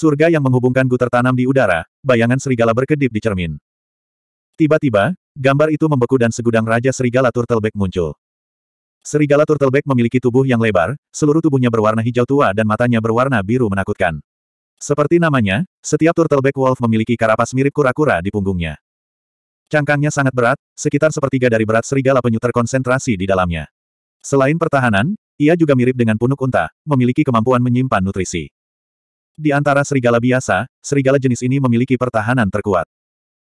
Surga yang menghubungkan gu tertanam di udara, bayangan serigala berkedip di cermin. Tiba-tiba, gambar itu membeku dan segudang Raja Serigala Turtleback muncul. Serigala Turtleback memiliki tubuh yang lebar, seluruh tubuhnya berwarna hijau tua dan matanya berwarna biru menakutkan. Seperti namanya, setiap Turtleback Wolf memiliki karapas mirip kura-kura di punggungnya. Cangkangnya sangat berat, sekitar sepertiga dari berat serigala penyu terkonsentrasi di dalamnya. Selain pertahanan, ia juga mirip dengan punuk unta, memiliki kemampuan menyimpan nutrisi. Di antara serigala biasa, serigala jenis ini memiliki pertahanan terkuat.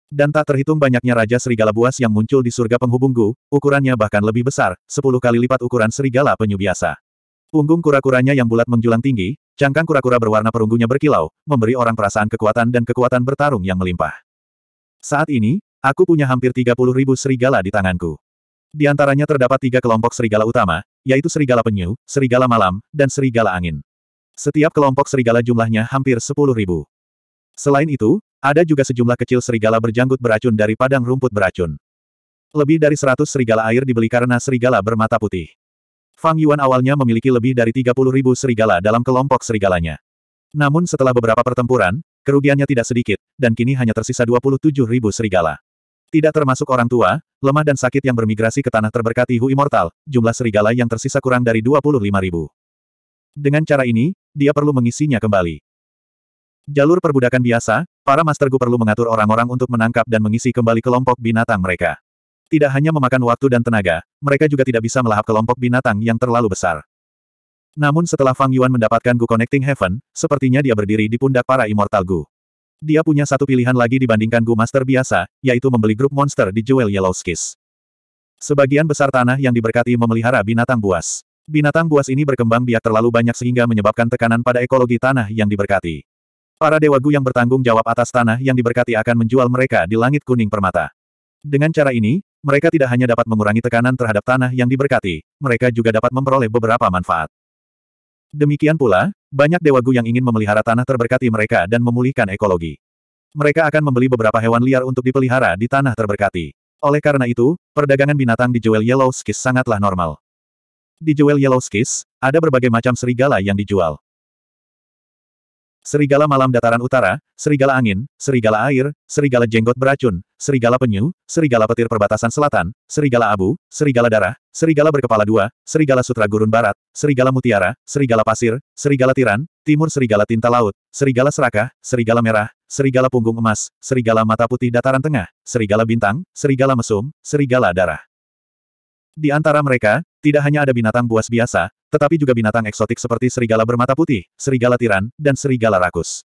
Dan tak terhitung banyaknya Raja Serigala Buas yang muncul di surga penghubunggu, ukurannya bahkan lebih besar, 10 kali lipat ukuran serigala penyu biasa. Punggung kura-kuranya yang bulat menjulang tinggi, cangkang kura-kura berwarna perunggunya berkilau, memberi orang perasaan kekuatan dan kekuatan bertarung yang melimpah. Saat ini, aku punya hampir 30 ribu serigala di tanganku. Di antaranya terdapat tiga kelompok serigala utama, yaitu serigala penyu, serigala malam, dan serigala angin. Setiap kelompok serigala jumlahnya hampir sepuluh ribu. Selain itu, ada juga sejumlah kecil serigala berjanggut beracun dari padang rumput beracun. Lebih dari seratus serigala air dibeli karena serigala bermata putih. Fang Yuan awalnya memiliki lebih dari tiga puluh ribu serigala dalam kelompok serigalanya. Namun setelah beberapa pertempuran, kerugiannya tidak sedikit, dan kini hanya tersisa dua puluh tujuh ribu serigala. Tidak termasuk orang tua, lemah dan sakit yang bermigrasi ke tanah terberkati Hu Immortal, jumlah serigala yang tersisa kurang dari 25 ribu. Dengan cara ini, dia perlu mengisinya kembali. Jalur perbudakan biasa, para Master Gu perlu mengatur orang-orang untuk menangkap dan mengisi kembali kelompok binatang mereka. Tidak hanya memakan waktu dan tenaga, mereka juga tidak bisa melahap kelompok binatang yang terlalu besar. Namun setelah Fang Yuan mendapatkan Gu Connecting Heaven, sepertinya dia berdiri di pundak para Immortal Gu. Dia punya satu pilihan lagi dibandingkan Gu Master biasa, yaitu membeli grup monster di Jewel Yellow Skis. Sebagian besar tanah yang diberkati memelihara binatang buas. Binatang buas ini berkembang biak terlalu banyak sehingga menyebabkan tekanan pada ekologi tanah yang diberkati. Para dewa gu yang bertanggung jawab atas tanah yang diberkati akan menjual mereka di langit kuning permata. Dengan cara ini, mereka tidak hanya dapat mengurangi tekanan terhadap tanah yang diberkati, mereka juga dapat memperoleh beberapa manfaat. Demikian pula, banyak dewa gu yang ingin memelihara tanah terberkati mereka dan memulihkan ekologi. Mereka akan membeli beberapa hewan liar untuk dipelihara di tanah terberkati. Oleh karena itu, perdagangan binatang di Jewel Yellow Skis sangatlah normal. Di Jewel Yellow Skis, ada berbagai macam serigala yang dijual. Serigala malam dataran utara, serigala angin, serigala air, serigala jenggot beracun, serigala penyu, serigala petir perbatasan selatan, serigala abu, serigala darah, serigala berkepala dua, serigala sutra gurun barat, serigala mutiara, serigala pasir, serigala tiran, timur serigala tinta laut, serigala serakah, serigala merah, serigala punggung emas, serigala mata putih dataran tengah, serigala bintang, serigala mesum, serigala darah. Di antara mereka, tidak hanya ada binatang buas biasa, tetapi juga binatang eksotik seperti serigala bermata putih, serigala tiran, dan serigala rakus.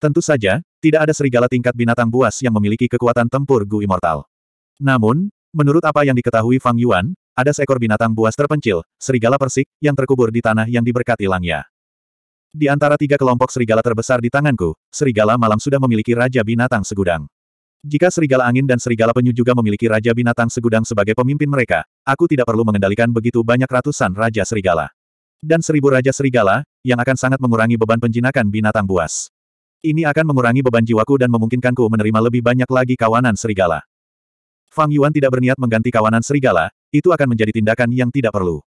Tentu saja, tidak ada serigala tingkat binatang buas yang memiliki kekuatan tempur Gu Immortal. Namun, menurut apa yang diketahui Fang Yuan, ada seekor binatang buas terpencil, serigala persik, yang terkubur di tanah yang diberkati langya. Di antara tiga kelompok serigala terbesar di tanganku, serigala malam sudah memiliki raja binatang segudang. Jika serigala angin dan serigala penyu juga memiliki raja binatang segudang sebagai pemimpin mereka, aku tidak perlu mengendalikan begitu banyak ratusan raja serigala. Dan seribu raja serigala, yang akan sangat mengurangi beban penjinakan binatang buas. Ini akan mengurangi beban jiwaku dan memungkinkanku menerima lebih banyak lagi kawanan serigala. Fang Yuan tidak berniat mengganti kawanan serigala, itu akan menjadi tindakan yang tidak perlu.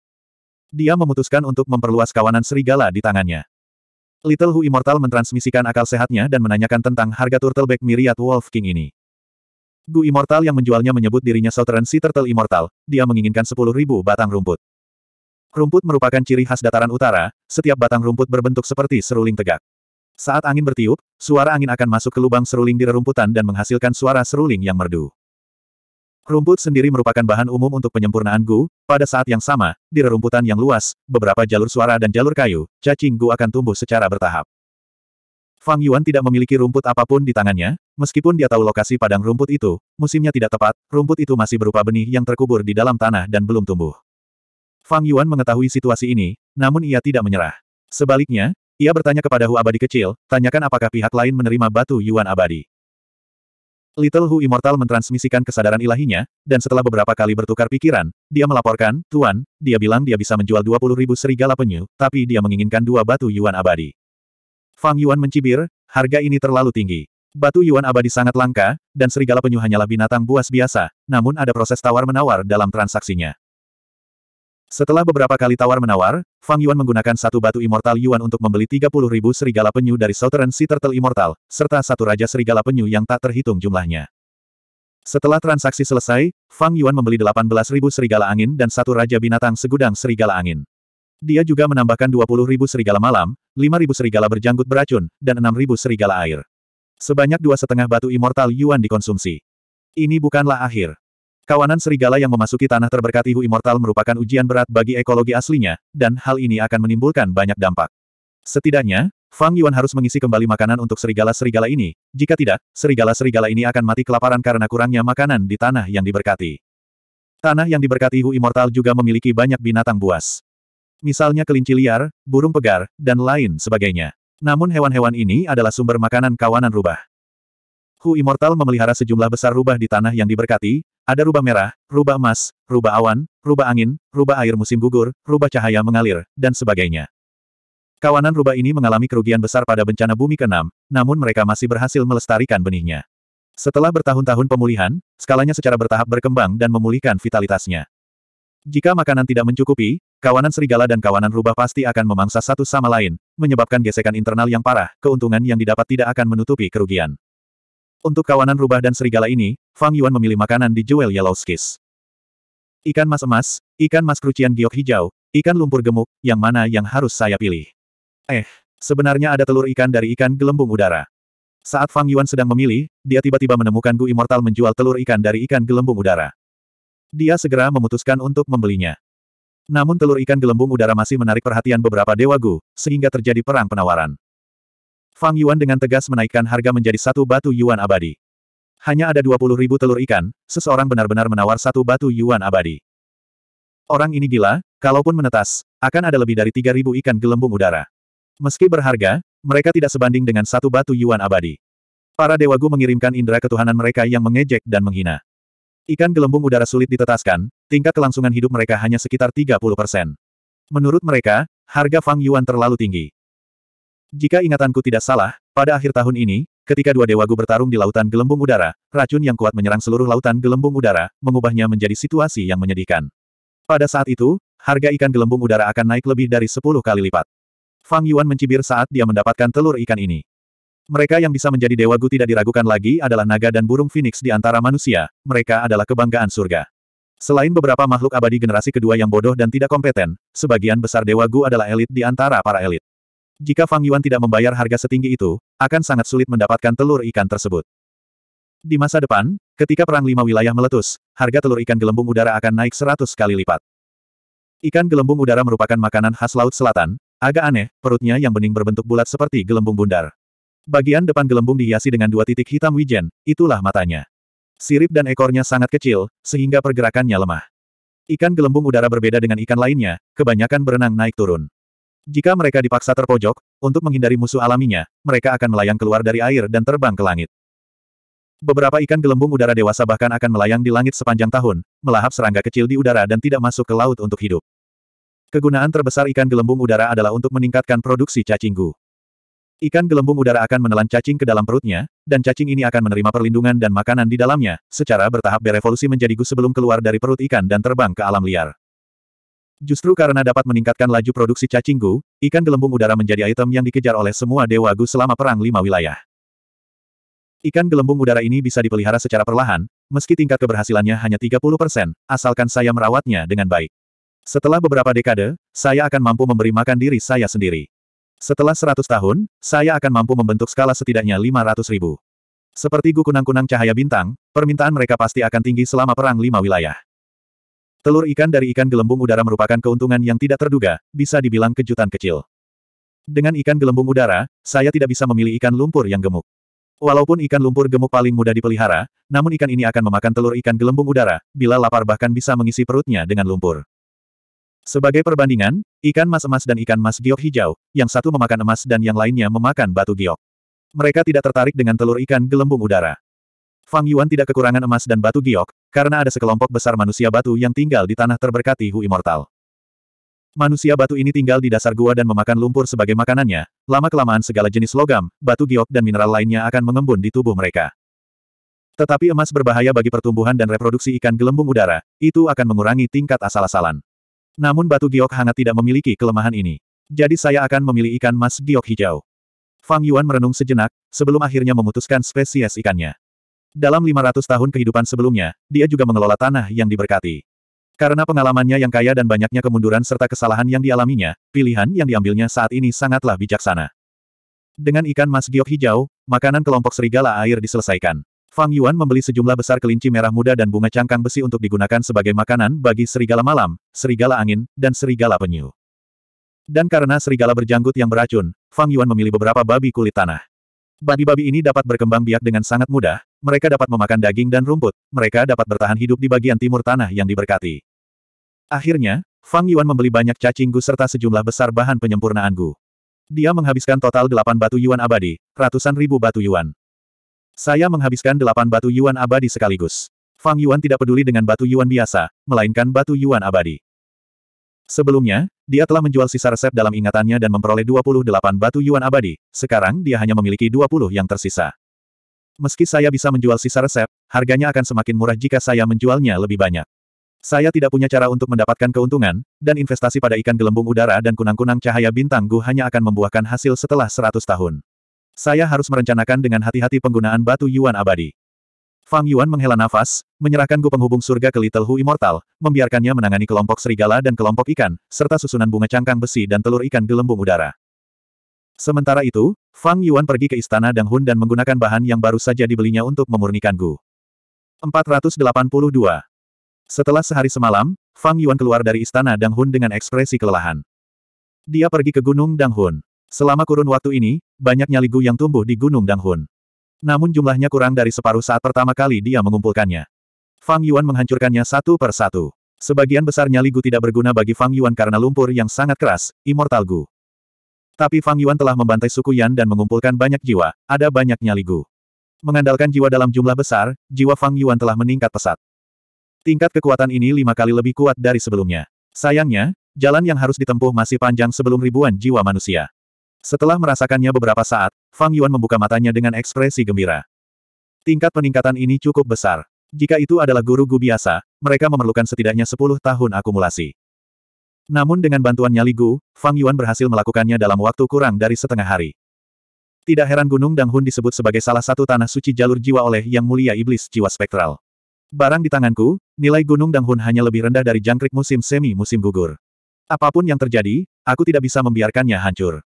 Dia memutuskan untuk memperluas kawanan serigala di tangannya. Little Hu Immortal mentransmisikan akal sehatnya dan menanyakan tentang harga turtleback Myriad Wolf King ini. Gu Immortal yang menjualnya menyebut dirinya Southern Sea Turtle Immortal, dia menginginkan 10.000 batang rumput. Rumput merupakan ciri khas dataran utara, setiap batang rumput berbentuk seperti seruling tegak. Saat angin bertiup, suara angin akan masuk ke lubang seruling di rerumputan dan menghasilkan suara seruling yang merdu. Rumput sendiri merupakan bahan umum untuk penyempurnaan Gu, pada saat yang sama, di rerumputan yang luas, beberapa jalur suara dan jalur kayu, cacing Gu akan tumbuh secara bertahap. Fang Yuan tidak memiliki rumput apapun di tangannya, meskipun dia tahu lokasi padang rumput itu, musimnya tidak tepat, rumput itu masih berupa benih yang terkubur di dalam tanah dan belum tumbuh. Fang Yuan mengetahui situasi ini, namun ia tidak menyerah. Sebaliknya, ia bertanya kepada Hu Abadi kecil, tanyakan apakah pihak lain menerima batu Yuan Abadi. Little Hu Immortal mentransmisikan kesadaran ilahinya, dan setelah beberapa kali bertukar pikiran, dia melaporkan, Tuan, dia bilang dia bisa menjual 20 ribu serigala penyu, tapi dia menginginkan dua batu Yuan Abadi. Fang Yuan mencibir, harga ini terlalu tinggi. Batu Yuan abadi sangat langka, dan serigala penyu hanyalah binatang buas biasa, namun ada proses tawar-menawar dalam transaksinya. Setelah beberapa kali tawar-menawar, Fang Yuan menggunakan satu batu immortal Yuan untuk membeli 30 ribu serigala penyu dari Southern Sea Turtle Immortal, serta satu raja serigala penyu yang tak terhitung jumlahnya. Setelah transaksi selesai, Fang Yuan membeli 18.000 serigala angin dan satu raja binatang segudang serigala angin. Dia juga menambahkan 20 ribu serigala malam, 5 ribu serigala berjanggut beracun, dan 6 ribu serigala air. Sebanyak dua setengah batu immortal Yuan dikonsumsi. Ini bukanlah akhir. Kawanan serigala yang memasuki tanah terberkat Ihu Immortal merupakan ujian berat bagi ekologi aslinya, dan hal ini akan menimbulkan banyak dampak. Setidaknya, Fang Yuan harus mengisi kembali makanan untuk serigala-serigala ini, jika tidak, serigala-serigala ini akan mati kelaparan karena kurangnya makanan di tanah yang diberkati. Tanah yang diberkati Hu Immortal juga memiliki banyak binatang buas. Misalnya kelinci liar, burung pegar, dan lain sebagainya. Namun hewan-hewan ini adalah sumber makanan kawanan rubah. Hu Immortal memelihara sejumlah besar rubah di tanah yang diberkati, ada rubah merah, rubah emas, rubah awan, rubah angin, rubah air musim gugur, rubah cahaya mengalir, dan sebagainya. Kawanan rubah ini mengalami kerugian besar pada bencana bumi ke-6, namun mereka masih berhasil melestarikan benihnya. Setelah bertahun-tahun pemulihan, skalanya secara bertahap berkembang dan memulihkan vitalitasnya. Jika makanan tidak mencukupi, Kawanan serigala dan kawanan rubah pasti akan memangsa satu sama lain, menyebabkan gesekan internal yang parah, keuntungan yang didapat tidak akan menutupi kerugian. Untuk kawanan rubah dan serigala ini, Fang Yuan memilih makanan di Jewel Yellow Skis. Ikan mas emas, ikan mas kerucian giok hijau, ikan lumpur gemuk, yang mana yang harus saya pilih? Eh, sebenarnya ada telur ikan dari ikan gelembung udara. Saat Fang Yuan sedang memilih, dia tiba-tiba menemukan Gu Immortal menjual telur ikan dari ikan gelembung udara. Dia segera memutuskan untuk membelinya. Namun telur ikan gelembung udara masih menarik perhatian beberapa dewa Gu, sehingga terjadi perang penawaran. Fang Yuan dengan tegas menaikkan harga menjadi satu batu yuan abadi. Hanya ada 20 ribu telur ikan, seseorang benar-benar menawar satu batu yuan abadi. Orang ini gila, kalaupun menetas, akan ada lebih dari ribu ikan gelembung udara. Meski berharga, mereka tidak sebanding dengan satu batu yuan abadi. Para dewa gu mengirimkan indera ketuhanan mereka yang mengejek dan menghina. Ikan gelembung udara sulit ditetaskan, tingkat kelangsungan hidup mereka hanya sekitar 30 persen. Menurut mereka, harga Fang Yuan terlalu tinggi. Jika ingatanku tidak salah, pada akhir tahun ini, ketika dua dewa gu bertarung di lautan gelembung udara, racun yang kuat menyerang seluruh lautan gelembung udara, mengubahnya menjadi situasi yang menyedihkan. Pada saat itu, harga ikan gelembung udara akan naik lebih dari 10 kali lipat. Fang Yuan mencibir saat dia mendapatkan telur ikan ini. Mereka yang bisa menjadi Dewa Gu tidak diragukan lagi adalah naga dan burung phoenix di antara manusia, mereka adalah kebanggaan surga. Selain beberapa makhluk abadi generasi kedua yang bodoh dan tidak kompeten, sebagian besar Dewa Gu adalah elit di antara para elit. Jika Fang Yuan tidak membayar harga setinggi itu, akan sangat sulit mendapatkan telur ikan tersebut. Di masa depan, ketika perang lima wilayah meletus, harga telur ikan gelembung udara akan naik seratus kali lipat. Ikan gelembung udara merupakan makanan khas Laut Selatan, agak aneh, perutnya yang bening berbentuk bulat seperti gelembung bundar. Bagian depan gelembung dihiasi dengan dua titik hitam wijen, itulah matanya. Sirip dan ekornya sangat kecil, sehingga pergerakannya lemah. Ikan gelembung udara berbeda dengan ikan lainnya, kebanyakan berenang naik turun. Jika mereka dipaksa terpojok, untuk menghindari musuh alaminya, mereka akan melayang keluar dari air dan terbang ke langit. Beberapa ikan gelembung udara dewasa bahkan akan melayang di langit sepanjang tahun, melahap serangga kecil di udara dan tidak masuk ke laut untuk hidup. Kegunaan terbesar ikan gelembung udara adalah untuk meningkatkan produksi cacinggu. Ikan gelembung udara akan menelan cacing ke dalam perutnya, dan cacing ini akan menerima perlindungan dan makanan di dalamnya, secara bertahap berevolusi menjadi gus sebelum keluar dari perut ikan dan terbang ke alam liar. Justru karena dapat meningkatkan laju produksi cacing gu, ikan gelembung udara menjadi item yang dikejar oleh semua dewa gu selama perang lima wilayah. Ikan gelembung udara ini bisa dipelihara secara perlahan, meski tingkat keberhasilannya hanya 30%, asalkan saya merawatnya dengan baik. Setelah beberapa dekade, saya akan mampu memberi makan diri saya sendiri. Setelah 100 tahun, saya akan mampu membentuk skala setidaknya 500 ribu. Seperti gu kunang cahaya bintang, permintaan mereka pasti akan tinggi selama perang lima wilayah. Telur ikan dari ikan gelembung udara merupakan keuntungan yang tidak terduga, bisa dibilang kejutan kecil. Dengan ikan gelembung udara, saya tidak bisa memilih ikan lumpur yang gemuk. Walaupun ikan lumpur gemuk paling mudah dipelihara, namun ikan ini akan memakan telur ikan gelembung udara, bila lapar bahkan bisa mengisi perutnya dengan lumpur. Sebagai perbandingan, ikan mas emas dan ikan mas giok hijau, yang satu memakan emas dan yang lainnya memakan batu giok. Mereka tidak tertarik dengan telur ikan gelembung udara. Fang Yuan tidak kekurangan emas dan batu giok, karena ada sekelompok besar manusia batu yang tinggal di tanah terberkati Hu Immortal. Manusia batu ini tinggal di dasar gua dan memakan lumpur sebagai makanannya, lama-kelamaan segala jenis logam, batu giok dan mineral lainnya akan mengembun di tubuh mereka. Tetapi emas berbahaya bagi pertumbuhan dan reproduksi ikan gelembung udara, itu akan mengurangi tingkat asal-asalan. Namun batu giok hangat tidak memiliki kelemahan ini. Jadi saya akan memilih ikan mas giok hijau. Fang Yuan merenung sejenak, sebelum akhirnya memutuskan spesies ikannya. Dalam 500 tahun kehidupan sebelumnya, dia juga mengelola tanah yang diberkati. Karena pengalamannya yang kaya dan banyaknya kemunduran serta kesalahan yang dialaminya, pilihan yang diambilnya saat ini sangatlah bijaksana. Dengan ikan mas giok hijau, makanan kelompok serigala air diselesaikan. Fang Yuan membeli sejumlah besar kelinci merah muda dan bunga cangkang besi untuk digunakan sebagai makanan bagi serigala malam, serigala angin, dan serigala penyu. Dan karena serigala berjanggut yang beracun, Fang Yuan memilih beberapa babi kulit tanah. Babi-babi ini dapat berkembang biak dengan sangat mudah, mereka dapat memakan daging dan rumput, mereka dapat bertahan hidup di bagian timur tanah yang diberkati. Akhirnya, Fang Yuan membeli banyak cacing gu serta sejumlah besar bahan penyempurnaan gu. Dia menghabiskan total delapan batu yuan abadi, ratusan ribu batu yuan. Saya menghabiskan delapan batu Yuan abadi sekaligus. Fang Yuan tidak peduli dengan batu Yuan biasa, melainkan batu Yuan abadi. Sebelumnya, dia telah menjual sisa resep dalam ingatannya dan memperoleh 28 batu Yuan abadi, sekarang dia hanya memiliki 20 yang tersisa. Meski saya bisa menjual sisa resep, harganya akan semakin murah jika saya menjualnya lebih banyak. Saya tidak punya cara untuk mendapatkan keuntungan, dan investasi pada ikan gelembung udara dan kunang-kunang cahaya bintang Gu hanya akan membuahkan hasil setelah 100 tahun. Saya harus merencanakan dengan hati-hati penggunaan batu Yuan abadi. Fang Yuan menghela nafas, menyerahkan gu penghubung surga ke Little Hu Immortal, membiarkannya menangani kelompok serigala dan kelompok ikan, serta susunan bunga cangkang besi dan telur ikan gelembung udara. Sementara itu, Fang Yuan pergi ke istana Dang Hun dan menggunakan bahan yang baru saja dibelinya untuk memurnikan gu. 482. Setelah sehari semalam, Fang Yuan keluar dari istana Dang Hun dengan ekspresi kelelahan. Dia pergi ke Gunung Dang Hun. Selama kurun waktu ini, banyaknya ligu yang tumbuh di Gunung Danghun. Namun jumlahnya kurang dari separuh saat pertama kali dia mengumpulkannya. Fang Yuan menghancurkannya satu per satu. Sebagian besarnya ligu tidak berguna bagi Fang Yuan karena lumpur yang sangat keras, Immortal Gu. Tapi Fang Yuan telah membantai suku Yan dan mengumpulkan banyak jiwa, ada banyaknya ligu. Mengandalkan jiwa dalam jumlah besar, jiwa Fang Yuan telah meningkat pesat. Tingkat kekuatan ini lima kali lebih kuat dari sebelumnya. Sayangnya, jalan yang harus ditempuh masih panjang sebelum ribuan jiwa manusia. Setelah merasakannya beberapa saat, Fang Yuan membuka matanya dengan ekspresi gembira. Tingkat peningkatan ini cukup besar. Jika itu adalah guru Gu biasa, mereka memerlukan setidaknya 10 tahun akumulasi. Namun dengan bantuan nyali Gu, Fang Yuan berhasil melakukannya dalam waktu kurang dari setengah hari. Tidak heran Gunung Danghun disebut sebagai salah satu tanah suci jalur jiwa oleh Yang Mulia Iblis Jiwa Spektral. Barang di tanganku, nilai Gunung Danghun hanya lebih rendah dari jangkrik musim semi musim gugur. Apapun yang terjadi, aku tidak bisa membiarkannya hancur.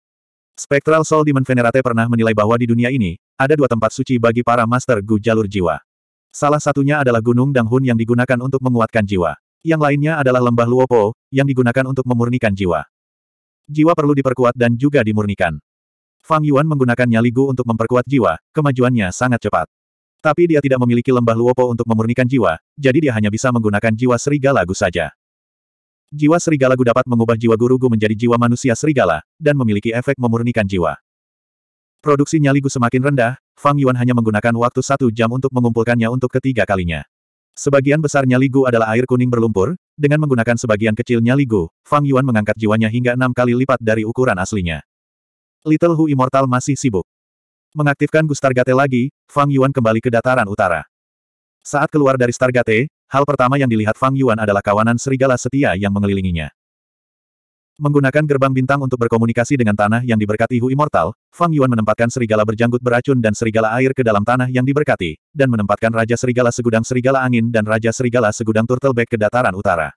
Spectral Soul Demon Venerate pernah menilai bahwa di dunia ini, ada dua tempat suci bagi para Master Gu jalur jiwa. Salah satunya adalah Gunung Danghun yang digunakan untuk menguatkan jiwa. Yang lainnya adalah Lembah Luopo, yang digunakan untuk memurnikan jiwa. Jiwa perlu diperkuat dan juga dimurnikan. Fang Yuan menggunakan nyali Gu untuk memperkuat jiwa, kemajuannya sangat cepat. Tapi dia tidak memiliki lembah Luopo untuk memurnikan jiwa, jadi dia hanya bisa menggunakan jiwa serigala Gu saja. Jiwa serigala Gu dapat mengubah jiwa guru Gu menjadi jiwa manusia serigala, dan memiliki efek memurnikan jiwa. Produksi nyali Gu semakin rendah, Fang Yuan hanya menggunakan waktu satu jam untuk mengumpulkannya untuk ketiga kalinya. Sebagian besar nyali Gu adalah air kuning berlumpur, dengan menggunakan sebagian kecil nyali Gu, Fang Yuan mengangkat jiwanya hingga enam kali lipat dari ukuran aslinya. Little Hu Immortal masih sibuk. Mengaktifkan Gu Stargate lagi, Fang Yuan kembali ke dataran utara. Saat keluar dari Stargate, Hal pertama yang dilihat Fang Yuan adalah kawanan serigala setia yang mengelilinginya. Menggunakan gerbang bintang untuk berkomunikasi dengan tanah yang diberkati Hu Immortal, Fang Yuan menempatkan serigala berjanggut beracun dan serigala air ke dalam tanah yang diberkati, dan menempatkan Raja Serigala Segudang Serigala Angin dan Raja Serigala Segudang Turtleback ke dataran utara.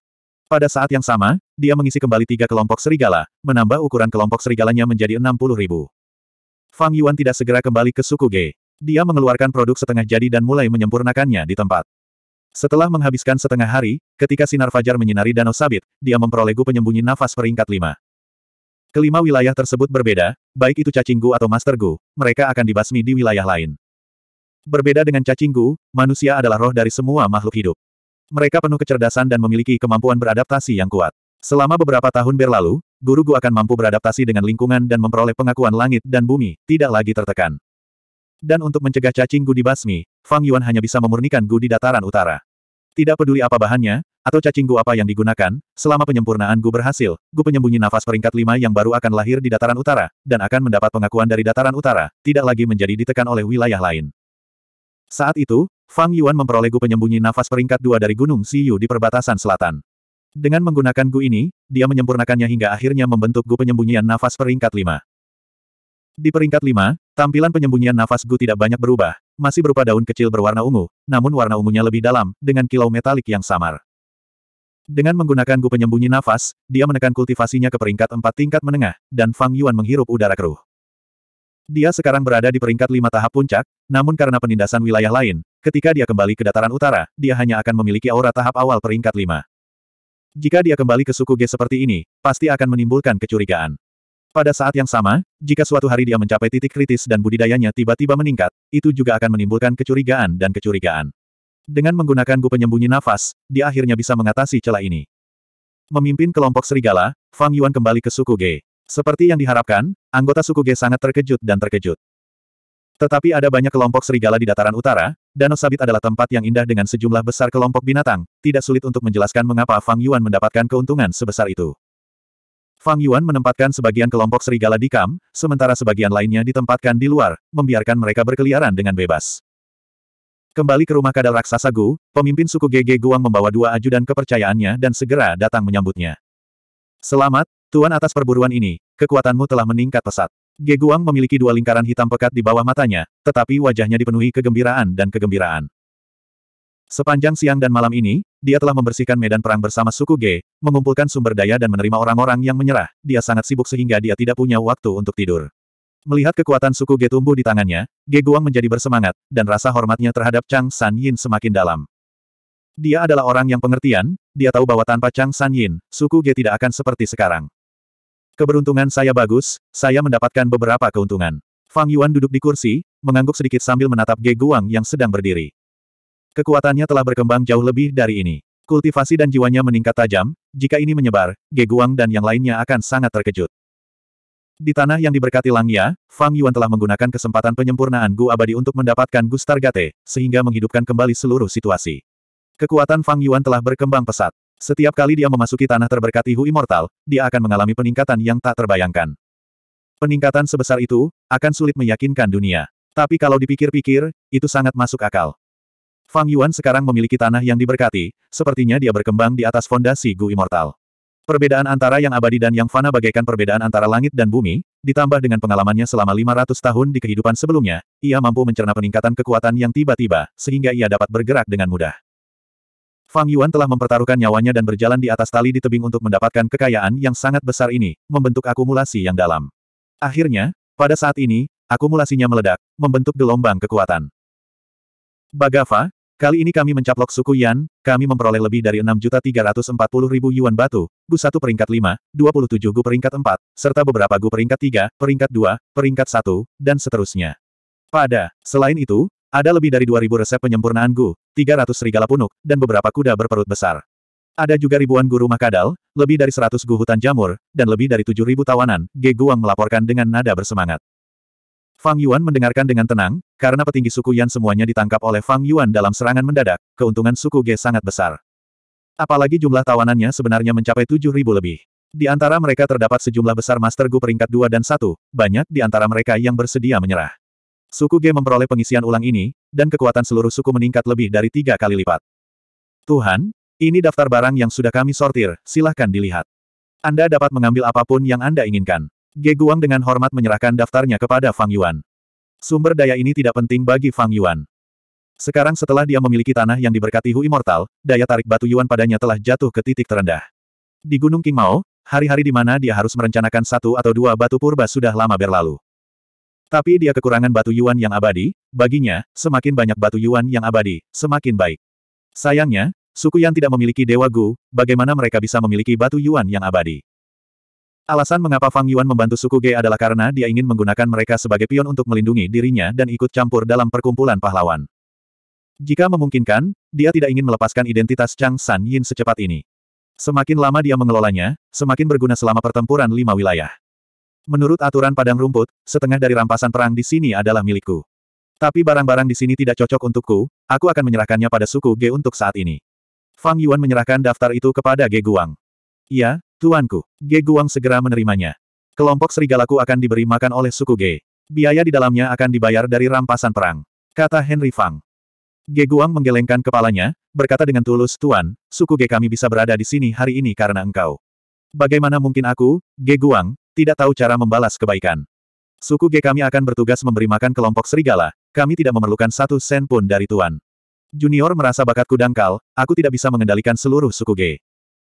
Pada saat yang sama, dia mengisi kembali tiga kelompok serigala, menambah ukuran kelompok serigalanya menjadi 60 ribu. Fang Yuan tidak segera kembali ke suku G. Dia mengeluarkan produk setengah jadi dan mulai menyempurnakannya di tempat. Setelah menghabiskan setengah hari, ketika sinar fajar menyinari Danau Sabit, dia memperoleh gu penyembunyi nafas peringkat lima. Kelima wilayah tersebut berbeda, baik itu cacing gu atau master gu, mereka akan dibasmi di wilayah lain. Berbeda dengan cacing gu, manusia adalah roh dari semua makhluk hidup. Mereka penuh kecerdasan dan memiliki kemampuan beradaptasi yang kuat. Selama beberapa tahun berlalu, guru Gu akan mampu beradaptasi dengan lingkungan dan memperoleh pengakuan langit dan bumi, tidak lagi tertekan. Dan untuk mencegah cacing gu basmi, Fang Yuan hanya bisa memurnikan gu di dataran utara. Tidak peduli apa bahannya, atau cacing gu apa yang digunakan, selama penyempurnaan gu berhasil, gu penyembunyi nafas peringkat lima yang baru akan lahir di dataran utara, dan akan mendapat pengakuan dari dataran utara, tidak lagi menjadi ditekan oleh wilayah lain. Saat itu, Fang Yuan memperoleh gu penyembunyi nafas peringkat dua dari Gunung Siyu di perbatasan selatan. Dengan menggunakan gu ini, dia menyempurnakannya hingga akhirnya membentuk gu penyembunyian nafas peringkat lima. Di peringkat 5, tampilan penyembunyian nafas Gu tidak banyak berubah, masih berupa daun kecil berwarna ungu, namun warna ungunya lebih dalam, dengan kilau metalik yang samar. Dengan menggunakan Gu penyembunyi nafas, dia menekan kultivasinya ke peringkat 4 tingkat menengah, dan Fang Yuan menghirup udara keruh. Dia sekarang berada di peringkat 5 tahap puncak, namun karena penindasan wilayah lain, ketika dia kembali ke dataran utara, dia hanya akan memiliki aura tahap awal peringkat 5. Jika dia kembali ke suku G seperti ini, pasti akan menimbulkan kecurigaan. Pada saat yang sama, jika suatu hari dia mencapai titik kritis dan budidayanya tiba-tiba meningkat, itu juga akan menimbulkan kecurigaan dan kecurigaan. Dengan menggunakan gu penyembunyi nafas, dia akhirnya bisa mengatasi celah ini. Memimpin kelompok serigala, Fang Yuan kembali ke suku G. Seperti yang diharapkan, anggota suku G sangat terkejut dan terkejut. Tetapi ada banyak kelompok serigala di dataran utara, Danau Sabit adalah tempat yang indah dengan sejumlah besar kelompok binatang, tidak sulit untuk menjelaskan mengapa Fang Yuan mendapatkan keuntungan sebesar itu. Fang Yuan menempatkan sebagian kelompok serigala di kam, sementara sebagian lainnya ditempatkan di luar, membiarkan mereka berkeliaran dengan bebas. Kembali ke rumah kadal raksasa Gu, pemimpin suku GG Guang membawa dua ajudan kepercayaannya dan segera datang menyambutnya. Selamat, Tuan atas perburuan ini, kekuatanmu telah meningkat pesat. Ge Guang memiliki dua lingkaran hitam pekat di bawah matanya, tetapi wajahnya dipenuhi kegembiraan dan kegembiraan. Sepanjang siang dan malam ini, dia telah membersihkan medan perang bersama suku G, mengumpulkan sumber daya dan menerima orang-orang yang menyerah, dia sangat sibuk sehingga dia tidak punya waktu untuk tidur. Melihat kekuatan suku G tumbuh di tangannya, G Guang menjadi bersemangat, dan rasa hormatnya terhadap Chang San Yin semakin dalam. Dia adalah orang yang pengertian, dia tahu bahwa tanpa Chang San Yin, suku G tidak akan seperti sekarang. Keberuntungan saya bagus, saya mendapatkan beberapa keuntungan. Fang Yuan duduk di kursi, mengangguk sedikit sambil menatap Ge Guang yang sedang berdiri. Kekuatannya telah berkembang jauh lebih dari ini. Kultivasi dan jiwanya meningkat tajam, jika ini menyebar, Geguang dan yang lainnya akan sangat terkejut. Di tanah yang diberkati Langya, Fang Yuan telah menggunakan kesempatan penyempurnaan Gu Abadi untuk mendapatkan Gu Star sehingga menghidupkan kembali seluruh situasi. Kekuatan Fang Yuan telah berkembang pesat. Setiap kali dia memasuki tanah terberkati Hu Immortal, dia akan mengalami peningkatan yang tak terbayangkan. Peningkatan sebesar itu, akan sulit meyakinkan dunia. Tapi kalau dipikir-pikir, itu sangat masuk akal. Fang Yuan sekarang memiliki tanah yang diberkati, sepertinya dia berkembang di atas fondasi Gu Immortal. Perbedaan antara yang abadi dan yang fana bagaikan perbedaan antara langit dan bumi, ditambah dengan pengalamannya selama 500 tahun di kehidupan sebelumnya, ia mampu mencerna peningkatan kekuatan yang tiba-tiba, sehingga ia dapat bergerak dengan mudah. Fang Yuan telah mempertaruhkan nyawanya dan berjalan di atas tali di tebing untuk mendapatkan kekayaan yang sangat besar ini, membentuk akumulasi yang dalam. Akhirnya, pada saat ini, akumulasinya meledak, membentuk gelombang kekuatan. Bagava, Kali ini kami mencaplok suku Yan, kami memperoleh lebih dari 6.340.000 yuan batu, Gu 1 peringkat 5, 27 Gu peringkat 4, serta beberapa Gu peringkat 3, peringkat 2, peringkat 1, dan seterusnya. Pada, selain itu, ada lebih dari 2.000 resep penyempurnaan Gu, 300 serigala punuk, dan beberapa kuda berperut besar. Ada juga ribuan guru rumah lebih dari 100 gu hutan jamur, dan lebih dari 7.000 tawanan, Ge Guang melaporkan dengan nada bersemangat. Fang Yuan mendengarkan dengan tenang, karena petinggi suku Yan semuanya ditangkap oleh Fang Yuan dalam serangan mendadak, keuntungan suku Ge sangat besar. Apalagi jumlah tawanannya sebenarnya mencapai ribu lebih. Di antara mereka terdapat sejumlah besar Master Gu peringkat 2 dan 1, banyak di antara mereka yang bersedia menyerah. Suku Ge memperoleh pengisian ulang ini, dan kekuatan seluruh suku meningkat lebih dari tiga kali lipat. Tuhan, ini daftar barang yang sudah kami sortir, silahkan dilihat. Anda dapat mengambil apapun yang Anda inginkan. Geguang dengan hormat menyerahkan daftarnya kepada Fang Yuan. Sumber daya ini tidak penting bagi Fang Yuan. Sekarang setelah dia memiliki tanah yang diberkati Hu Immortal, daya tarik batu Yuan padanya telah jatuh ke titik terendah. Di Gunung King Mao, hari-hari di mana dia harus merencanakan satu atau dua batu purba sudah lama berlalu. Tapi dia kekurangan batu Yuan yang abadi, baginya, semakin banyak batu Yuan yang abadi, semakin baik. Sayangnya, suku yang tidak memiliki Dewa Gu, bagaimana mereka bisa memiliki batu Yuan yang abadi? Alasan mengapa Fang Yuan membantu suku Ge adalah karena dia ingin menggunakan mereka sebagai pion untuk melindungi dirinya dan ikut campur dalam perkumpulan pahlawan. Jika memungkinkan, dia tidak ingin melepaskan identitas Chang San Yin secepat ini. Semakin lama dia mengelolanya, semakin berguna selama pertempuran lima wilayah. Menurut aturan padang rumput, setengah dari rampasan perang di sini adalah milikku. Tapi barang-barang di sini tidak cocok untukku, aku akan menyerahkannya pada suku Ge untuk saat ini. Fang Yuan menyerahkan daftar itu kepada Ge Guang. Iya, Tuanku, Ge Guang segera menerimanya. Kelompok serigalaku akan diberi makan oleh suku Ge. Biaya di dalamnya akan dibayar dari rampasan perang. Kata Henry Fang. Ge Guang menggelengkan kepalanya, berkata dengan tulus, Tuan, suku Ge kami bisa berada di sini hari ini karena engkau. Bagaimana mungkin aku, Ge Guang, tidak tahu cara membalas kebaikan. Suku Ge kami akan bertugas memberi makan kelompok serigala, kami tidak memerlukan satu sen pun dari Tuan. Junior merasa bakatku dangkal, aku tidak bisa mengendalikan seluruh suku Ge.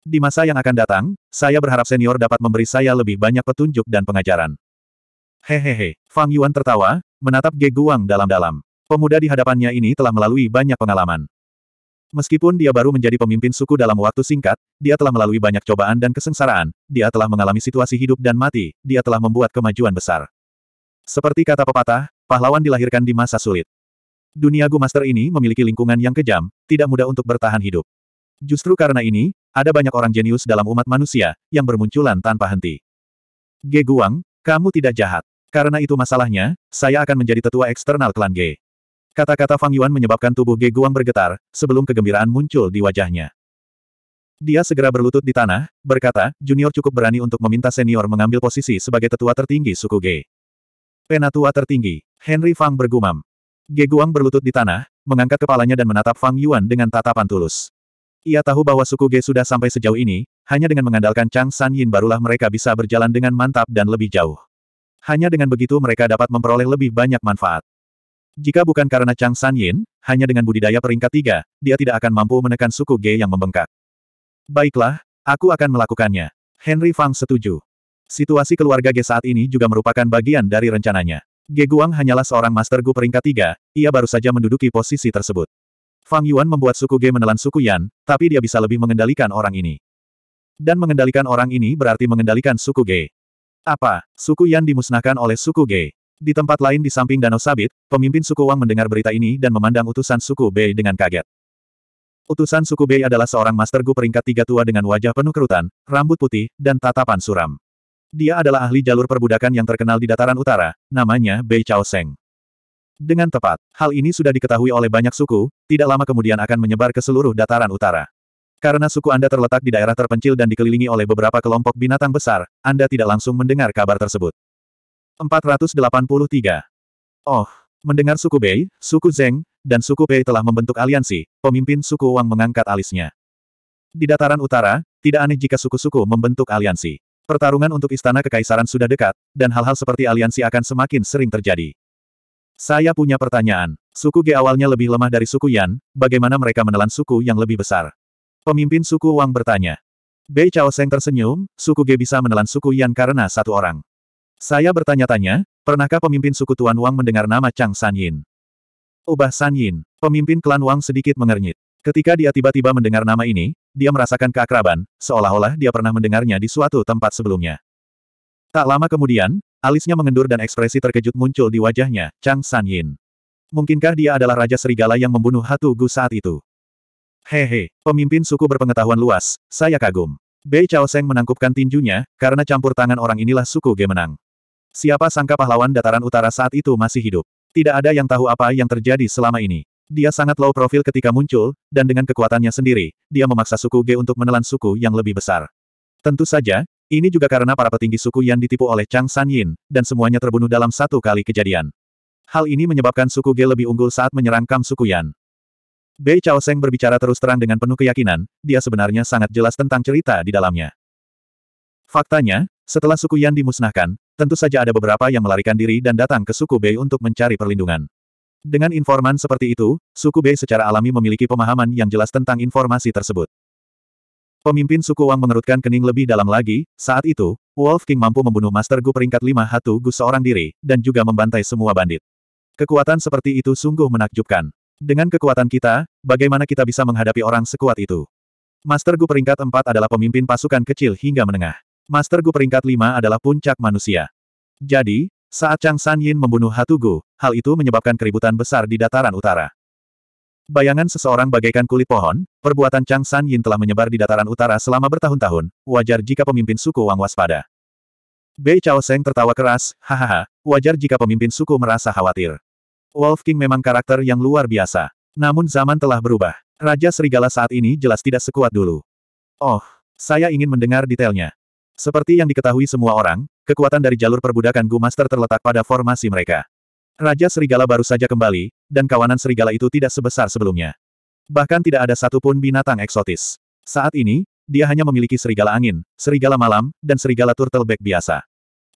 Di masa yang akan datang, saya berharap senior dapat memberi saya lebih banyak petunjuk dan pengajaran. Hehehe, Fang Yuan tertawa, menatap Ge Guang dalam-dalam. Pemuda di hadapannya ini telah melalui banyak pengalaman. Meskipun dia baru menjadi pemimpin suku dalam waktu singkat, dia telah melalui banyak cobaan dan kesengsaraan, dia telah mengalami situasi hidup dan mati, dia telah membuat kemajuan besar. Seperti kata pepatah, pahlawan dilahirkan di masa sulit. Dunia Gu Master ini memiliki lingkungan yang kejam, tidak mudah untuk bertahan hidup. Justru karena ini, ada banyak orang jenius dalam umat manusia, yang bermunculan tanpa henti. Ge Guang, kamu tidak jahat. Karena itu masalahnya, saya akan menjadi tetua eksternal klan Ge. Kata-kata Fang Yuan menyebabkan tubuh Ge Guang bergetar, sebelum kegembiraan muncul di wajahnya. Dia segera berlutut di tanah, berkata, junior cukup berani untuk meminta senior mengambil posisi sebagai tetua tertinggi suku Ge. Penatua tertinggi, Henry Fang bergumam. Ge Guang berlutut di tanah, mengangkat kepalanya dan menatap Fang Yuan dengan tatapan tulus. Ia tahu bahwa suku Ge sudah sampai sejauh ini, hanya dengan mengandalkan Chang San Yin barulah mereka bisa berjalan dengan mantap dan lebih jauh. Hanya dengan begitu mereka dapat memperoleh lebih banyak manfaat. Jika bukan karena Chang San Yin, hanya dengan budidaya peringkat tiga, dia tidak akan mampu menekan suku Ge yang membengkak. Baiklah, aku akan melakukannya. Henry Fang setuju. Situasi keluarga Ge saat ini juga merupakan bagian dari rencananya. Ge Guang hanyalah seorang Master Gu peringkat tiga, ia baru saja menduduki posisi tersebut. Fang Yuan membuat suku G menelan suku Yan, tapi dia bisa lebih mengendalikan orang ini. Dan mengendalikan orang ini berarti mengendalikan suku G. Apa? Suku Yan dimusnahkan oleh suku G. Di tempat lain di samping Danau Sabit, pemimpin suku Wang mendengar berita ini dan memandang utusan suku Bei dengan kaget. Utusan suku Bei adalah seorang master Gu peringkat tiga tua dengan wajah penuh kerutan, rambut putih, dan tatapan suram. Dia adalah ahli jalur perbudakan yang terkenal di dataran utara, namanya Bei Chao Seng. Dengan tepat, hal ini sudah diketahui oleh banyak suku, tidak lama kemudian akan menyebar ke seluruh dataran utara. Karena suku Anda terletak di daerah terpencil dan dikelilingi oleh beberapa kelompok binatang besar, Anda tidak langsung mendengar kabar tersebut. 483. Oh, mendengar suku Bei, suku Zeng, dan suku Pei telah membentuk aliansi, pemimpin suku Wang mengangkat alisnya. Di dataran utara, tidak aneh jika suku-suku membentuk aliansi. Pertarungan untuk istana kekaisaran sudah dekat, dan hal-hal seperti aliansi akan semakin sering terjadi. Saya punya pertanyaan. Suku G awalnya lebih lemah dari suku Yan, bagaimana mereka menelan suku yang lebih besar? Pemimpin suku Wang bertanya. Bei Chao Seng tersenyum, suku G bisa menelan suku Yan karena satu orang. Saya bertanya-tanya, pernahkah pemimpin suku Tuan Wang mendengar nama Chang San Yin? Ubah San Yin, pemimpin klan Wang sedikit mengernyit. Ketika dia tiba-tiba mendengar nama ini, dia merasakan keakraban, seolah-olah dia pernah mendengarnya di suatu tempat sebelumnya. Tak lama kemudian, Alisnya mengendur dan ekspresi terkejut muncul di wajahnya, Chang San Yin. Mungkinkah dia adalah Raja Serigala yang membunuh Hatu Gu saat itu? Hehe, pemimpin suku berpengetahuan luas, saya kagum. Bei Chao Seng menangkupkan tinjunya, karena campur tangan orang inilah suku menang. Siapa sangka pahlawan dataran utara saat itu masih hidup. Tidak ada yang tahu apa yang terjadi selama ini. Dia sangat low profil ketika muncul, dan dengan kekuatannya sendiri, dia memaksa suku G untuk menelan suku yang lebih besar. Tentu saja, ini juga karena para petinggi suku Yan ditipu oleh Chang San Yin, dan semuanya terbunuh dalam satu kali kejadian. Hal ini menyebabkan suku Ge lebih unggul saat menyerang Kam suku Yan. Bei Chao Seng berbicara terus terang dengan penuh keyakinan, dia sebenarnya sangat jelas tentang cerita di dalamnya. Faktanya, setelah suku Yan dimusnahkan, tentu saja ada beberapa yang melarikan diri dan datang ke suku Bei untuk mencari perlindungan. Dengan informan seperti itu, suku Bei secara alami memiliki pemahaman yang jelas tentang informasi tersebut. Pemimpin suku Wang mengerutkan kening lebih dalam lagi, saat itu, Wolf King mampu membunuh Master Gu peringkat 5 Hatu Gu seorang diri, dan juga membantai semua bandit. Kekuatan seperti itu sungguh menakjubkan. Dengan kekuatan kita, bagaimana kita bisa menghadapi orang sekuat itu? Master Gu peringkat 4 adalah pemimpin pasukan kecil hingga menengah. Master Gu peringkat 5 adalah puncak manusia. Jadi, saat Chang San Yin membunuh Hatu Gu, hal itu menyebabkan keributan besar di dataran utara. Bayangan seseorang bagaikan kulit pohon, perbuatan Chang San Yin telah menyebar di dataran utara selama bertahun-tahun, wajar jika pemimpin suku Wang waspada. Bei Chao Seng tertawa keras, hahaha, wajar jika pemimpin suku merasa khawatir. Wolf King memang karakter yang luar biasa. Namun zaman telah berubah. Raja Serigala saat ini jelas tidak sekuat dulu. Oh, saya ingin mendengar detailnya. Seperti yang diketahui semua orang, kekuatan dari jalur perbudakan Gu Master terletak pada formasi mereka. Raja Serigala baru saja kembali, dan kawanan serigala itu tidak sebesar sebelumnya. Bahkan tidak ada satupun binatang eksotis. Saat ini, dia hanya memiliki serigala angin, serigala malam, dan serigala turtleback biasa.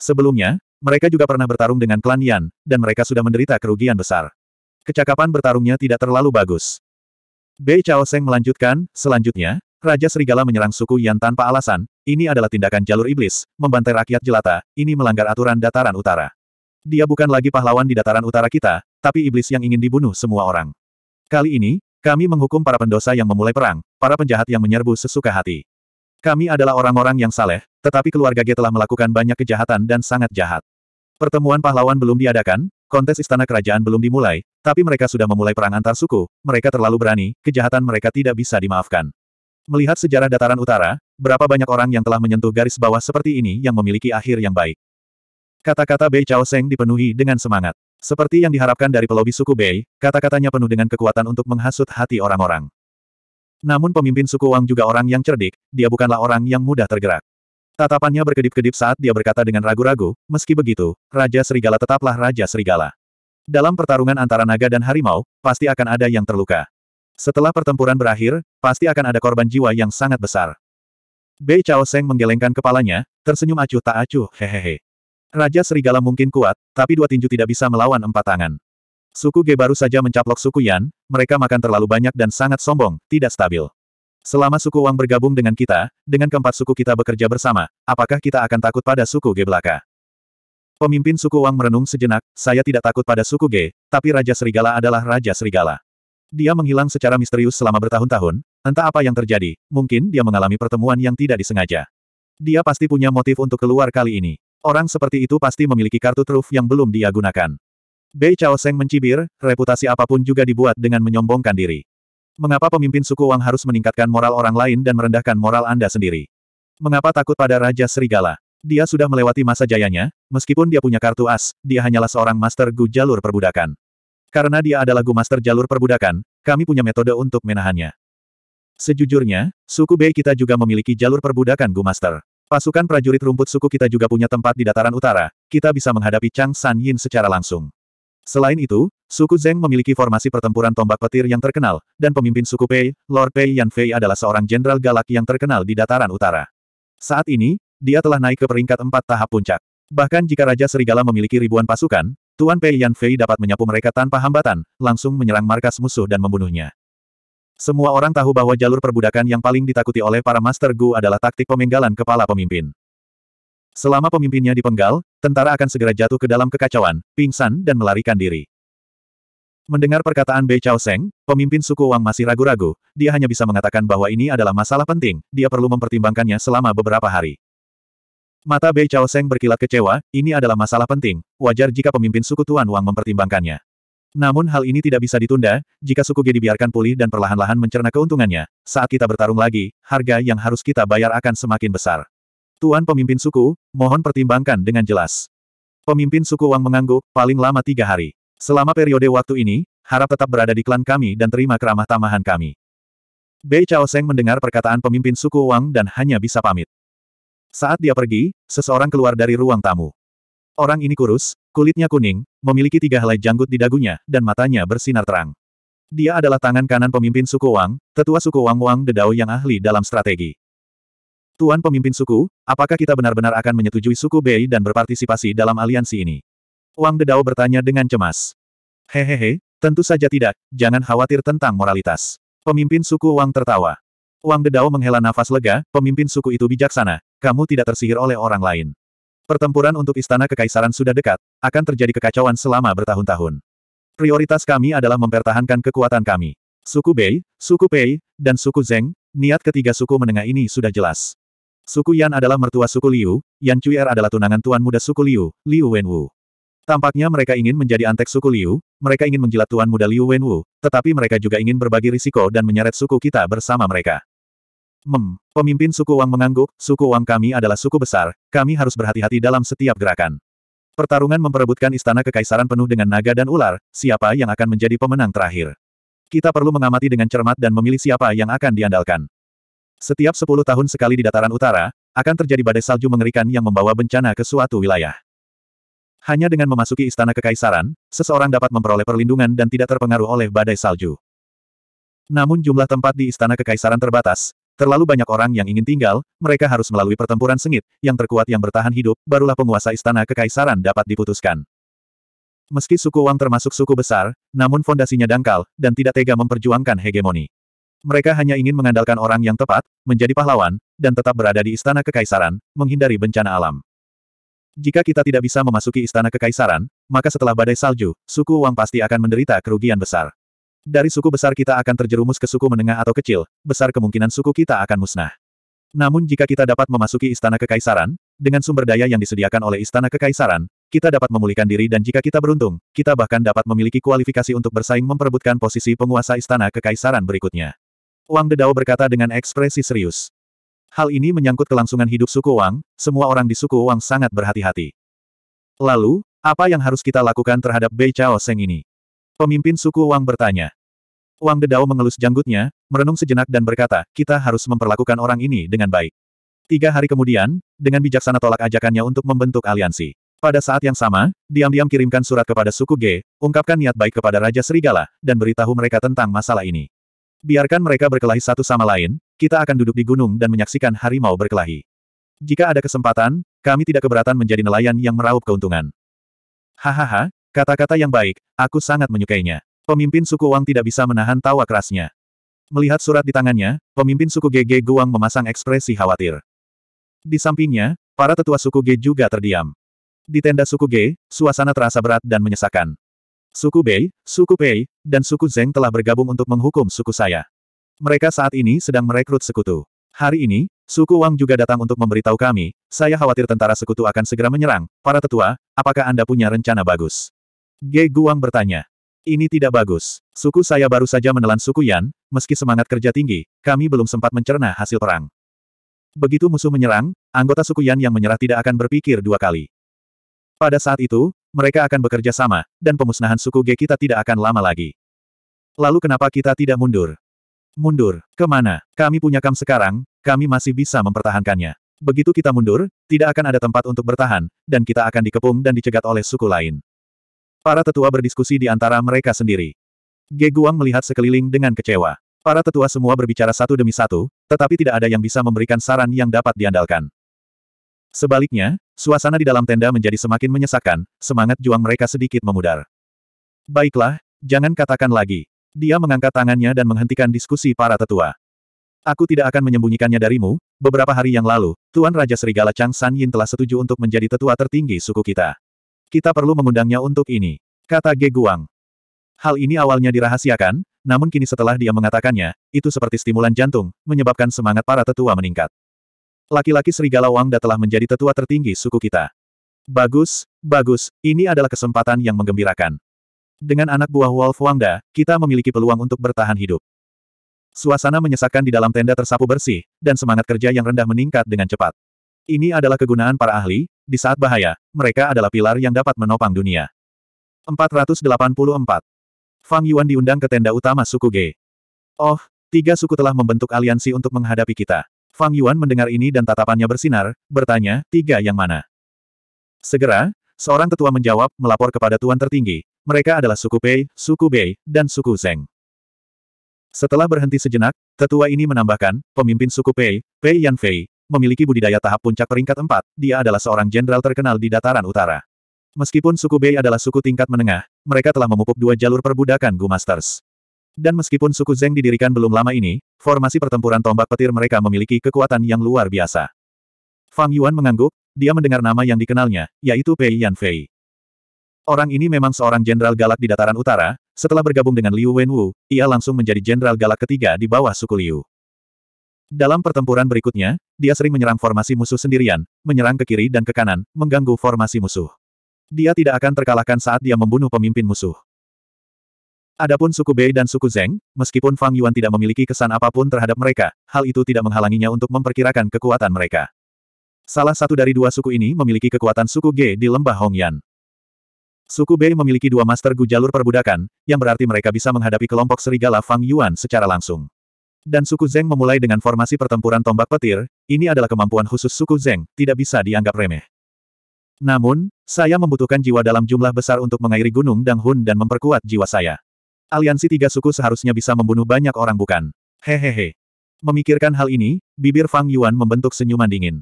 Sebelumnya, mereka juga pernah bertarung dengan klan Yan, dan mereka sudah menderita kerugian besar. Kecakapan bertarungnya tidak terlalu bagus. Bei Chao Seng melanjutkan, selanjutnya, Raja Serigala menyerang suku Yan tanpa alasan, ini adalah tindakan jalur iblis, membantai rakyat jelata, ini melanggar aturan dataran utara. Dia bukan lagi pahlawan di dataran utara kita, tapi iblis yang ingin dibunuh semua orang. Kali ini, kami menghukum para pendosa yang memulai perang, para penjahat yang menyerbu sesuka hati. Kami adalah orang-orang yang saleh, tetapi keluarga G telah melakukan banyak kejahatan dan sangat jahat. Pertemuan pahlawan belum diadakan, kontes istana kerajaan belum dimulai, tapi mereka sudah memulai perang antar suku, mereka terlalu berani, kejahatan mereka tidak bisa dimaafkan. Melihat sejarah dataran utara, berapa banyak orang yang telah menyentuh garis bawah seperti ini yang memiliki akhir yang baik. Kata-kata Bei Chao Seng dipenuhi dengan semangat. Seperti yang diharapkan dari pelobi suku Bei, kata-katanya penuh dengan kekuatan untuk menghasut hati orang-orang. Namun pemimpin suku Wang juga orang yang cerdik, dia bukanlah orang yang mudah tergerak. Tatapannya berkedip-kedip saat dia berkata dengan ragu-ragu, meski begitu, Raja Serigala tetaplah Raja Serigala. Dalam pertarungan antara naga dan harimau, pasti akan ada yang terluka. Setelah pertempuran berakhir, pasti akan ada korban jiwa yang sangat besar. Bei Chao Seng menggelengkan kepalanya, tersenyum acuh tak acuh, hehehe. Raja Serigala mungkin kuat, tapi dua tinju tidak bisa melawan empat tangan. Suku G baru saja mencaplok suku Yan, mereka makan terlalu banyak dan sangat sombong, tidak stabil. Selama suku Wang bergabung dengan kita, dengan keempat suku kita bekerja bersama, apakah kita akan takut pada suku G belaka? Pemimpin suku Wang merenung sejenak, saya tidak takut pada suku G, tapi Raja Serigala adalah Raja Serigala. Dia menghilang secara misterius selama bertahun-tahun, entah apa yang terjadi, mungkin dia mengalami pertemuan yang tidak disengaja. Dia pasti punya motif untuk keluar kali ini. Orang seperti itu pasti memiliki kartu truf yang belum dia gunakan. Bei Chao Seng mencibir, reputasi apapun juga dibuat dengan menyombongkan diri. Mengapa pemimpin suku Wang harus meningkatkan moral orang lain dan merendahkan moral Anda sendiri? Mengapa takut pada Raja Serigala? Dia sudah melewati masa jayanya, meskipun dia punya kartu as, dia hanyalah seorang master gu jalur perbudakan. Karena dia adalah gu master jalur perbudakan, kami punya metode untuk menahannya. Sejujurnya, suku Bei kita juga memiliki jalur perbudakan gu master. Pasukan prajurit rumput suku kita juga punya tempat di dataran utara, kita bisa menghadapi Chang San Yin secara langsung. Selain itu, suku Zeng memiliki formasi pertempuran tombak petir yang terkenal, dan pemimpin suku Pei, Lord Pei Yan Fei adalah seorang jenderal galak yang terkenal di dataran utara. Saat ini, dia telah naik ke peringkat empat tahap puncak. Bahkan jika Raja Serigala memiliki ribuan pasukan, Tuan Pei Yan Fei dapat menyapu mereka tanpa hambatan, langsung menyerang markas musuh dan membunuhnya. Semua orang tahu bahwa jalur perbudakan yang paling ditakuti oleh para Master Gu adalah taktik pemenggalan kepala pemimpin. Selama pemimpinnya dipenggal, tentara akan segera jatuh ke dalam kekacauan, pingsan dan melarikan diri. Mendengar perkataan Bei Chao Seng, pemimpin suku Wang masih ragu-ragu, dia hanya bisa mengatakan bahwa ini adalah masalah penting, dia perlu mempertimbangkannya selama beberapa hari. Mata Bei Chao Seng berkilat kecewa, ini adalah masalah penting, wajar jika pemimpin suku Tuan Wang mempertimbangkannya. Namun hal ini tidak bisa ditunda, jika suku G dibiarkan pulih dan perlahan-lahan mencerna keuntungannya, saat kita bertarung lagi, harga yang harus kita bayar akan semakin besar. Tuan pemimpin suku, mohon pertimbangkan dengan jelas. Pemimpin suku Wang mengangguk, paling lama tiga hari. Selama periode waktu ini, harap tetap berada di klan kami dan terima keramah tamahan kami. Bei Chao Seng mendengar perkataan pemimpin suku Wang dan hanya bisa pamit. Saat dia pergi, seseorang keluar dari ruang tamu. Orang ini kurus, kulitnya kuning, memiliki tiga helai janggut di dagunya, dan matanya bersinar terang. Dia adalah tangan kanan pemimpin suku Wang, tetua suku Wang Wang Dedao yang ahli dalam strategi. Tuan pemimpin suku, apakah kita benar-benar akan menyetujui suku Bei dan berpartisipasi dalam aliansi ini? Wang Dedao bertanya dengan cemas. Hehehe, tentu saja tidak, jangan khawatir tentang moralitas. Pemimpin suku Wang tertawa. Wang Dedao menghela nafas lega, pemimpin suku itu bijaksana, kamu tidak tersihir oleh orang lain. Pertempuran untuk Istana Kekaisaran sudah dekat, akan terjadi kekacauan selama bertahun-tahun. Prioritas kami adalah mempertahankan kekuatan kami. Suku Bei, Suku Pei, dan Suku Zeng, niat ketiga suku menengah ini sudah jelas. Suku Yan adalah mertua suku Liu, Yan Cuier adalah tunangan tuan muda suku Liu, Liu Wenwu. Tampaknya mereka ingin menjadi antek suku Liu, mereka ingin menjilat tuan muda Liu Wenwu, tetapi mereka juga ingin berbagi risiko dan menyeret suku kita bersama mereka. Mem, pemimpin suku Wang mengangguk, suku Wang kami adalah suku besar, kami harus berhati-hati dalam setiap gerakan. Pertarungan memperebutkan istana kekaisaran penuh dengan naga dan ular, siapa yang akan menjadi pemenang terakhir. Kita perlu mengamati dengan cermat dan memilih siapa yang akan diandalkan. Setiap sepuluh tahun sekali di dataran utara, akan terjadi badai salju mengerikan yang membawa bencana ke suatu wilayah. Hanya dengan memasuki istana kekaisaran, seseorang dapat memperoleh perlindungan dan tidak terpengaruh oleh badai salju. Namun jumlah tempat di istana kekaisaran terbatas, Terlalu banyak orang yang ingin tinggal, mereka harus melalui pertempuran sengit, yang terkuat yang bertahan hidup, barulah penguasa istana kekaisaran dapat diputuskan. Meski suku Wang termasuk suku besar, namun fondasinya dangkal, dan tidak tega memperjuangkan hegemoni. Mereka hanya ingin mengandalkan orang yang tepat, menjadi pahlawan, dan tetap berada di istana kekaisaran, menghindari bencana alam. Jika kita tidak bisa memasuki istana kekaisaran, maka setelah badai salju, suku Wang pasti akan menderita kerugian besar. Dari suku besar kita akan terjerumus ke suku menengah atau kecil, besar kemungkinan suku kita akan musnah. Namun jika kita dapat memasuki istana kekaisaran, dengan sumber daya yang disediakan oleh istana kekaisaran, kita dapat memulihkan diri dan jika kita beruntung, kita bahkan dapat memiliki kualifikasi untuk bersaing memperebutkan posisi penguasa istana kekaisaran berikutnya. Wang Dedao berkata dengan ekspresi serius. Hal ini menyangkut kelangsungan hidup suku Wang, semua orang di suku Wang sangat berhati-hati. Lalu, apa yang harus kita lakukan terhadap Bei Chao Seng ini? Pemimpin suku Wang bertanya. Wang Dedao mengelus janggutnya, merenung sejenak dan berkata, kita harus memperlakukan orang ini dengan baik. Tiga hari kemudian, dengan bijaksana tolak ajakannya untuk membentuk aliansi. Pada saat yang sama, diam-diam kirimkan surat kepada suku G, ungkapkan niat baik kepada Raja Serigala, dan beritahu mereka tentang masalah ini. Biarkan mereka berkelahi satu sama lain, kita akan duduk di gunung dan menyaksikan harimau berkelahi. Jika ada kesempatan, kami tidak keberatan menjadi nelayan yang meraup keuntungan. Hahaha, kata-kata yang baik, aku sangat menyukainya. Pemimpin suku Wang tidak bisa menahan tawa kerasnya. Melihat surat di tangannya, pemimpin suku GG Guang memasang ekspresi khawatir. Di sampingnya, para tetua suku G juga terdiam. Di tenda suku G, suasana terasa berat dan menyesakan. Suku Bei, suku Pei, dan suku Zeng telah bergabung untuk menghukum suku saya. Mereka saat ini sedang merekrut sekutu. Hari ini, suku Wang juga datang untuk memberitahu kami, saya khawatir tentara sekutu akan segera menyerang. Para tetua, apakah Anda punya rencana bagus? Ge Guang bertanya. Ini tidak bagus. Suku saya baru saja menelan suku Yan, meski semangat kerja tinggi, kami belum sempat mencerna hasil perang. Begitu musuh menyerang, anggota suku Yan yang menyerah tidak akan berpikir dua kali. Pada saat itu, mereka akan bekerja sama, dan pemusnahan suku G kita tidak akan lama lagi. Lalu kenapa kita tidak mundur? Mundur, kemana? Kami punya kam sekarang, kami masih bisa mempertahankannya. Begitu kita mundur, tidak akan ada tempat untuk bertahan, dan kita akan dikepung dan dicegat oleh suku lain. Para tetua berdiskusi di antara mereka sendiri. Ge Guang melihat sekeliling dengan kecewa. Para tetua semua berbicara satu demi satu, tetapi tidak ada yang bisa memberikan saran yang dapat diandalkan. Sebaliknya, suasana di dalam tenda menjadi semakin menyesakkan, semangat juang mereka sedikit memudar. Baiklah, jangan katakan lagi. Dia mengangkat tangannya dan menghentikan diskusi para tetua. Aku tidak akan menyembunyikannya darimu, beberapa hari yang lalu, Tuan Raja Serigala Chang San Yin telah setuju untuk menjadi tetua tertinggi suku kita. Kita perlu mengundangnya untuk ini. Kata Ge Guang. Hal ini awalnya dirahasiakan, namun kini setelah dia mengatakannya, itu seperti stimulan jantung, menyebabkan semangat para tetua meningkat. Laki-laki serigala Wangda telah menjadi tetua tertinggi suku kita. Bagus, bagus, ini adalah kesempatan yang menggembirakan. Dengan anak buah Wolf Wangda, kita memiliki peluang untuk bertahan hidup. Suasana menyesakkan di dalam tenda tersapu bersih, dan semangat kerja yang rendah meningkat dengan cepat. Ini adalah kegunaan para ahli, di saat bahaya, mereka adalah pilar yang dapat menopang dunia. 484. Fang Yuan diundang ke tenda utama suku G. Oh, tiga suku telah membentuk aliansi untuk menghadapi kita. Fang Yuan mendengar ini dan tatapannya bersinar, bertanya, tiga yang mana? Segera, seorang tetua menjawab, melapor kepada tuan tertinggi. Mereka adalah suku Pei, suku Bei, dan suku Zeng. Setelah berhenti sejenak, tetua ini menambahkan, pemimpin suku Pei, Pei Yanfei." memiliki budidaya tahap puncak peringkat 4, dia adalah seorang jenderal terkenal di dataran utara. Meskipun suku Bei adalah suku tingkat menengah, mereka telah memupuk dua jalur perbudakan Gu Masters. Dan meskipun suku Zeng didirikan belum lama ini, formasi pertempuran tombak petir mereka memiliki kekuatan yang luar biasa. Fang Yuan mengangguk, dia mendengar nama yang dikenalnya, yaitu Pei Yanfei. Orang ini memang seorang jenderal galak di dataran utara, setelah bergabung dengan Liu Wenwu, ia langsung menjadi jenderal galak ketiga di bawah suku Liu. Dalam pertempuran berikutnya, dia sering menyerang formasi musuh sendirian, menyerang ke kiri dan ke kanan, mengganggu formasi musuh. Dia tidak akan terkalahkan saat dia membunuh pemimpin musuh. Adapun suku Bei dan suku Zeng, meskipun Fang Yuan tidak memiliki kesan apapun terhadap mereka, hal itu tidak menghalanginya untuk memperkirakan kekuatan mereka. Salah satu dari dua suku ini memiliki kekuatan suku G di lembah Hongyan. Suku Bei memiliki dua master Gu jalur perbudakan, yang berarti mereka bisa menghadapi kelompok serigala Fang Yuan secara langsung dan suku Zeng memulai dengan formasi pertempuran tombak petir, ini adalah kemampuan khusus suku Zeng, tidak bisa dianggap remeh. Namun, saya membutuhkan jiwa dalam jumlah besar untuk mengairi gunung Dang Hun dan memperkuat jiwa saya. Aliansi tiga suku seharusnya bisa membunuh banyak orang bukan? Hehehe. Memikirkan hal ini, bibir Fang Yuan membentuk senyuman dingin.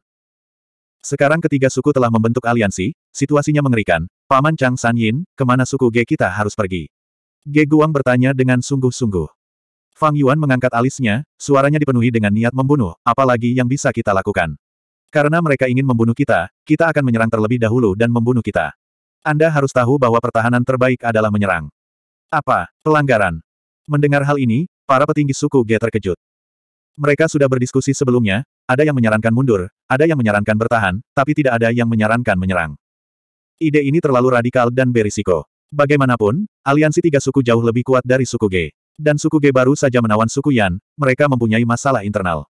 Sekarang ketiga suku telah membentuk aliansi, situasinya mengerikan. Paman Chang San Yin, kemana suku Ge kita harus pergi? Ge Guang bertanya dengan sungguh-sungguh. Fang Yuan mengangkat alisnya, suaranya dipenuhi dengan niat membunuh, apalagi yang bisa kita lakukan. Karena mereka ingin membunuh kita, kita akan menyerang terlebih dahulu dan membunuh kita. Anda harus tahu bahwa pertahanan terbaik adalah menyerang. Apa? Pelanggaran. Mendengar hal ini, para petinggi suku G terkejut. Mereka sudah berdiskusi sebelumnya, ada yang menyarankan mundur, ada yang menyarankan bertahan, tapi tidak ada yang menyarankan menyerang. Ide ini terlalu radikal dan berisiko. Bagaimanapun, aliansi tiga suku jauh lebih kuat dari suku G. Dan suku Ge baru saja menawan suku Yan, mereka mempunyai masalah internal.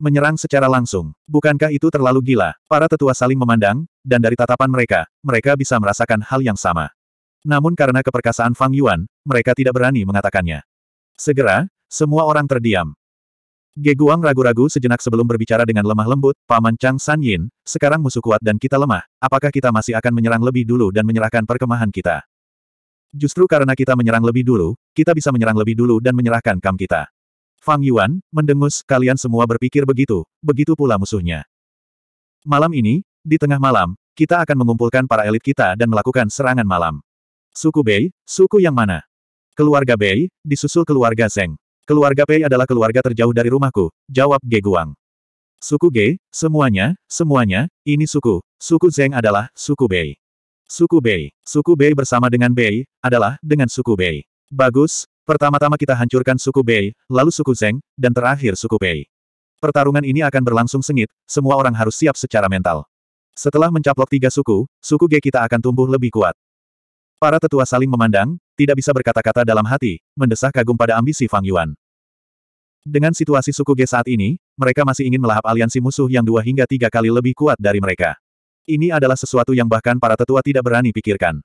Menyerang secara langsung, bukankah itu terlalu gila? Para tetua saling memandang, dan dari tatapan mereka, mereka bisa merasakan hal yang sama. Namun karena keperkasaan Fang Yuan, mereka tidak berani mengatakannya. Segera, semua orang terdiam. Ge Guang ragu-ragu sejenak sebelum berbicara dengan lemah lembut, Paman Chang San Yin, sekarang musuh kuat dan kita lemah, apakah kita masih akan menyerang lebih dulu dan menyerahkan perkemahan kita? Justru karena kita menyerang lebih dulu, kita bisa menyerang lebih dulu dan menyerahkan kam kita. Fang Yuan, mendengus, kalian semua berpikir begitu, begitu pula musuhnya. Malam ini, di tengah malam, kita akan mengumpulkan para elit kita dan melakukan serangan malam. Suku Bei, suku yang mana? Keluarga Bei, disusul keluarga Zeng. Keluarga Pei adalah keluarga terjauh dari rumahku, jawab Ge Guang. Suku Ge, semuanya, semuanya, ini suku, suku Zeng adalah suku Bei. Suku Bei. Suku Bei bersama dengan Bei, adalah, dengan suku Bei. Bagus, pertama-tama kita hancurkan suku Bei, lalu suku Zeng, dan terakhir suku Bei. Pertarungan ini akan berlangsung sengit, semua orang harus siap secara mental. Setelah mencaplok tiga suku, suku G kita akan tumbuh lebih kuat. Para tetua saling memandang, tidak bisa berkata-kata dalam hati, mendesah kagum pada ambisi Fang Yuan. Dengan situasi suku G saat ini, mereka masih ingin melahap aliansi musuh yang dua hingga tiga kali lebih kuat dari mereka. Ini adalah sesuatu yang bahkan para tetua tidak berani pikirkan.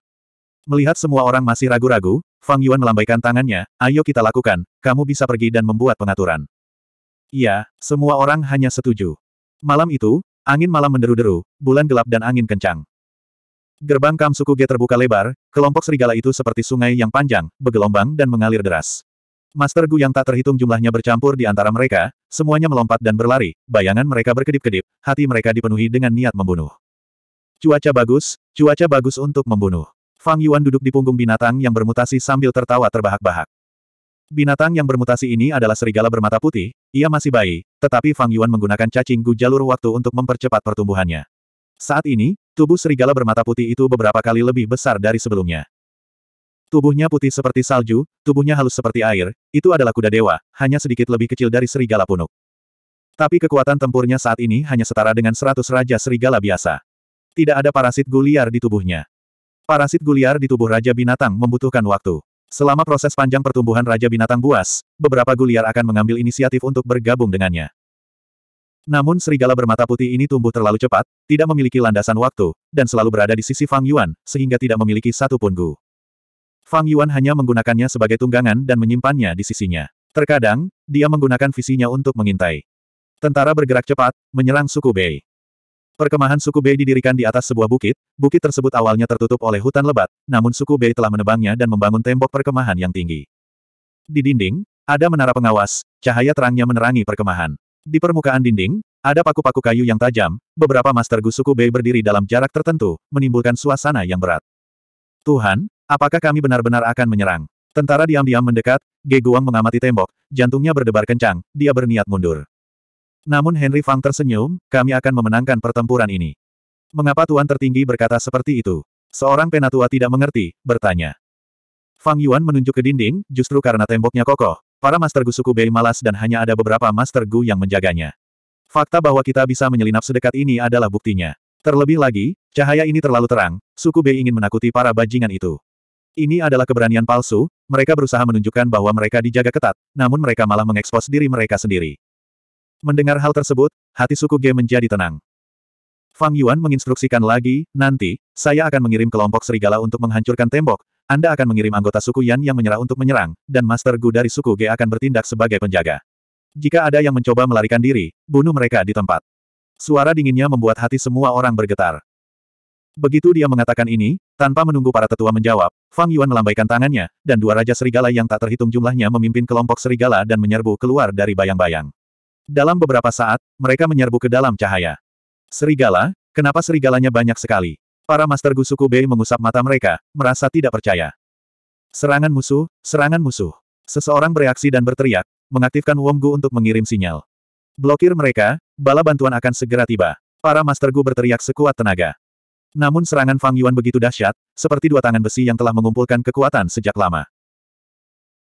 Melihat semua orang masih ragu-ragu, Fang Yuan melambaikan tangannya, ayo kita lakukan, kamu bisa pergi dan membuat pengaturan. Iya, semua orang hanya setuju. Malam itu, angin malam menderu-deru, bulan gelap dan angin kencang. Gerbang Kamsuku Ge terbuka lebar, kelompok serigala itu seperti sungai yang panjang, bergelombang dan mengalir deras. Master Gu yang tak terhitung jumlahnya bercampur di antara mereka, semuanya melompat dan berlari, bayangan mereka berkedip-kedip, hati mereka dipenuhi dengan niat membunuh. Cuaca bagus, cuaca bagus untuk membunuh. Fang Yuan duduk di punggung binatang yang bermutasi sambil tertawa terbahak-bahak. Binatang yang bermutasi ini adalah serigala bermata putih, ia masih bayi, tetapi Fang Yuan menggunakan cacing gu jalur waktu untuk mempercepat pertumbuhannya. Saat ini, tubuh serigala bermata putih itu beberapa kali lebih besar dari sebelumnya. Tubuhnya putih seperti salju, tubuhnya halus seperti air, itu adalah kuda dewa, hanya sedikit lebih kecil dari serigala punuk. Tapi kekuatan tempurnya saat ini hanya setara dengan seratus raja serigala biasa. Tidak ada parasit guliar di tubuhnya. Parasit guliar di tubuh Raja Binatang membutuhkan waktu. Selama proses panjang pertumbuhan Raja Binatang buas, beberapa guliar akan mengambil inisiatif untuk bergabung dengannya. Namun serigala bermata putih ini tumbuh terlalu cepat, tidak memiliki landasan waktu, dan selalu berada di sisi Fang Yuan, sehingga tidak memiliki satu pun gu. Fang Yuan hanya menggunakannya sebagai tunggangan dan menyimpannya di sisinya. Terkadang, dia menggunakan visinya untuk mengintai. Tentara bergerak cepat, menyerang suku Bei. Perkemahan suku Bei didirikan di atas sebuah bukit, bukit tersebut awalnya tertutup oleh hutan lebat, namun suku Bei telah menebangnya dan membangun tembok perkemahan yang tinggi. Di dinding, ada menara pengawas, cahaya terangnya menerangi perkemahan. Di permukaan dinding, ada paku-paku kayu yang tajam, beberapa master gu suku Bei berdiri dalam jarak tertentu, menimbulkan suasana yang berat. Tuhan, apakah kami benar-benar akan menyerang? Tentara diam-diam mendekat, Ge Guang mengamati tembok, jantungnya berdebar kencang, dia berniat mundur. Namun Henry Fang tersenyum, kami akan memenangkan pertempuran ini. Mengapa Tuan Tertinggi berkata seperti itu? Seorang penatua tidak mengerti, bertanya. Fang Yuan menunjuk ke dinding, justru karena temboknya kokoh. Para Master Gu suku Bei malas dan hanya ada beberapa Master Gu yang menjaganya. Fakta bahwa kita bisa menyelinap sedekat ini adalah buktinya. Terlebih lagi, cahaya ini terlalu terang, suku Bei ingin menakuti para bajingan itu. Ini adalah keberanian palsu, mereka berusaha menunjukkan bahwa mereka dijaga ketat, namun mereka malah mengekspos diri mereka sendiri. Mendengar hal tersebut, hati suku G menjadi tenang. Fang Yuan menginstruksikan lagi, nanti, saya akan mengirim kelompok serigala untuk menghancurkan tembok, Anda akan mengirim anggota suku Yan yang menyerah untuk menyerang, dan Master Gu dari suku G akan bertindak sebagai penjaga. Jika ada yang mencoba melarikan diri, bunuh mereka di tempat. Suara dinginnya membuat hati semua orang bergetar. Begitu dia mengatakan ini, tanpa menunggu para tetua menjawab, Fang Yuan melambaikan tangannya, dan dua raja serigala yang tak terhitung jumlahnya memimpin kelompok serigala dan menyerbu keluar dari bayang-bayang. Dalam beberapa saat, mereka menyerbu ke dalam cahaya. Serigala, kenapa serigalanya banyak sekali? Para Master Gusuku B mengusap mata mereka, merasa tidak percaya. Serangan musuh, serangan musuh. Seseorang bereaksi dan berteriak, mengaktifkan Wonggu untuk mengirim sinyal. Blokir mereka, bala bantuan akan segera tiba. Para Master Gu berteriak sekuat tenaga. Namun serangan Fang Yuan begitu dahsyat, seperti dua tangan besi yang telah mengumpulkan kekuatan sejak lama.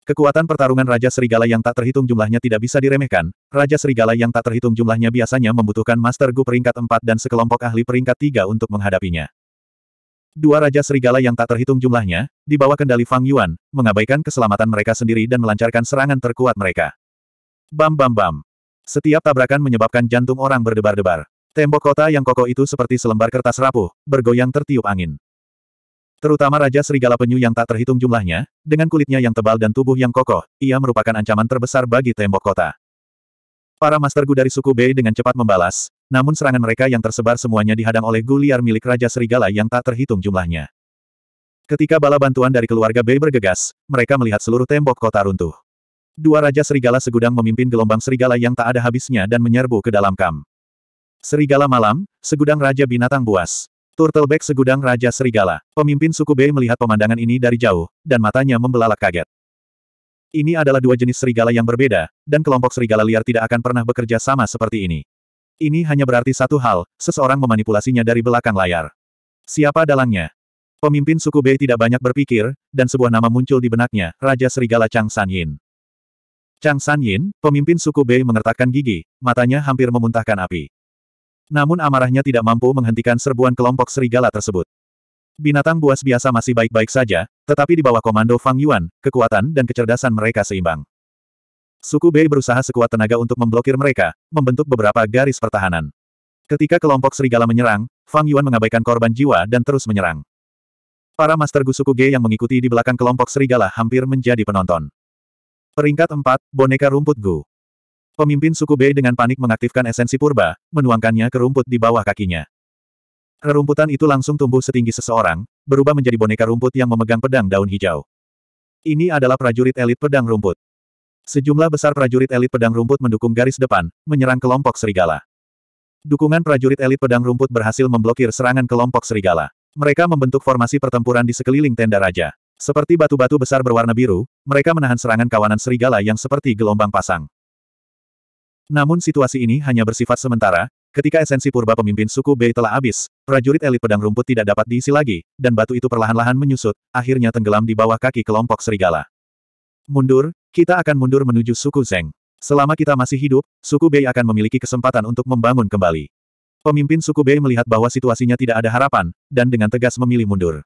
Kekuatan pertarungan Raja Serigala yang tak terhitung jumlahnya tidak bisa diremehkan. Raja Serigala yang tak terhitung jumlahnya biasanya membutuhkan Master Gu peringkat 4 dan sekelompok ahli peringkat 3 untuk menghadapinya. Dua Raja Serigala yang tak terhitung jumlahnya, di bawah kendali Fang Yuan, mengabaikan keselamatan mereka sendiri dan melancarkan serangan terkuat mereka. Bam bam bam. Setiap tabrakan menyebabkan jantung orang berdebar-debar. Tembok kota yang kokoh itu seperti selembar kertas rapuh, bergoyang tertiup angin. Terutama Raja Serigala Penyu yang tak terhitung jumlahnya, dengan kulitnya yang tebal dan tubuh yang kokoh, ia merupakan ancaman terbesar bagi tembok kota. Para Master Gu dari suku B dengan cepat membalas, namun serangan mereka yang tersebar semuanya dihadang oleh Gu milik Raja Serigala yang tak terhitung jumlahnya. Ketika bala bantuan dari keluarga B bergegas, mereka melihat seluruh tembok kota runtuh. Dua Raja Serigala segudang memimpin gelombang serigala yang tak ada habisnya dan menyerbu ke dalam kam. Serigala malam, segudang Raja Binatang Buas. Turtleback segudang Raja Serigala. Pemimpin suku B melihat pemandangan ini dari jauh, dan matanya membelalak kaget. Ini adalah dua jenis serigala yang berbeda, dan kelompok serigala liar tidak akan pernah bekerja sama seperti ini. Ini hanya berarti satu hal, seseorang memanipulasinya dari belakang layar. Siapa dalangnya? Pemimpin suku B tidak banyak berpikir, dan sebuah nama muncul di benaknya, Raja Serigala Chang San Yin. Chang San Yin, pemimpin suku B mengertakkan gigi, matanya hampir memuntahkan api. Namun amarahnya tidak mampu menghentikan serbuan kelompok serigala tersebut. Binatang buas biasa masih baik-baik saja, tetapi di bawah komando Fang Yuan, kekuatan dan kecerdasan mereka seimbang. Suku Bei berusaha sekuat tenaga untuk memblokir mereka, membentuk beberapa garis pertahanan. Ketika kelompok serigala menyerang, Fang Yuan mengabaikan korban jiwa dan terus menyerang. Para Master Gu Suku G yang mengikuti di belakang kelompok serigala hampir menjadi penonton. Peringkat 4, Boneka Rumput Gu. Pemimpin suku B dengan panik mengaktifkan esensi purba, menuangkannya ke rumput di bawah kakinya. Rerumputan itu langsung tumbuh setinggi seseorang, berubah menjadi boneka rumput yang memegang pedang daun hijau. Ini adalah prajurit elit pedang rumput. Sejumlah besar prajurit elit pedang rumput mendukung garis depan, menyerang kelompok serigala. Dukungan prajurit elit pedang rumput berhasil memblokir serangan kelompok serigala. Mereka membentuk formasi pertempuran di sekeliling tenda raja. Seperti batu-batu besar berwarna biru, mereka menahan serangan kawanan serigala yang seperti gelombang pasang. Namun situasi ini hanya bersifat sementara, ketika esensi purba pemimpin suku Bei telah habis, prajurit elit pedang rumput tidak dapat diisi lagi, dan batu itu perlahan-lahan menyusut, akhirnya tenggelam di bawah kaki kelompok serigala. Mundur, kita akan mundur menuju suku Zeng. Selama kita masih hidup, suku Bei akan memiliki kesempatan untuk membangun kembali. Pemimpin suku Bei melihat bahwa situasinya tidak ada harapan, dan dengan tegas memilih mundur.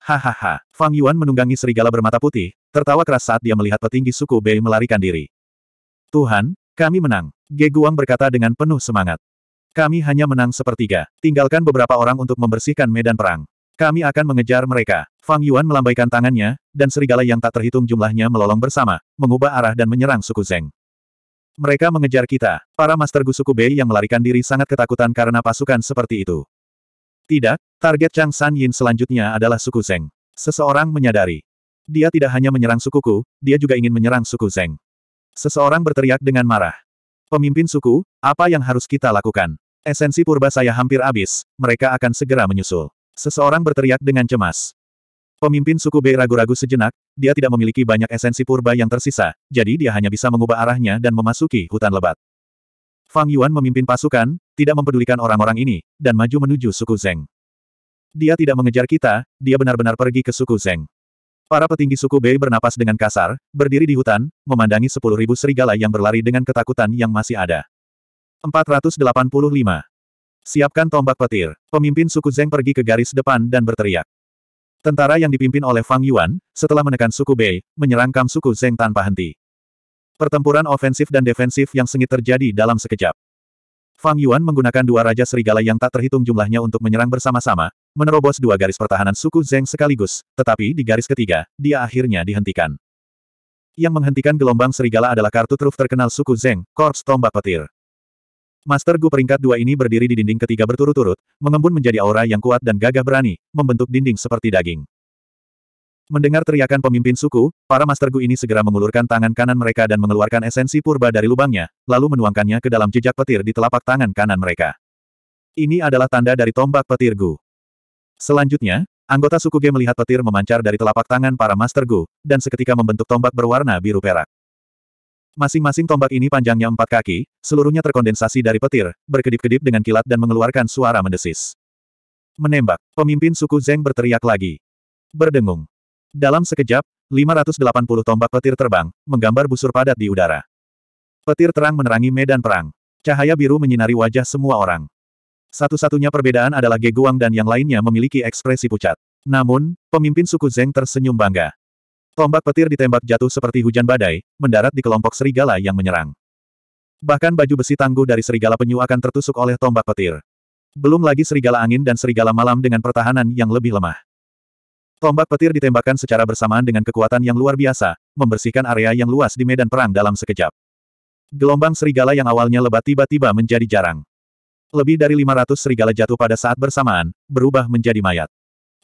Hahaha, Fang Yuan menunggangi serigala bermata putih, tertawa keras saat dia melihat petinggi suku Bei melarikan diri. Tuhan, kami menang. Ge Guang berkata dengan penuh semangat. Kami hanya menang sepertiga. Tinggalkan beberapa orang untuk membersihkan medan perang. Kami akan mengejar mereka. Fang Yuan melambaikan tangannya, dan serigala yang tak terhitung jumlahnya melolong bersama, mengubah arah dan menyerang suku Zeng. Mereka mengejar kita. Para Master Gu suku Bei yang melarikan diri sangat ketakutan karena pasukan seperti itu. Tidak, target Chang San Yin selanjutnya adalah suku Zeng. Seseorang menyadari. Dia tidak hanya menyerang sukuku, dia juga ingin menyerang suku Zeng. Seseorang berteriak dengan marah. Pemimpin suku, apa yang harus kita lakukan? Esensi purba saya hampir habis, mereka akan segera menyusul. Seseorang berteriak dengan cemas. Pemimpin suku B ragu-ragu sejenak, dia tidak memiliki banyak esensi purba yang tersisa, jadi dia hanya bisa mengubah arahnya dan memasuki hutan lebat. Fang Yuan memimpin pasukan, tidak mempedulikan orang-orang ini, dan maju menuju suku Zeng. Dia tidak mengejar kita, dia benar-benar pergi ke suku Zeng. Para petinggi suku Bei bernapas dengan kasar, berdiri di hutan, memandangi sepuluh ribu serigala yang berlari dengan ketakutan yang masih ada. 485. Siapkan tombak petir. Pemimpin suku Zeng pergi ke garis depan dan berteriak. Tentara yang dipimpin oleh Fang Yuan, setelah menekan suku Bei, menyerang kam suku Zeng tanpa henti. Pertempuran ofensif dan defensif yang sengit terjadi dalam sekejap. Fang Yuan menggunakan dua raja serigala yang tak terhitung jumlahnya untuk menyerang bersama-sama, menerobos dua garis pertahanan suku Zeng sekaligus, tetapi di garis ketiga, dia akhirnya dihentikan. Yang menghentikan gelombang serigala adalah kartu truf terkenal suku Zeng, Korps Tombak Petir. Master Gu peringkat dua ini berdiri di dinding ketiga berturut-turut, mengembun menjadi aura yang kuat dan gagah berani, membentuk dinding seperti daging. Mendengar teriakan pemimpin suku, para Master Gu ini segera mengulurkan tangan kanan mereka dan mengeluarkan esensi purba dari lubangnya, lalu menuangkannya ke dalam jejak petir di telapak tangan kanan mereka. Ini adalah tanda dari tombak petir Gu. Selanjutnya, anggota suku G melihat petir memancar dari telapak tangan para Master Gu, dan seketika membentuk tombak berwarna biru perak. Masing-masing tombak ini panjangnya empat kaki, seluruhnya terkondensasi dari petir, berkedip-kedip dengan kilat dan mengeluarkan suara mendesis. Menembak, pemimpin suku Zeng berteriak lagi. Berdengung. Dalam sekejap, 580 tombak petir terbang, menggambar busur padat di udara. Petir terang menerangi medan perang. Cahaya biru menyinari wajah semua orang. Satu-satunya perbedaan adalah Geguang dan yang lainnya memiliki ekspresi pucat. Namun, pemimpin suku Zeng tersenyum bangga. Tombak petir ditembak jatuh seperti hujan badai, mendarat di kelompok serigala yang menyerang. Bahkan baju besi tangguh dari serigala penyu akan tertusuk oleh tombak petir. Belum lagi serigala angin dan serigala malam dengan pertahanan yang lebih lemah. Tombak petir ditembakkan secara bersamaan dengan kekuatan yang luar biasa, membersihkan area yang luas di medan perang dalam sekejap. Gelombang serigala yang awalnya lebat tiba-tiba menjadi jarang. Lebih dari 500 serigala jatuh pada saat bersamaan, berubah menjadi mayat.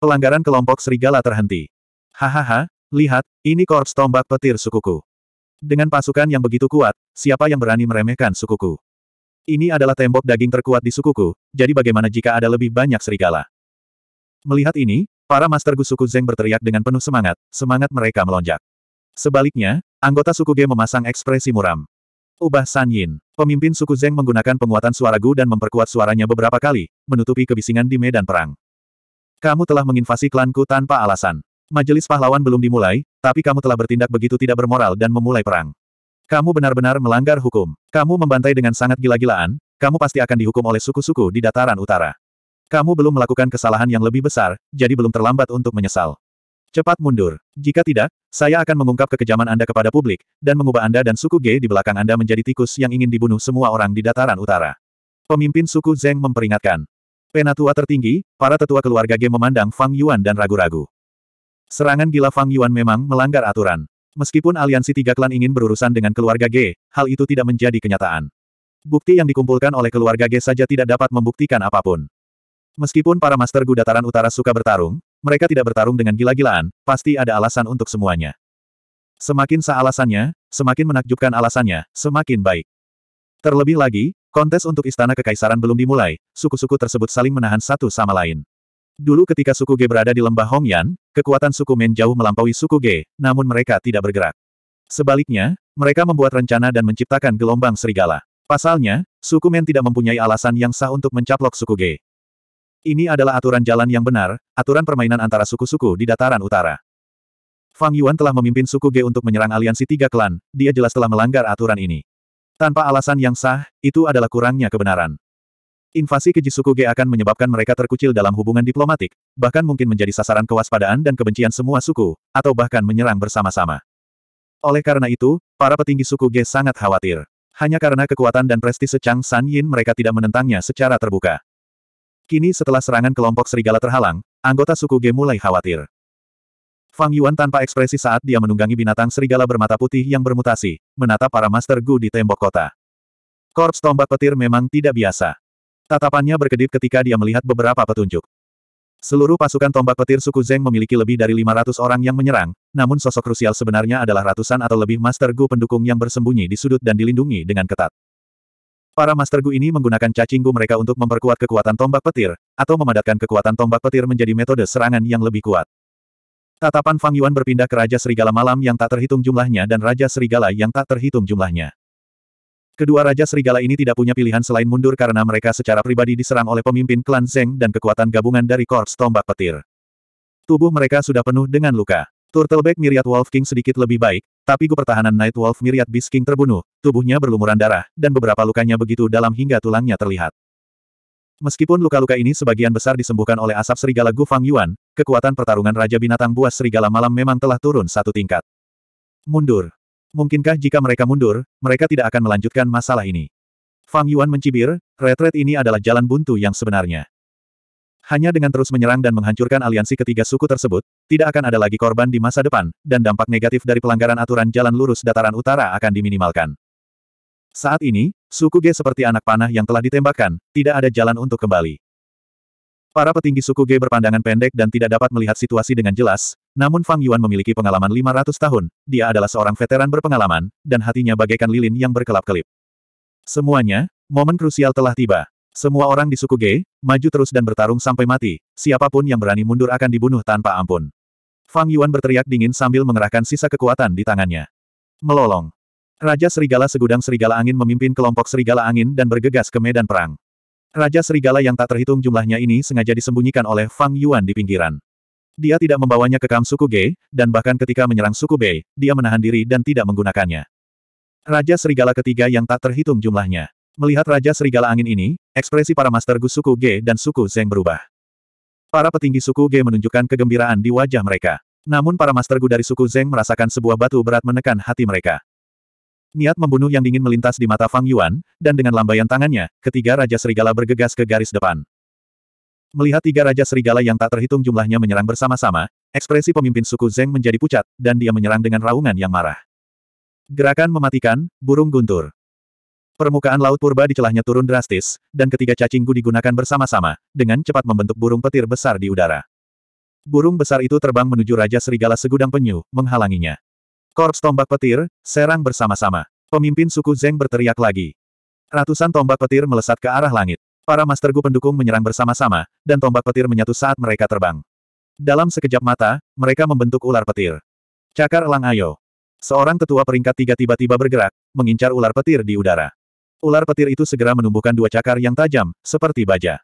Pelanggaran kelompok serigala terhenti. Hahaha, lihat, ini korps tombak petir sukuku. Dengan pasukan yang begitu kuat, siapa yang berani meremehkan sukuku? Ini adalah tembok daging terkuat di sukuku, jadi bagaimana jika ada lebih banyak serigala? Melihat ini, para master Gu suku Zeng berteriak dengan penuh semangat, semangat mereka melonjak. Sebaliknya, anggota suku G memasang ekspresi muram. Ubah San Yin. Pemimpin suku Zeng menggunakan penguatan suara Gu dan memperkuat suaranya beberapa kali, menutupi kebisingan di medan perang. Kamu telah menginvasi klanku tanpa alasan. Majelis pahlawan belum dimulai, tapi kamu telah bertindak begitu tidak bermoral dan memulai perang. Kamu benar-benar melanggar hukum. Kamu membantai dengan sangat gila-gilaan, kamu pasti akan dihukum oleh suku-suku di dataran utara. Kamu belum melakukan kesalahan yang lebih besar, jadi belum terlambat untuk menyesal. Cepat mundur. Jika tidak, saya akan mengungkap kekejaman Anda kepada publik, dan mengubah Anda dan suku G di belakang Anda menjadi tikus yang ingin dibunuh semua orang di dataran utara. Pemimpin suku Zeng memperingatkan. Penatua tertinggi, para tetua keluarga G memandang Fang Yuan dan ragu-ragu. Serangan gila Fang Yuan memang melanggar aturan. Meskipun aliansi tiga klan ingin berurusan dengan keluarga G, hal itu tidak menjadi kenyataan. Bukti yang dikumpulkan oleh keluarga G saja tidak dapat membuktikan apapun. Meskipun para Master Gu dataran utara suka bertarung, mereka tidak bertarung dengan gila-gilaan, pasti ada alasan untuk semuanya. Semakin sah alasannya, semakin menakjubkan alasannya, semakin baik. Terlebih lagi, kontes untuk Istana Kekaisaran belum dimulai, suku-suku tersebut saling menahan satu sama lain. Dulu ketika suku G berada di lembah Hongyan, kekuatan suku Men jauh melampaui suku G, namun mereka tidak bergerak. Sebaliknya, mereka membuat rencana dan menciptakan gelombang serigala. Pasalnya, suku Men tidak mempunyai alasan yang sah untuk mencaplok suku G. Ini adalah aturan jalan yang benar, aturan permainan antara suku-suku di dataran utara. Fang Yuan telah memimpin suku G untuk menyerang aliansi tiga klan, dia jelas telah melanggar aturan ini. Tanpa alasan yang sah, itu adalah kurangnya kebenaran. Invasi keji suku G akan menyebabkan mereka terkucil dalam hubungan diplomatik, bahkan mungkin menjadi sasaran kewaspadaan dan kebencian semua suku, atau bahkan menyerang bersama-sama. Oleh karena itu, para petinggi suku G sangat khawatir. Hanya karena kekuatan dan prestise Chang San Yin mereka tidak menentangnya secara terbuka. Kini setelah serangan kelompok serigala terhalang, anggota suku G mulai khawatir. Fang Yuan tanpa ekspresi saat dia menunggangi binatang serigala bermata putih yang bermutasi, menatap para Master Gu di tembok kota. Korps tombak petir memang tidak biasa. Tatapannya berkedip ketika dia melihat beberapa petunjuk. Seluruh pasukan tombak petir suku Zeng memiliki lebih dari 500 orang yang menyerang, namun sosok krusial sebenarnya adalah ratusan atau lebih Master Gu pendukung yang bersembunyi di sudut dan dilindungi dengan ketat. Para Master Gu ini menggunakan cacing Gu mereka untuk memperkuat kekuatan tombak petir, atau memadatkan kekuatan tombak petir menjadi metode serangan yang lebih kuat. Tatapan Fang Yuan berpindah ke Raja Serigala Malam yang tak terhitung jumlahnya dan Raja Serigala yang tak terhitung jumlahnya. Kedua Raja Serigala ini tidak punya pilihan selain mundur karena mereka secara pribadi diserang oleh pemimpin klan Zeng dan kekuatan gabungan dari Korps Tombak Petir. Tubuh mereka sudah penuh dengan luka. Turtleback Myriad Wolf King sedikit lebih baik, tapi gu pertahanan Night Wolf Myriad Beast King terbunuh, tubuhnya berlumuran darah, dan beberapa lukanya begitu dalam hingga tulangnya terlihat. Meskipun luka-luka ini sebagian besar disembuhkan oleh asap serigala Gu Fang Yuan, kekuatan pertarungan Raja Binatang Buas Serigala Malam memang telah turun satu tingkat. Mundur. Mungkinkah jika mereka mundur, mereka tidak akan melanjutkan masalah ini? Fang Yuan mencibir, retret ini adalah jalan buntu yang sebenarnya. Hanya dengan terus menyerang dan menghancurkan aliansi ketiga suku tersebut, tidak akan ada lagi korban di masa depan, dan dampak negatif dari pelanggaran aturan jalan lurus dataran utara akan diminimalkan. Saat ini, suku G seperti anak panah yang telah ditembakkan, tidak ada jalan untuk kembali. Para petinggi suku G berpandangan pendek dan tidak dapat melihat situasi dengan jelas, namun Fang Yuan memiliki pengalaman 500 tahun, dia adalah seorang veteran berpengalaman, dan hatinya bagaikan lilin yang berkelap-kelip. Semuanya, momen krusial telah tiba. Semua orang di suku G, maju terus dan bertarung sampai mati, siapapun yang berani mundur akan dibunuh tanpa ampun. Fang Yuan berteriak dingin sambil mengerahkan sisa kekuatan di tangannya. Melolong. Raja Serigala Segudang Serigala Angin memimpin kelompok Serigala Angin dan bergegas ke medan perang. Raja Serigala yang tak terhitung jumlahnya ini sengaja disembunyikan oleh Fang Yuan di pinggiran. Dia tidak membawanya ke kam suku G, dan bahkan ketika menyerang suku B, dia menahan diri dan tidak menggunakannya. Raja Serigala ketiga yang tak terhitung jumlahnya. Melihat Raja Serigala Angin ini, Ekspresi para Master Gu suku G dan suku Zeng berubah. Para petinggi suku G menunjukkan kegembiraan di wajah mereka. Namun para Master Gu dari suku Zeng merasakan sebuah batu berat menekan hati mereka. Niat membunuh yang dingin melintas di mata Fang Yuan, dan dengan lambaian tangannya, ketiga Raja Serigala bergegas ke garis depan. Melihat tiga Raja Serigala yang tak terhitung jumlahnya menyerang bersama-sama, ekspresi pemimpin suku Zeng menjadi pucat, dan dia menyerang dengan raungan yang marah. Gerakan mematikan, burung guntur. Permukaan laut purba di celahnya turun drastis, dan ketiga gu digunakan bersama-sama, dengan cepat membentuk burung petir besar di udara. Burung besar itu terbang menuju Raja Serigala Segudang Penyu, menghalanginya. Korps tombak petir, serang bersama-sama. Pemimpin suku Zeng berteriak lagi. Ratusan tombak petir melesat ke arah langit. Para Master Gu pendukung menyerang bersama-sama, dan tombak petir menyatu saat mereka terbang. Dalam sekejap mata, mereka membentuk ular petir. Cakar Elang Ayo. Seorang tetua peringkat tiga tiba-tiba bergerak, mengincar ular petir di udara. Ular petir itu segera menumbuhkan dua cakar yang tajam, seperti baja.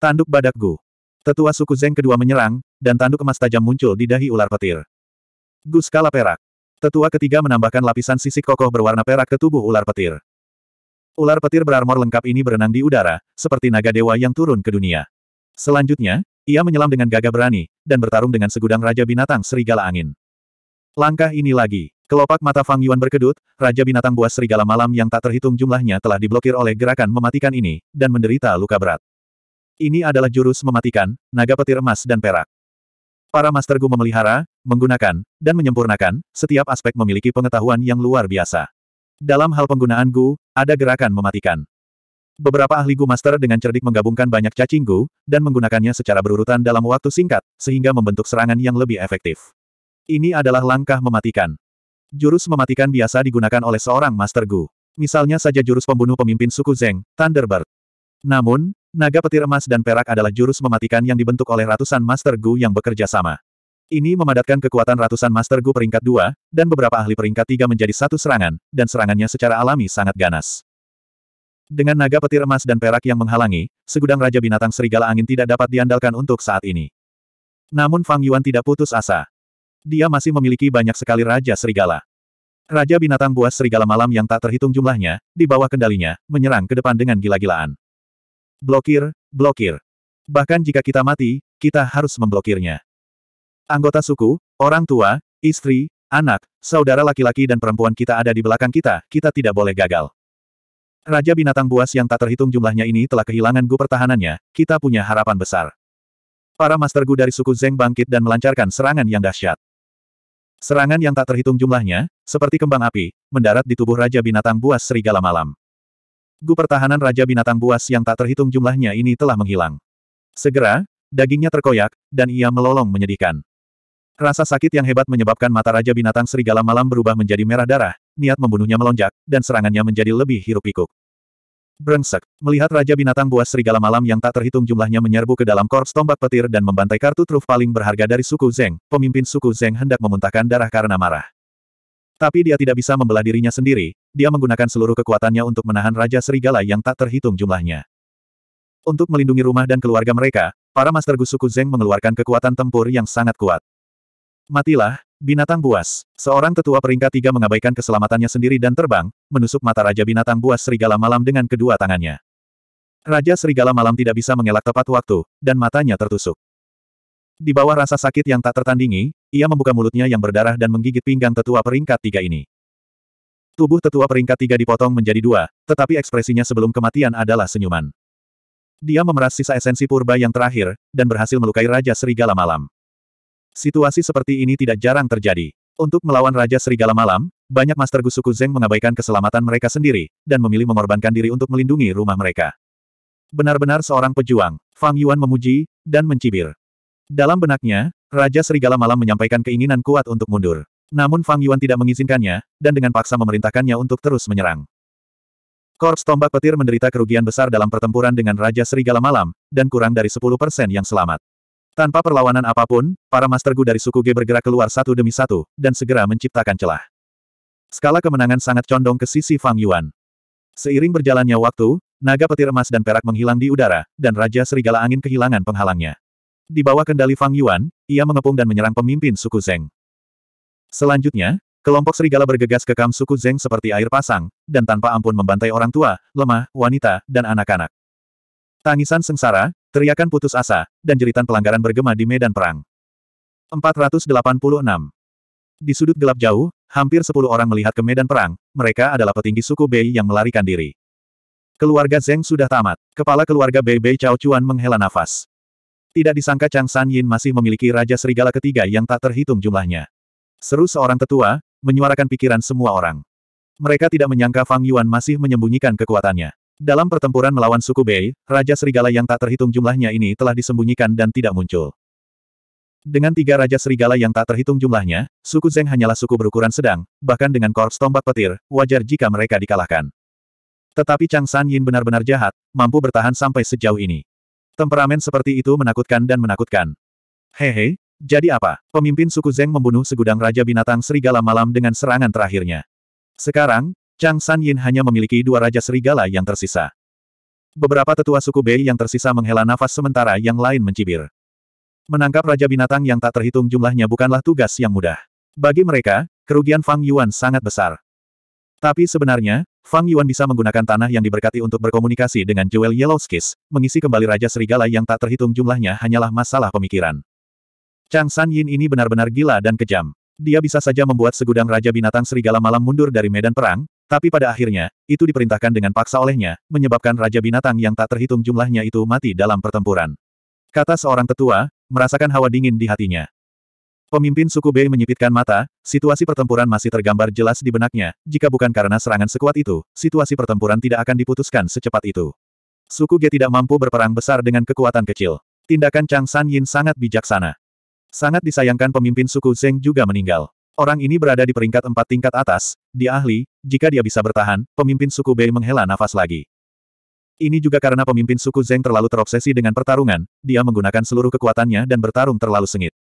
Tanduk badak Gu. Tetua suku Zeng kedua menyerang, dan tanduk emas tajam muncul di dahi ular petir. Gu skala perak. Tetua ketiga menambahkan lapisan sisik kokoh berwarna perak ke tubuh ular petir. Ular petir berarmor lengkap ini berenang di udara, seperti naga dewa yang turun ke dunia. Selanjutnya, ia menyelam dengan gagah berani, dan bertarung dengan segudang Raja Binatang Serigala Angin. Langkah ini lagi. Kelopak mata Fang Yuan berkedut, Raja Binatang Buas Serigala Malam yang tak terhitung jumlahnya telah diblokir oleh gerakan mematikan ini, dan menderita luka berat. Ini adalah jurus mematikan, naga petir emas dan perak. Para Master Gu memelihara, menggunakan, dan menyempurnakan, setiap aspek memiliki pengetahuan yang luar biasa. Dalam hal penggunaan Gu, ada gerakan mematikan. Beberapa ahli Gu Master dengan cerdik menggabungkan banyak cacing Gu, dan menggunakannya secara berurutan dalam waktu singkat, sehingga membentuk serangan yang lebih efektif. Ini adalah langkah mematikan. Jurus mematikan biasa digunakan oleh seorang Master Gu. Misalnya saja jurus pembunuh pemimpin suku Zeng, Thunderbird. Namun, naga petir emas dan perak adalah jurus mematikan yang dibentuk oleh ratusan Master Gu yang bekerja sama. Ini memadatkan kekuatan ratusan Master Gu peringkat 2, dan beberapa ahli peringkat 3 menjadi satu serangan, dan serangannya secara alami sangat ganas. Dengan naga petir emas dan perak yang menghalangi, segudang Raja Binatang Serigala Angin tidak dapat diandalkan untuk saat ini. Namun Fang Yuan tidak putus asa. Dia masih memiliki banyak sekali Raja Serigala. Raja binatang buas serigala malam yang tak terhitung jumlahnya, di bawah kendalinya, menyerang ke depan dengan gila-gilaan. Blokir, blokir. Bahkan jika kita mati, kita harus memblokirnya. Anggota suku, orang tua, istri, anak, saudara laki-laki dan perempuan kita ada di belakang kita, kita tidak boleh gagal. Raja binatang buas yang tak terhitung jumlahnya ini telah kehilangan gu pertahanannya, kita punya harapan besar. Para Master Gu dari suku Zeng bangkit dan melancarkan serangan yang dahsyat. Serangan yang tak terhitung jumlahnya, seperti kembang api, mendarat di tubuh Raja Binatang Buas Serigala Malam. Gu pertahanan Raja Binatang Buas yang tak terhitung jumlahnya ini telah menghilang. Segera, dagingnya terkoyak, dan ia melolong menyedihkan. Rasa sakit yang hebat menyebabkan mata Raja Binatang Serigala Malam berubah menjadi merah darah, niat membunuhnya melonjak, dan serangannya menjadi lebih hirup pikuk Brengsek, melihat Raja Binatang Buas Serigala Malam yang tak terhitung jumlahnya menyerbu ke dalam korps tombak petir dan membantai kartu truf paling berharga dari suku Zeng, pemimpin suku Zeng hendak memuntahkan darah karena marah. Tapi dia tidak bisa membelah dirinya sendiri, dia menggunakan seluruh kekuatannya untuk menahan Raja Serigala yang tak terhitung jumlahnya. Untuk melindungi rumah dan keluarga mereka, para Master Gu suku Zeng mengeluarkan kekuatan tempur yang sangat kuat. Matilah, Binatang buas. Seorang tetua peringkat tiga mengabaikan keselamatannya sendiri dan terbang, menusuk mata Raja Binatang Buas Serigala Malam dengan kedua tangannya. Raja Serigala Malam tidak bisa mengelak tepat waktu, dan matanya tertusuk. Di bawah rasa sakit yang tak tertandingi, ia membuka mulutnya yang berdarah dan menggigit pinggang tetua peringkat tiga ini. Tubuh tetua peringkat tiga dipotong menjadi dua, tetapi ekspresinya sebelum kematian adalah senyuman. Dia memeras sisa esensi purba yang terakhir, dan berhasil melukai Raja Serigala Malam. Situasi seperti ini tidak jarang terjadi. Untuk melawan Raja Serigala Malam, banyak Master Gusuku Zeng mengabaikan keselamatan mereka sendiri, dan memilih mengorbankan diri untuk melindungi rumah mereka. Benar-benar seorang pejuang, Fang Yuan memuji, dan mencibir. Dalam benaknya, Raja Serigala Malam menyampaikan keinginan kuat untuk mundur. Namun Fang Yuan tidak mengizinkannya, dan dengan paksa memerintahkannya untuk terus menyerang. Korps Tombak Petir menderita kerugian besar dalam pertempuran dengan Raja Serigala Malam, dan kurang dari 10% yang selamat. Tanpa perlawanan apapun, para Master Gu dari suku G bergerak keluar satu demi satu, dan segera menciptakan celah. Skala kemenangan sangat condong ke sisi Fang Yuan. Seiring berjalannya waktu, naga petir emas dan perak menghilang di udara, dan Raja Serigala Angin kehilangan penghalangnya. Di bawah kendali Fang Yuan, ia mengepung dan menyerang pemimpin suku Zeng. Selanjutnya, kelompok serigala bergegas ke kam suku Zeng seperti air pasang, dan tanpa ampun membantai orang tua, lemah, wanita, dan anak-anak. Tangisan sengsara, Teriakan putus asa, dan jeritan pelanggaran bergema di medan perang. 486. Di sudut gelap jauh, hampir sepuluh orang melihat ke medan perang, mereka adalah petinggi suku Bei yang melarikan diri. Keluarga Zeng sudah tamat. Kepala keluarga Bei Bei Chao Chuan menghela nafas. Tidak disangka Chang San Yin masih memiliki Raja Serigala ketiga yang tak terhitung jumlahnya. Seru seorang tetua, menyuarakan pikiran semua orang. Mereka tidak menyangka Fang Yuan masih menyembunyikan kekuatannya. Dalam pertempuran melawan suku Bei, Raja Serigala yang tak terhitung jumlahnya ini telah disembunyikan dan tidak muncul. Dengan tiga Raja Serigala yang tak terhitung jumlahnya, suku Zeng hanyalah suku berukuran sedang, bahkan dengan korps tombak petir, wajar jika mereka dikalahkan. Tetapi Chang San Yin benar-benar jahat, mampu bertahan sampai sejauh ini. Temperamen seperti itu menakutkan dan menakutkan. Hehe, jadi apa? Pemimpin suku Zeng membunuh segudang Raja Binatang Serigala Malam dengan serangan terakhirnya. Sekarang, Chang San Yin hanya memiliki dua Raja Serigala yang tersisa. Beberapa tetua suku Bei yang tersisa menghela nafas sementara yang lain mencibir. Menangkap Raja Binatang yang tak terhitung jumlahnya bukanlah tugas yang mudah. Bagi mereka, kerugian Fang Yuan sangat besar. Tapi sebenarnya, Fang Yuan bisa menggunakan tanah yang diberkati untuk berkomunikasi dengan Jewel Yellow Skis, mengisi kembali Raja Serigala yang tak terhitung jumlahnya hanyalah masalah pemikiran. Chang San Yin ini benar-benar gila dan kejam. Dia bisa saja membuat segudang Raja Binatang Serigala Malam mundur dari medan perang, tapi pada akhirnya, itu diperintahkan dengan paksa olehnya, menyebabkan Raja Binatang yang tak terhitung jumlahnya itu mati dalam pertempuran. Kata seorang tetua, merasakan hawa dingin di hatinya. Pemimpin suku B menyipitkan mata, situasi pertempuran masih tergambar jelas di benaknya, jika bukan karena serangan sekuat itu, situasi pertempuran tidak akan diputuskan secepat itu. Suku G tidak mampu berperang besar dengan kekuatan kecil. Tindakan Chang San Yin sangat bijaksana. Sangat disayangkan pemimpin suku Zeng juga meninggal. Orang ini berada di peringkat empat tingkat atas, di ahli, jika dia bisa bertahan, pemimpin suku Bei menghela nafas lagi. Ini juga karena pemimpin suku Zeng terlalu terobsesi dengan pertarungan, dia menggunakan seluruh kekuatannya dan bertarung terlalu sengit.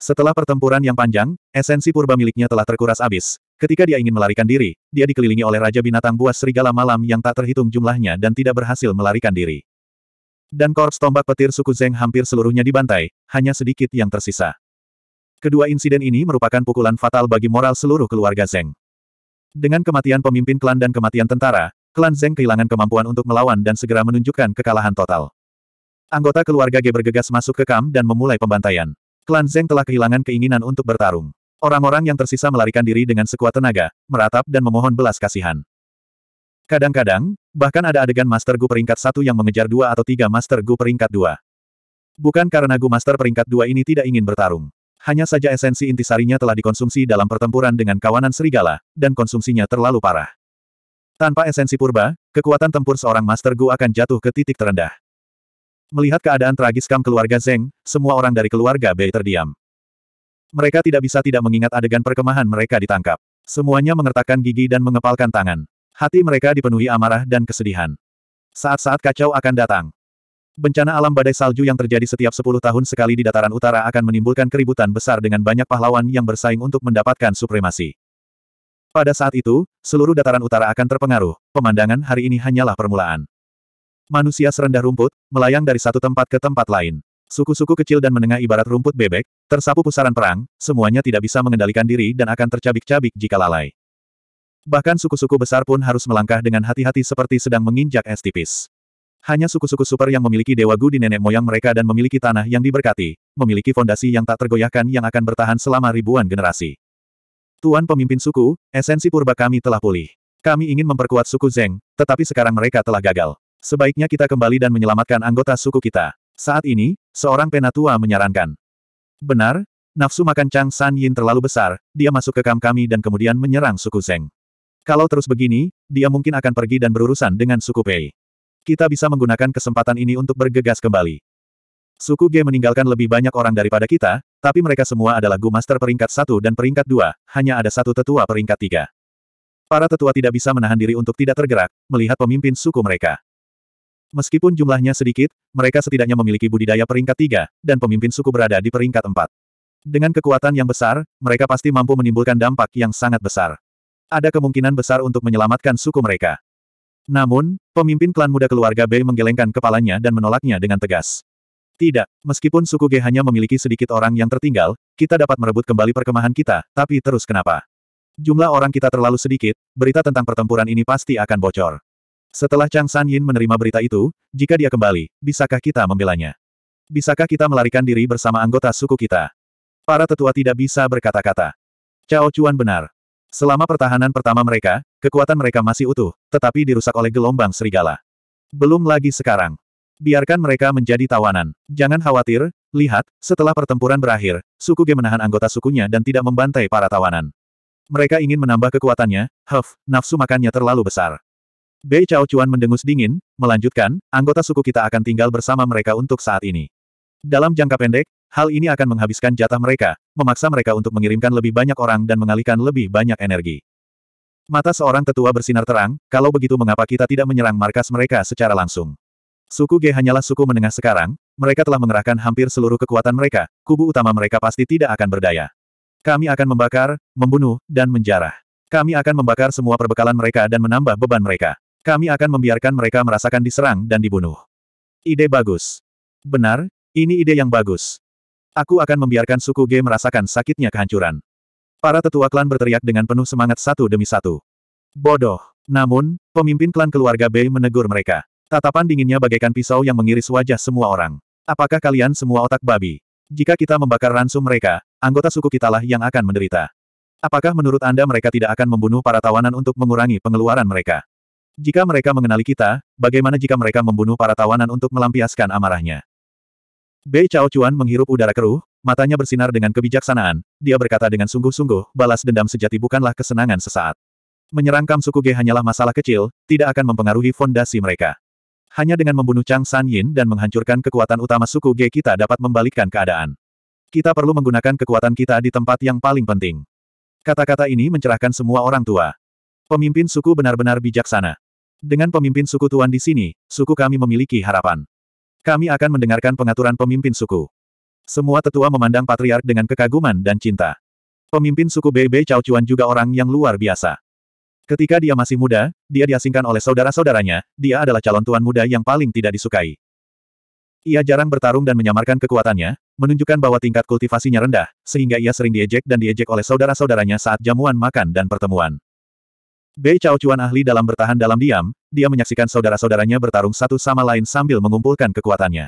Setelah pertempuran yang panjang, esensi purba miliknya telah terkuras abis. Ketika dia ingin melarikan diri, dia dikelilingi oleh Raja Binatang Buas Serigala Malam yang tak terhitung jumlahnya dan tidak berhasil melarikan diri dan korps tombak petir suku Zeng hampir seluruhnya dibantai, hanya sedikit yang tersisa. Kedua insiden ini merupakan pukulan fatal bagi moral seluruh keluarga Zeng. Dengan kematian pemimpin klan dan kematian tentara, klan Zeng kehilangan kemampuan untuk melawan dan segera menunjukkan kekalahan total. Anggota keluarga Ge bergegas masuk ke kam dan memulai pembantaian. Klan Zeng telah kehilangan keinginan untuk bertarung. Orang-orang yang tersisa melarikan diri dengan sekuat tenaga, meratap dan memohon belas kasihan. Kadang-kadang, bahkan ada adegan Master Gu peringkat satu yang mengejar dua atau tiga Master Gu peringkat dua. Bukan karena Gu Master peringkat dua ini tidak ingin bertarung. Hanya saja esensi intisarinya telah dikonsumsi dalam pertempuran dengan kawanan serigala, dan konsumsinya terlalu parah. Tanpa esensi purba, kekuatan tempur seorang Master Gu akan jatuh ke titik terendah. Melihat keadaan tragis kam keluarga Zeng, semua orang dari keluarga Bei terdiam. Mereka tidak bisa tidak mengingat adegan perkemahan mereka ditangkap. Semuanya mengertakkan gigi dan mengepalkan tangan. Hati mereka dipenuhi amarah dan kesedihan. Saat-saat kacau akan datang. Bencana alam badai salju yang terjadi setiap 10 tahun sekali di dataran utara akan menimbulkan keributan besar dengan banyak pahlawan yang bersaing untuk mendapatkan supremasi. Pada saat itu, seluruh dataran utara akan terpengaruh, pemandangan hari ini hanyalah permulaan. Manusia serendah rumput, melayang dari satu tempat ke tempat lain. Suku-suku kecil dan menengah ibarat rumput bebek, tersapu pusaran perang, semuanya tidak bisa mengendalikan diri dan akan tercabik-cabik jika lalai. Bahkan suku-suku besar pun harus melangkah dengan hati-hati seperti sedang menginjak es tipis. Hanya suku-suku super yang memiliki dewa gu di nenek moyang mereka dan memiliki tanah yang diberkati, memiliki fondasi yang tak tergoyahkan yang akan bertahan selama ribuan generasi. Tuan pemimpin suku, esensi purba kami telah pulih. Kami ingin memperkuat suku Zeng, tetapi sekarang mereka telah gagal. Sebaiknya kita kembali dan menyelamatkan anggota suku kita. Saat ini, seorang penatua menyarankan. Benar, nafsu makan Chang San Yin terlalu besar, dia masuk ke kam kami dan kemudian menyerang suku Zeng. Kalau terus begini, dia mungkin akan pergi dan berurusan dengan suku Pei. Kita bisa menggunakan kesempatan ini untuk bergegas kembali. Suku G meninggalkan lebih banyak orang daripada kita, tapi mereka semua adalah Gu Master peringkat 1 dan peringkat 2, hanya ada satu tetua peringkat 3. Para tetua tidak bisa menahan diri untuk tidak tergerak, melihat pemimpin suku mereka. Meskipun jumlahnya sedikit, mereka setidaknya memiliki budidaya peringkat 3, dan pemimpin suku berada di peringkat 4. Dengan kekuatan yang besar, mereka pasti mampu menimbulkan dampak yang sangat besar ada kemungkinan besar untuk menyelamatkan suku mereka. Namun, pemimpin klan muda keluarga B menggelengkan kepalanya dan menolaknya dengan tegas. Tidak, meskipun suku G hanya memiliki sedikit orang yang tertinggal, kita dapat merebut kembali perkemahan kita, tapi terus kenapa? Jumlah orang kita terlalu sedikit, berita tentang pertempuran ini pasti akan bocor. Setelah Chang San Yin menerima berita itu, jika dia kembali, bisakah kita membelanya? Bisakah kita melarikan diri bersama anggota suku kita? Para tetua tidak bisa berkata-kata. Cao Chuan benar. Selama pertahanan pertama mereka, kekuatan mereka masih utuh, tetapi dirusak oleh gelombang serigala. Belum lagi sekarang. Biarkan mereka menjadi tawanan. Jangan khawatir, lihat, setelah pertempuran berakhir, suku G menahan anggota sukunya dan tidak membantai para tawanan. Mereka ingin menambah kekuatannya, huff, nafsu makannya terlalu besar. Bei Chao Chuan mendengus dingin, melanjutkan, anggota suku kita akan tinggal bersama mereka untuk saat ini. Dalam jangka pendek, Hal ini akan menghabiskan jatah mereka, memaksa mereka untuk mengirimkan lebih banyak orang dan mengalihkan lebih banyak energi. Mata seorang tetua bersinar terang, kalau begitu mengapa kita tidak menyerang markas mereka secara langsung. Suku G hanyalah suku menengah sekarang, mereka telah mengerahkan hampir seluruh kekuatan mereka, kubu utama mereka pasti tidak akan berdaya. Kami akan membakar, membunuh, dan menjarah. Kami akan membakar semua perbekalan mereka dan menambah beban mereka. Kami akan membiarkan mereka merasakan diserang dan dibunuh. Ide bagus. Benar, ini ide yang bagus. Aku akan membiarkan suku G merasakan sakitnya kehancuran. Para tetua klan berteriak dengan penuh semangat satu demi satu. Bodoh. Namun, pemimpin klan keluarga B menegur mereka. Tatapan dinginnya bagaikan pisau yang mengiris wajah semua orang. Apakah kalian semua otak babi? Jika kita membakar ransum mereka, anggota suku kitalah yang akan menderita. Apakah menurut Anda mereka tidak akan membunuh para tawanan untuk mengurangi pengeluaran mereka? Jika mereka mengenali kita, bagaimana jika mereka membunuh para tawanan untuk melampiaskan amarahnya? Bei Chao Chuan menghirup udara keruh, matanya bersinar dengan kebijaksanaan, dia berkata dengan sungguh-sungguh, balas dendam sejati bukanlah kesenangan sesaat. Menyerang Kam Kamsukuge hanyalah masalah kecil, tidak akan mempengaruhi fondasi mereka. Hanya dengan membunuh Chang San Yin dan menghancurkan kekuatan utama suku Ge kita dapat membalikkan keadaan. Kita perlu menggunakan kekuatan kita di tempat yang paling penting. Kata-kata ini mencerahkan semua orang tua. Pemimpin suku benar-benar bijaksana. Dengan pemimpin suku tuan di sini, suku kami memiliki harapan. Kami akan mendengarkan pengaturan pemimpin suku. Semua tetua memandang patriark dengan kekaguman dan cinta. Pemimpin suku BB Cao Chuan juga orang yang luar biasa. Ketika dia masih muda, dia diasingkan oleh saudara-saudaranya, dia adalah calon tuan muda yang paling tidak disukai. Ia jarang bertarung dan menyamarkan kekuatannya, menunjukkan bahwa tingkat kultivasinya rendah, sehingga ia sering diejek dan diejek oleh saudara-saudaranya saat jamuan makan dan pertemuan. Bei Cao Chuan ahli dalam bertahan dalam diam, dia menyaksikan saudara-saudaranya bertarung satu sama lain sambil mengumpulkan kekuatannya.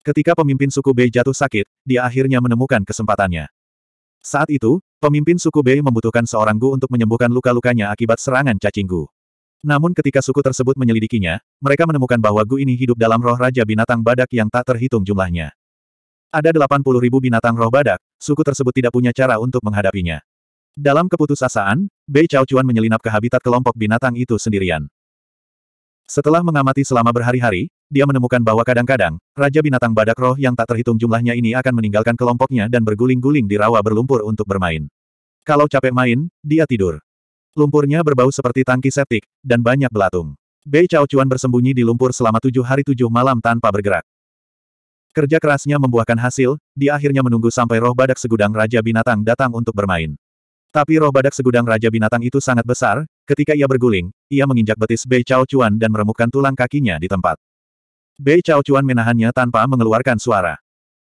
Ketika pemimpin suku Bei jatuh sakit, dia akhirnya menemukan kesempatannya. Saat itu, pemimpin suku Bei membutuhkan seorang Gu untuk menyembuhkan luka-lukanya akibat serangan cacing Gu. Namun ketika suku tersebut menyelidikinya, mereka menemukan bahwa Gu ini hidup dalam roh Raja Binatang Badak yang tak terhitung jumlahnya. Ada puluh ribu binatang roh badak, suku tersebut tidak punya cara untuk menghadapinya. Dalam keputusasaan, Bei Chao Chuan menyelinap ke habitat kelompok binatang itu sendirian. Setelah mengamati selama berhari-hari, dia menemukan bahwa kadang-kadang, Raja Binatang Badak Roh yang tak terhitung jumlahnya ini akan meninggalkan kelompoknya dan berguling-guling di rawa berlumpur untuk bermain. Kalau capek main, dia tidur. Lumpurnya berbau seperti tangki septik, dan banyak belatung. Bei Chao Chuan bersembunyi di lumpur selama tujuh hari tujuh malam tanpa bergerak. Kerja kerasnya membuahkan hasil, dia akhirnya menunggu sampai roh badak segudang Raja Binatang datang untuk bermain. Tapi roh badak segudang Raja Binatang itu sangat besar, ketika ia berguling, ia menginjak betis Bei Chao Chuan dan meremukkan tulang kakinya di tempat. Bei Chao Chuan menahannya tanpa mengeluarkan suara.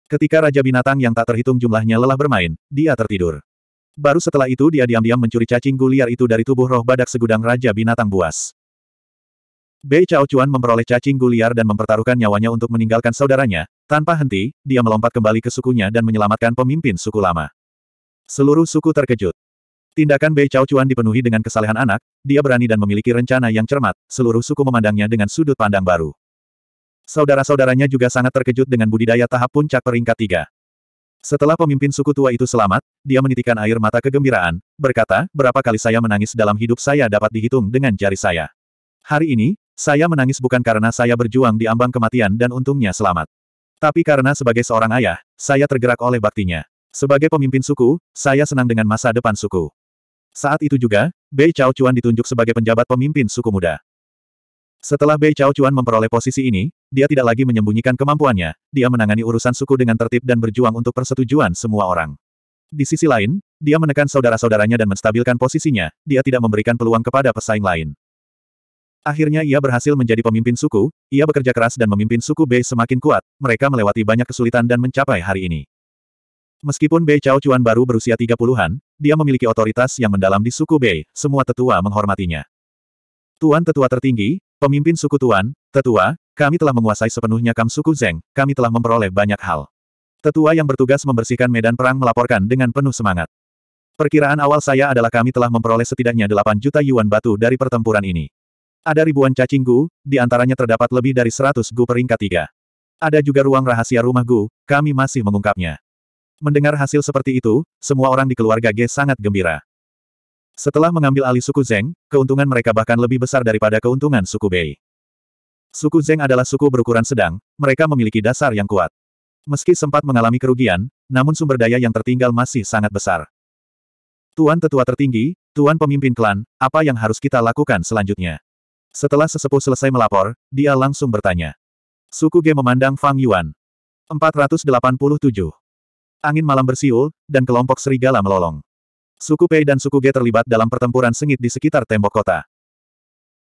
Ketika Raja Binatang yang tak terhitung jumlahnya lelah bermain, dia tertidur. Baru setelah itu dia diam-diam mencuri cacing guliar itu dari tubuh roh badak segudang Raja Binatang Buas. Bei Chao Chuan memperoleh cacing guliar dan mempertaruhkan nyawanya untuk meninggalkan saudaranya, tanpa henti, dia melompat kembali ke sukunya dan menyelamatkan pemimpin suku lama. Seluruh suku terkejut. Tindakan Bei Chao Chuan dipenuhi dengan kesalehan anak, dia berani dan memiliki rencana yang cermat, seluruh suku memandangnya dengan sudut pandang baru. Saudara-saudaranya juga sangat terkejut dengan budidaya tahap puncak peringkat tiga. Setelah pemimpin suku tua itu selamat, dia menitikkan air mata kegembiraan, berkata, berapa kali saya menangis dalam hidup saya dapat dihitung dengan jari saya. Hari ini, saya menangis bukan karena saya berjuang di ambang kematian dan untungnya selamat. Tapi karena sebagai seorang ayah, saya tergerak oleh baktinya. Sebagai pemimpin suku, saya senang dengan masa depan suku. Saat itu juga, Bei Chao Chuan ditunjuk sebagai penjabat pemimpin suku muda. Setelah Bei Chao Chuan memperoleh posisi ini, dia tidak lagi menyembunyikan kemampuannya, dia menangani urusan suku dengan tertib dan berjuang untuk persetujuan semua orang. Di sisi lain, dia menekan saudara-saudaranya dan menstabilkan posisinya, dia tidak memberikan peluang kepada pesaing lain. Akhirnya ia berhasil menjadi pemimpin suku, ia bekerja keras dan memimpin suku Bei semakin kuat, mereka melewati banyak kesulitan dan mencapai hari ini. Meskipun Bei Cao Chuan baru berusia 30-an, dia memiliki otoritas yang mendalam di suku Bei, semua tetua menghormatinya. Tuan tetua tertinggi, pemimpin suku Tuan, tetua, kami telah menguasai sepenuhnya kam suku Zeng, kami telah memperoleh banyak hal. Tetua yang bertugas membersihkan medan perang melaporkan dengan penuh semangat. Perkiraan awal saya adalah kami telah memperoleh setidaknya 8 juta yuan batu dari pertempuran ini. Ada ribuan cacing gu, di antaranya terdapat lebih dari 100 gu peringkat tiga. Ada juga ruang rahasia rumah gu, kami masih mengungkapnya. Mendengar hasil seperti itu, semua orang di keluarga Ge sangat gembira. Setelah mengambil alih suku Zeng, keuntungan mereka bahkan lebih besar daripada keuntungan suku Bei. Suku Zeng adalah suku berukuran sedang, mereka memiliki dasar yang kuat. Meski sempat mengalami kerugian, namun sumber daya yang tertinggal masih sangat besar. Tuan tetua tertinggi, Tuan pemimpin klan, apa yang harus kita lakukan selanjutnya? Setelah sesepuh selesai melapor, dia langsung bertanya. Suku Ge memandang Fang Yuan. 487. Angin malam bersiul, dan kelompok serigala melolong. Suku Pei dan suku Ge terlibat dalam pertempuran sengit di sekitar tembok kota.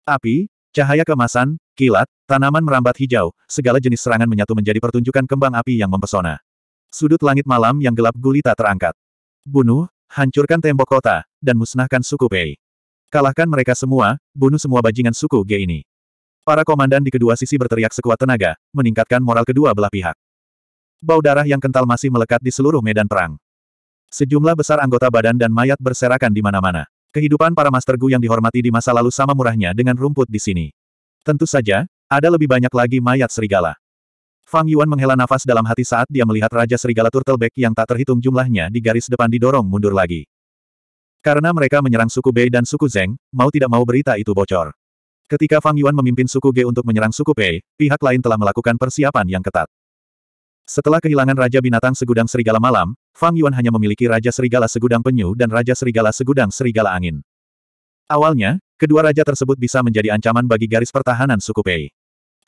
Api, cahaya kemasan, kilat, tanaman merambat hijau, segala jenis serangan menyatu menjadi pertunjukan kembang api yang mempesona. Sudut langit malam yang gelap gulita terangkat. Bunuh, hancurkan tembok kota, dan musnahkan suku Pei. Kalahkan mereka semua, bunuh semua bajingan suku Ge ini. Para komandan di kedua sisi berteriak sekuat tenaga, meningkatkan moral kedua belah pihak. Bau darah yang kental masih melekat di seluruh medan perang. Sejumlah besar anggota badan dan mayat berserakan di mana-mana. Kehidupan para Master Gu yang dihormati di masa lalu sama murahnya dengan rumput di sini. Tentu saja, ada lebih banyak lagi mayat serigala. Fang Yuan menghela nafas dalam hati saat dia melihat Raja Serigala Turtleback yang tak terhitung jumlahnya di garis depan didorong mundur lagi. Karena mereka menyerang suku Bei dan suku Zeng, mau tidak mau berita itu bocor. Ketika Fang Yuan memimpin suku Ge untuk menyerang suku Bei, pihak lain telah melakukan persiapan yang ketat. Setelah kehilangan Raja Binatang Segudang Serigala Malam, Fang Yuan hanya memiliki Raja Serigala Segudang Penyu dan Raja Serigala Segudang Serigala Angin. Awalnya, kedua raja tersebut bisa menjadi ancaman bagi garis pertahanan suku Pei.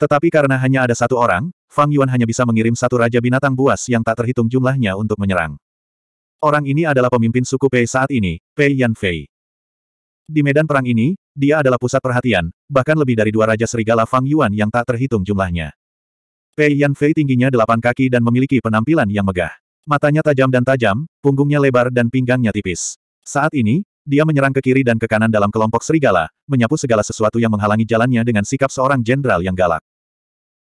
Tetapi karena hanya ada satu orang, Fang Yuan hanya bisa mengirim satu raja binatang buas yang tak terhitung jumlahnya untuk menyerang. Orang ini adalah pemimpin suku Pei saat ini, Pei Yan Fei. Di medan perang ini, dia adalah pusat perhatian, bahkan lebih dari dua raja serigala Fang Yuan yang tak terhitung jumlahnya. Pei Yan Fei tingginya delapan kaki dan memiliki penampilan yang megah. Matanya tajam dan tajam, punggungnya lebar dan pinggangnya tipis. Saat ini, dia menyerang ke kiri dan ke kanan dalam kelompok serigala, menyapu segala sesuatu yang menghalangi jalannya dengan sikap seorang jenderal yang galak.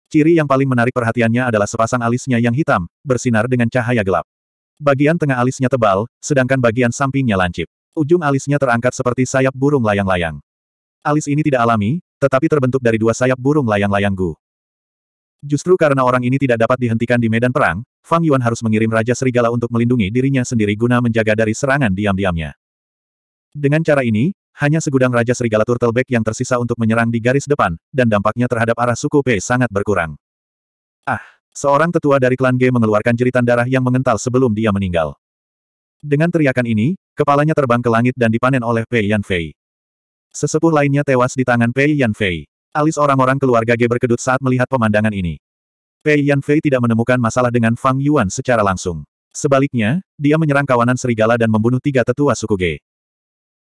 Ciri yang paling menarik perhatiannya adalah sepasang alisnya yang hitam, bersinar dengan cahaya gelap. Bagian tengah alisnya tebal, sedangkan bagian sampingnya lancip. Ujung alisnya terangkat seperti sayap burung layang-layang. Alis ini tidak alami, tetapi terbentuk dari dua sayap burung layang-layang Gu. Justru karena orang ini tidak dapat dihentikan di medan perang, Fang Yuan harus mengirim Raja Serigala untuk melindungi dirinya sendiri guna menjaga dari serangan diam-diamnya. Dengan cara ini, hanya segudang Raja Serigala Turtleback yang tersisa untuk menyerang di garis depan, dan dampaknya terhadap arah suku P sangat berkurang. Ah, seorang tetua dari klan G mengeluarkan jeritan darah yang mengental sebelum dia meninggal. Dengan teriakan ini, kepalanya terbang ke langit dan dipanen oleh Pei Yanfei. Sesepuh lainnya tewas di tangan Pei Yanfei. Alis orang-orang keluarga Ge berkedut saat melihat pemandangan ini. Pei Yan Fei tidak menemukan masalah dengan Fang Yuan secara langsung. Sebaliknya, dia menyerang kawanan serigala dan membunuh tiga tetua suku Ge.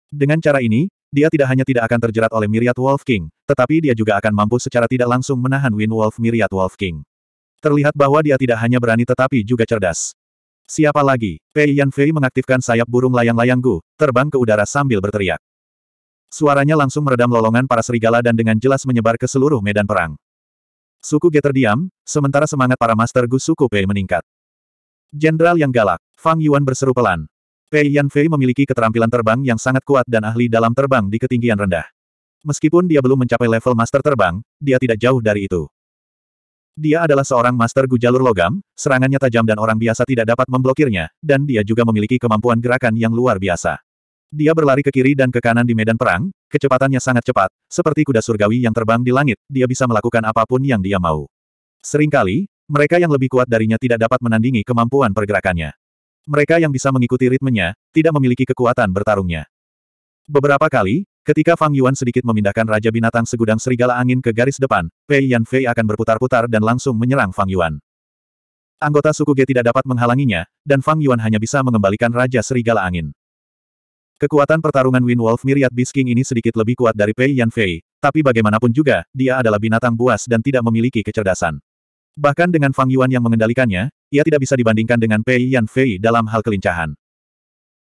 Dengan cara ini, dia tidak hanya tidak akan terjerat oleh Myriad Wolf King, tetapi dia juga akan mampu secara tidak langsung menahan Wind Wolf Myriad Wolf King. Terlihat bahwa dia tidak hanya berani tetapi juga cerdas. Siapa lagi? Pei Yan Fei mengaktifkan sayap burung layang-layang Gu, terbang ke udara sambil berteriak. Suaranya langsung meredam lolongan para serigala dan dengan jelas menyebar ke seluruh medan perang. Suku Ge terdiam, sementara semangat para Master Gu suku Pei meningkat. Jenderal yang galak, Fang Yuan berseru pelan. Pei Yan Fei memiliki keterampilan terbang yang sangat kuat dan ahli dalam terbang di ketinggian rendah. Meskipun dia belum mencapai level Master Terbang, dia tidak jauh dari itu. Dia adalah seorang Master Gu jalur logam, serangannya tajam dan orang biasa tidak dapat memblokirnya, dan dia juga memiliki kemampuan gerakan yang luar biasa. Dia berlari ke kiri dan ke kanan di medan perang, kecepatannya sangat cepat, seperti kuda surgawi yang terbang di langit, dia bisa melakukan apapun yang dia mau. Seringkali, mereka yang lebih kuat darinya tidak dapat menandingi kemampuan pergerakannya. Mereka yang bisa mengikuti ritmenya, tidak memiliki kekuatan bertarungnya. Beberapa kali, ketika Fang Yuan sedikit memindahkan Raja Binatang segudang serigala angin ke garis depan, Pei Yan Fei akan berputar-putar dan langsung menyerang Fang Yuan. Anggota suku G tidak dapat menghalanginya, dan Fang Yuan hanya bisa mengembalikan Raja Serigala Angin. Kekuatan pertarungan Wind Wolf Myriad Beast King ini sedikit lebih kuat dari Pei Yan Fei, tapi bagaimanapun juga, dia adalah binatang buas dan tidak memiliki kecerdasan. Bahkan dengan Fang Yuan yang mengendalikannya, ia tidak bisa dibandingkan dengan Pei Yan Fei dalam hal kelincahan.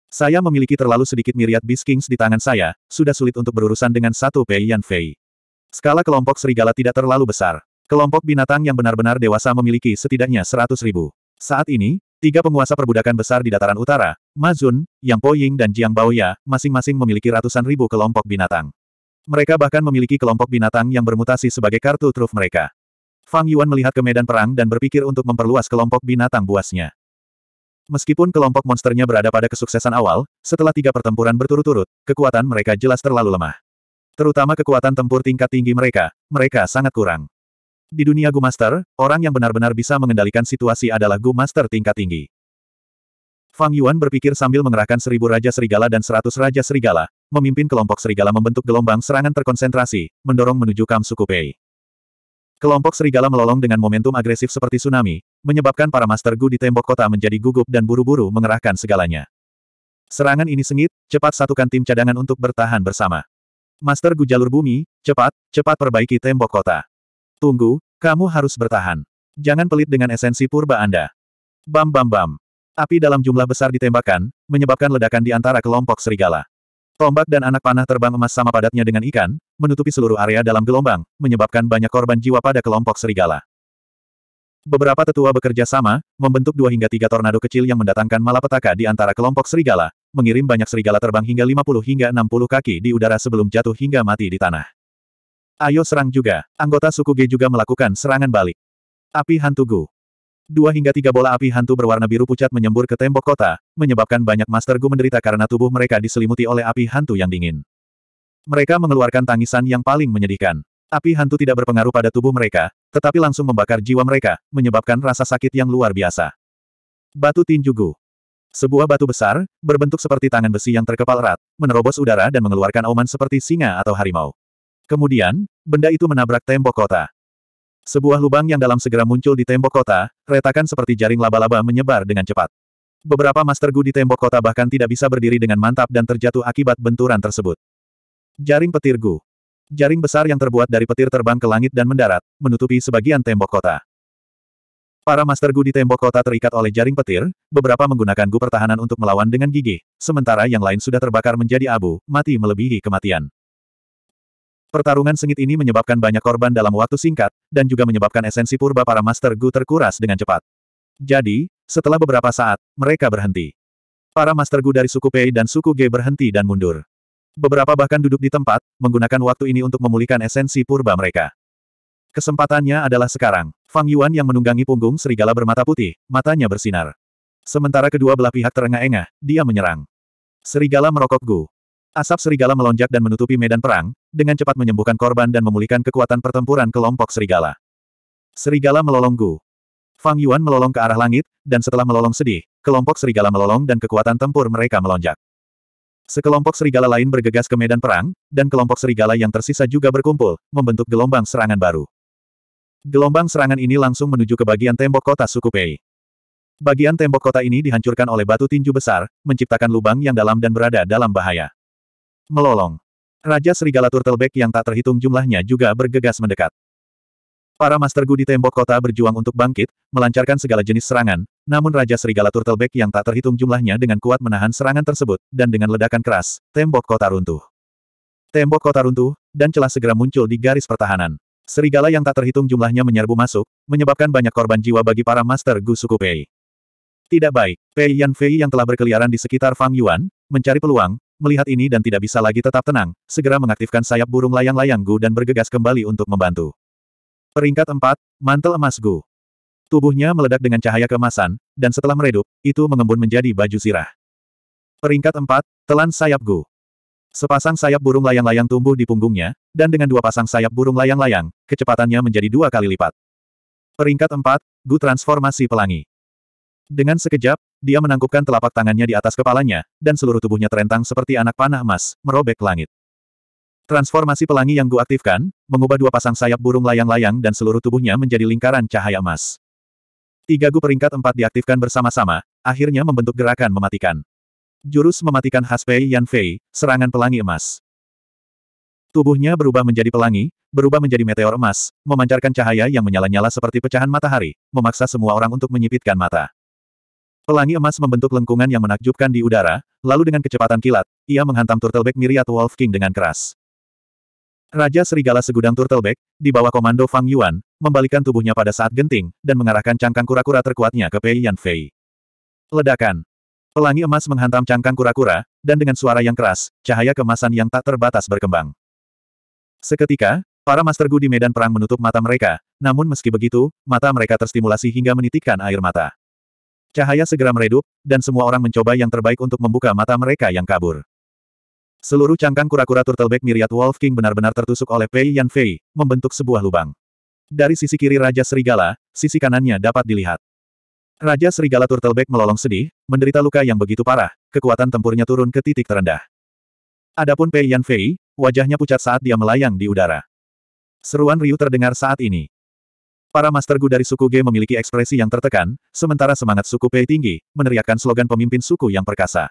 Saya memiliki terlalu sedikit Myriad Beast Kings di tangan saya, sudah sulit untuk berurusan dengan satu Pei Yan Fei. Skala kelompok serigala tidak terlalu besar. Kelompok binatang yang benar-benar dewasa memiliki setidaknya seratus ribu. Saat ini, Tiga penguasa perbudakan besar di dataran utara, Mazun, Yang Poying dan Jiang Baoya, masing-masing memiliki ratusan ribu kelompok binatang. Mereka bahkan memiliki kelompok binatang yang bermutasi sebagai kartu truf mereka. Fang Yuan melihat ke medan perang dan berpikir untuk memperluas kelompok binatang buasnya. Meskipun kelompok monsternya berada pada kesuksesan awal, setelah tiga pertempuran berturut-turut, kekuatan mereka jelas terlalu lemah. Terutama kekuatan tempur tingkat tinggi mereka, mereka sangat kurang. Di dunia Gu Master, orang yang benar-benar bisa mengendalikan situasi adalah Gu Master tingkat tinggi. Fang Yuan berpikir sambil mengerahkan seribu Raja Serigala dan seratus Raja Serigala, memimpin kelompok Serigala membentuk gelombang serangan terkonsentrasi, mendorong menuju Kam Pei. Kelompok Serigala melolong dengan momentum agresif seperti tsunami, menyebabkan para Master Gu di tembok kota menjadi gugup dan buru-buru mengerahkan segalanya. Serangan ini sengit, cepat satukan tim cadangan untuk bertahan bersama. Master Gu jalur bumi, cepat, cepat perbaiki tembok kota. Tunggu, kamu harus bertahan. Jangan pelit dengan esensi purba Anda. Bam bam bam. Api dalam jumlah besar ditembakkan, menyebabkan ledakan di antara kelompok serigala. Tombak dan anak panah terbang emas sama padatnya dengan ikan, menutupi seluruh area dalam gelombang, menyebabkan banyak korban jiwa pada kelompok serigala. Beberapa tetua bekerja sama, membentuk dua hingga tiga tornado kecil yang mendatangkan malapetaka di antara kelompok serigala, mengirim banyak serigala terbang hingga 50 hingga 60 kaki di udara sebelum jatuh hingga mati di tanah. Ayo serang juga. Anggota suku G juga melakukan serangan balik. Api hantu Gu. Dua hingga tiga bola api hantu berwarna biru pucat menyembur ke tembok kota, menyebabkan banyak Master Gu menderita karena tubuh mereka diselimuti oleh api hantu yang dingin. Mereka mengeluarkan tangisan yang paling menyedihkan. Api hantu tidak berpengaruh pada tubuh mereka, tetapi langsung membakar jiwa mereka, menyebabkan rasa sakit yang luar biasa. Batu Tinju Gu. Sebuah batu besar, berbentuk seperti tangan besi yang terkepal erat, menerobos udara dan mengeluarkan auman seperti singa atau harimau. Kemudian, benda itu menabrak tembok kota. Sebuah lubang yang dalam segera muncul di tembok kota, retakan seperti jaring laba-laba menyebar dengan cepat. Beberapa master gu di tembok kota bahkan tidak bisa berdiri dengan mantap dan terjatuh akibat benturan tersebut. Jaring petir gu. Jaring besar yang terbuat dari petir terbang ke langit dan mendarat, menutupi sebagian tembok kota. Para master gu di tembok kota terikat oleh jaring petir, beberapa menggunakan gu pertahanan untuk melawan dengan gigih, sementara yang lain sudah terbakar menjadi abu, mati melebihi kematian. Pertarungan sengit ini menyebabkan banyak korban dalam waktu singkat, dan juga menyebabkan esensi purba para Master Gu terkuras dengan cepat. Jadi, setelah beberapa saat, mereka berhenti. Para Master Gu dari suku Pei dan suku ge berhenti dan mundur. Beberapa bahkan duduk di tempat, menggunakan waktu ini untuk memulihkan esensi purba mereka. Kesempatannya adalah sekarang. Fang Yuan yang menunggangi punggung serigala bermata putih, matanya bersinar. Sementara kedua belah pihak terengah-engah, dia menyerang. Serigala merokok Gu. Asap serigala melonjak dan menutupi medan perang, dengan cepat menyembuhkan korban dan memulihkan kekuatan pertempuran kelompok serigala. Serigala melolong Gu. Fang Yuan melolong ke arah langit, dan setelah melolong sedih, kelompok serigala melolong dan kekuatan tempur mereka melonjak. Sekelompok serigala lain bergegas ke medan perang, dan kelompok serigala yang tersisa juga berkumpul, membentuk gelombang serangan baru. Gelombang serangan ini langsung menuju ke bagian tembok kota suku Pei. Bagian tembok kota ini dihancurkan oleh batu tinju besar, menciptakan lubang yang dalam dan berada dalam bahaya melolong. Raja Serigala Turtleback yang tak terhitung jumlahnya juga bergegas mendekat. Para Master Gu di tembok kota berjuang untuk bangkit, melancarkan segala jenis serangan, namun Raja Serigala Turtleback yang tak terhitung jumlahnya dengan kuat menahan serangan tersebut, dan dengan ledakan keras, tembok kota runtuh. Tembok kota runtuh, dan celah segera muncul di garis pertahanan. Serigala yang tak terhitung jumlahnya menyerbu masuk, menyebabkan banyak korban jiwa bagi para Master Gu suku Pei. Tidak baik, Pei Yan Fei yang telah berkeliaran di sekitar Fang Yuan, mencari peluang, melihat ini dan tidak bisa lagi tetap tenang, segera mengaktifkan sayap burung layang-layang Gu dan bergegas kembali untuk membantu. Peringkat 4, Mantel Emas Gu. Tubuhnya meledak dengan cahaya keemasan, dan setelah meredup, itu mengembun menjadi baju sirah. Peringkat 4, Telan Sayap Gu. Sepasang sayap burung layang-layang tumbuh di punggungnya, dan dengan dua pasang sayap burung layang-layang, kecepatannya menjadi dua kali lipat. Peringkat 4, Gu Transformasi Pelangi. Dengan sekejap, dia menangkupkan telapak tangannya di atas kepalanya, dan seluruh tubuhnya terentang seperti anak panah emas, merobek langit. Transformasi pelangi yang kuaktifkan, mengubah dua pasang sayap burung layang-layang dan seluruh tubuhnya menjadi lingkaran cahaya emas. Tiga gu peringkat empat diaktifkan bersama-sama, akhirnya membentuk gerakan mematikan. Jurus mematikan khas Pei Yan Fei, serangan pelangi emas. Tubuhnya berubah menjadi pelangi, berubah menjadi meteor emas, memancarkan cahaya yang menyala-nyala seperti pecahan matahari, memaksa semua orang untuk menyipitkan mata. Pelangi emas membentuk lengkungan yang menakjubkan di udara, lalu dengan kecepatan kilat, ia menghantam turtleback Myriad Wolf King dengan keras. Raja Serigala segudang turtleback, di bawah komando Fang Yuan, membalikan tubuhnya pada saat genting, dan mengarahkan cangkang kura-kura terkuatnya ke Pei Yan Fei. Ledakan. Pelangi emas menghantam cangkang kura-kura, dan dengan suara yang keras, cahaya kemasan yang tak terbatas berkembang. Seketika, para Master Gu di medan perang menutup mata mereka, namun meski begitu, mata mereka terstimulasi hingga menitikkan air mata. Cahaya segera meredup, dan semua orang mencoba yang terbaik untuk membuka mata mereka yang kabur. Seluruh cangkang kura-kura turtleback miriat Wolf King benar-benar tertusuk oleh Pei Yan Fei, membentuk sebuah lubang. Dari sisi kiri Raja Serigala, sisi kanannya dapat dilihat. Raja Serigala Turtleback melolong sedih, menderita luka yang begitu parah, kekuatan tempurnya turun ke titik terendah. Adapun Pei Yan Fei, wajahnya pucat saat dia melayang di udara. Seruan Ryu terdengar saat ini. Para Master Gu dari suku G memiliki ekspresi yang tertekan, sementara semangat suku Pei tinggi, meneriakkan slogan pemimpin suku yang perkasa.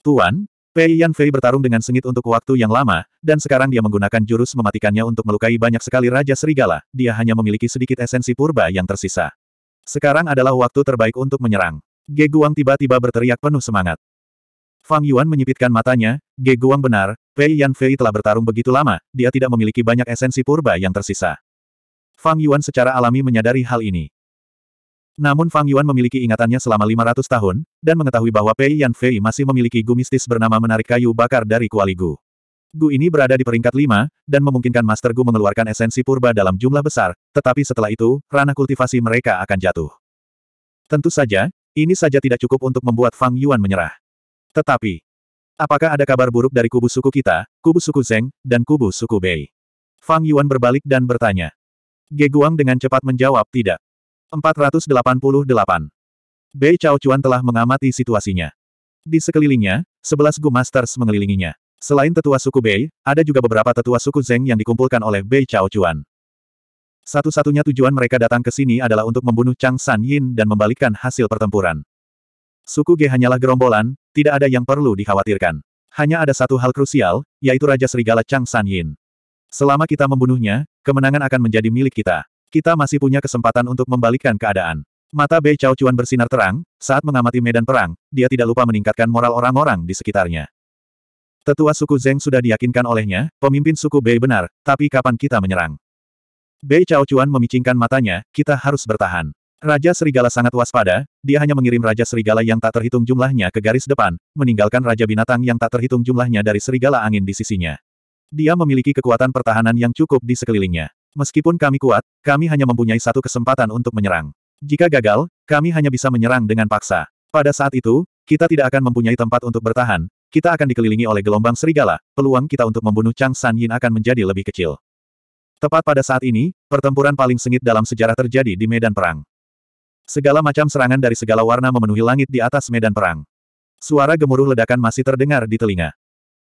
Tuan, Pei Yan Fei bertarung dengan sengit untuk waktu yang lama, dan sekarang dia menggunakan jurus mematikannya untuk melukai banyak sekali Raja Serigala, dia hanya memiliki sedikit esensi purba yang tersisa. Sekarang adalah waktu terbaik untuk menyerang. Ge Guang tiba-tiba berteriak penuh semangat. Fang Yuan menyipitkan matanya, Ge Guang benar, Pei Yan Fei telah bertarung begitu lama, dia tidak memiliki banyak esensi purba yang tersisa. Fang Yuan secara alami menyadari hal ini. Namun Fang Yuan memiliki ingatannya selama 500 tahun, dan mengetahui bahwa Pei Yan Fei masih memiliki gu mistis bernama menarik kayu bakar dari kuali gu. Gu ini berada di peringkat 5, dan memungkinkan Master Gu mengeluarkan esensi purba dalam jumlah besar, tetapi setelah itu, ranah kultivasi mereka akan jatuh. Tentu saja, ini saja tidak cukup untuk membuat Fang Yuan menyerah. Tetapi, apakah ada kabar buruk dari kubu suku kita, kubu suku Zeng, dan kubu suku Bei? Fang Yuan berbalik dan bertanya. Geguang dengan cepat menjawab tidak. 488. Bei Chaochuan Chuan telah mengamati situasinya. Di sekelilingnya, sebelas Gu Masters mengelilinginya. Selain tetua suku Bei, ada juga beberapa tetua suku Zeng yang dikumpulkan oleh Bei Chaochuan. Chuan. Satu-satunya tujuan mereka datang ke sini adalah untuk membunuh Chang San Yin dan membalikkan hasil pertempuran. Suku Ge hanyalah gerombolan, tidak ada yang perlu dikhawatirkan. Hanya ada satu hal krusial, yaitu Raja Serigala Chang San Yin. Selama kita membunuhnya, kemenangan akan menjadi milik kita. Kita masih punya kesempatan untuk membalikkan keadaan. Mata Bei Chao Chuan bersinar terang, saat mengamati medan perang, dia tidak lupa meningkatkan moral orang-orang di sekitarnya. Tetua suku Zeng sudah diyakinkan olehnya, pemimpin suku Bei benar, tapi kapan kita menyerang? Bei Chao Chuan memicingkan matanya, kita harus bertahan. Raja Serigala sangat waspada, dia hanya mengirim Raja Serigala yang tak terhitung jumlahnya ke garis depan, meninggalkan Raja Binatang yang tak terhitung jumlahnya dari Serigala Angin di sisinya. Dia memiliki kekuatan pertahanan yang cukup di sekelilingnya. Meskipun kami kuat, kami hanya mempunyai satu kesempatan untuk menyerang. Jika gagal, kami hanya bisa menyerang dengan paksa. Pada saat itu, kita tidak akan mempunyai tempat untuk bertahan, kita akan dikelilingi oleh gelombang serigala, peluang kita untuk membunuh Chang San Yin akan menjadi lebih kecil. Tepat pada saat ini, pertempuran paling sengit dalam sejarah terjadi di medan perang. Segala macam serangan dari segala warna memenuhi langit di atas medan perang. Suara gemuruh ledakan masih terdengar di telinga.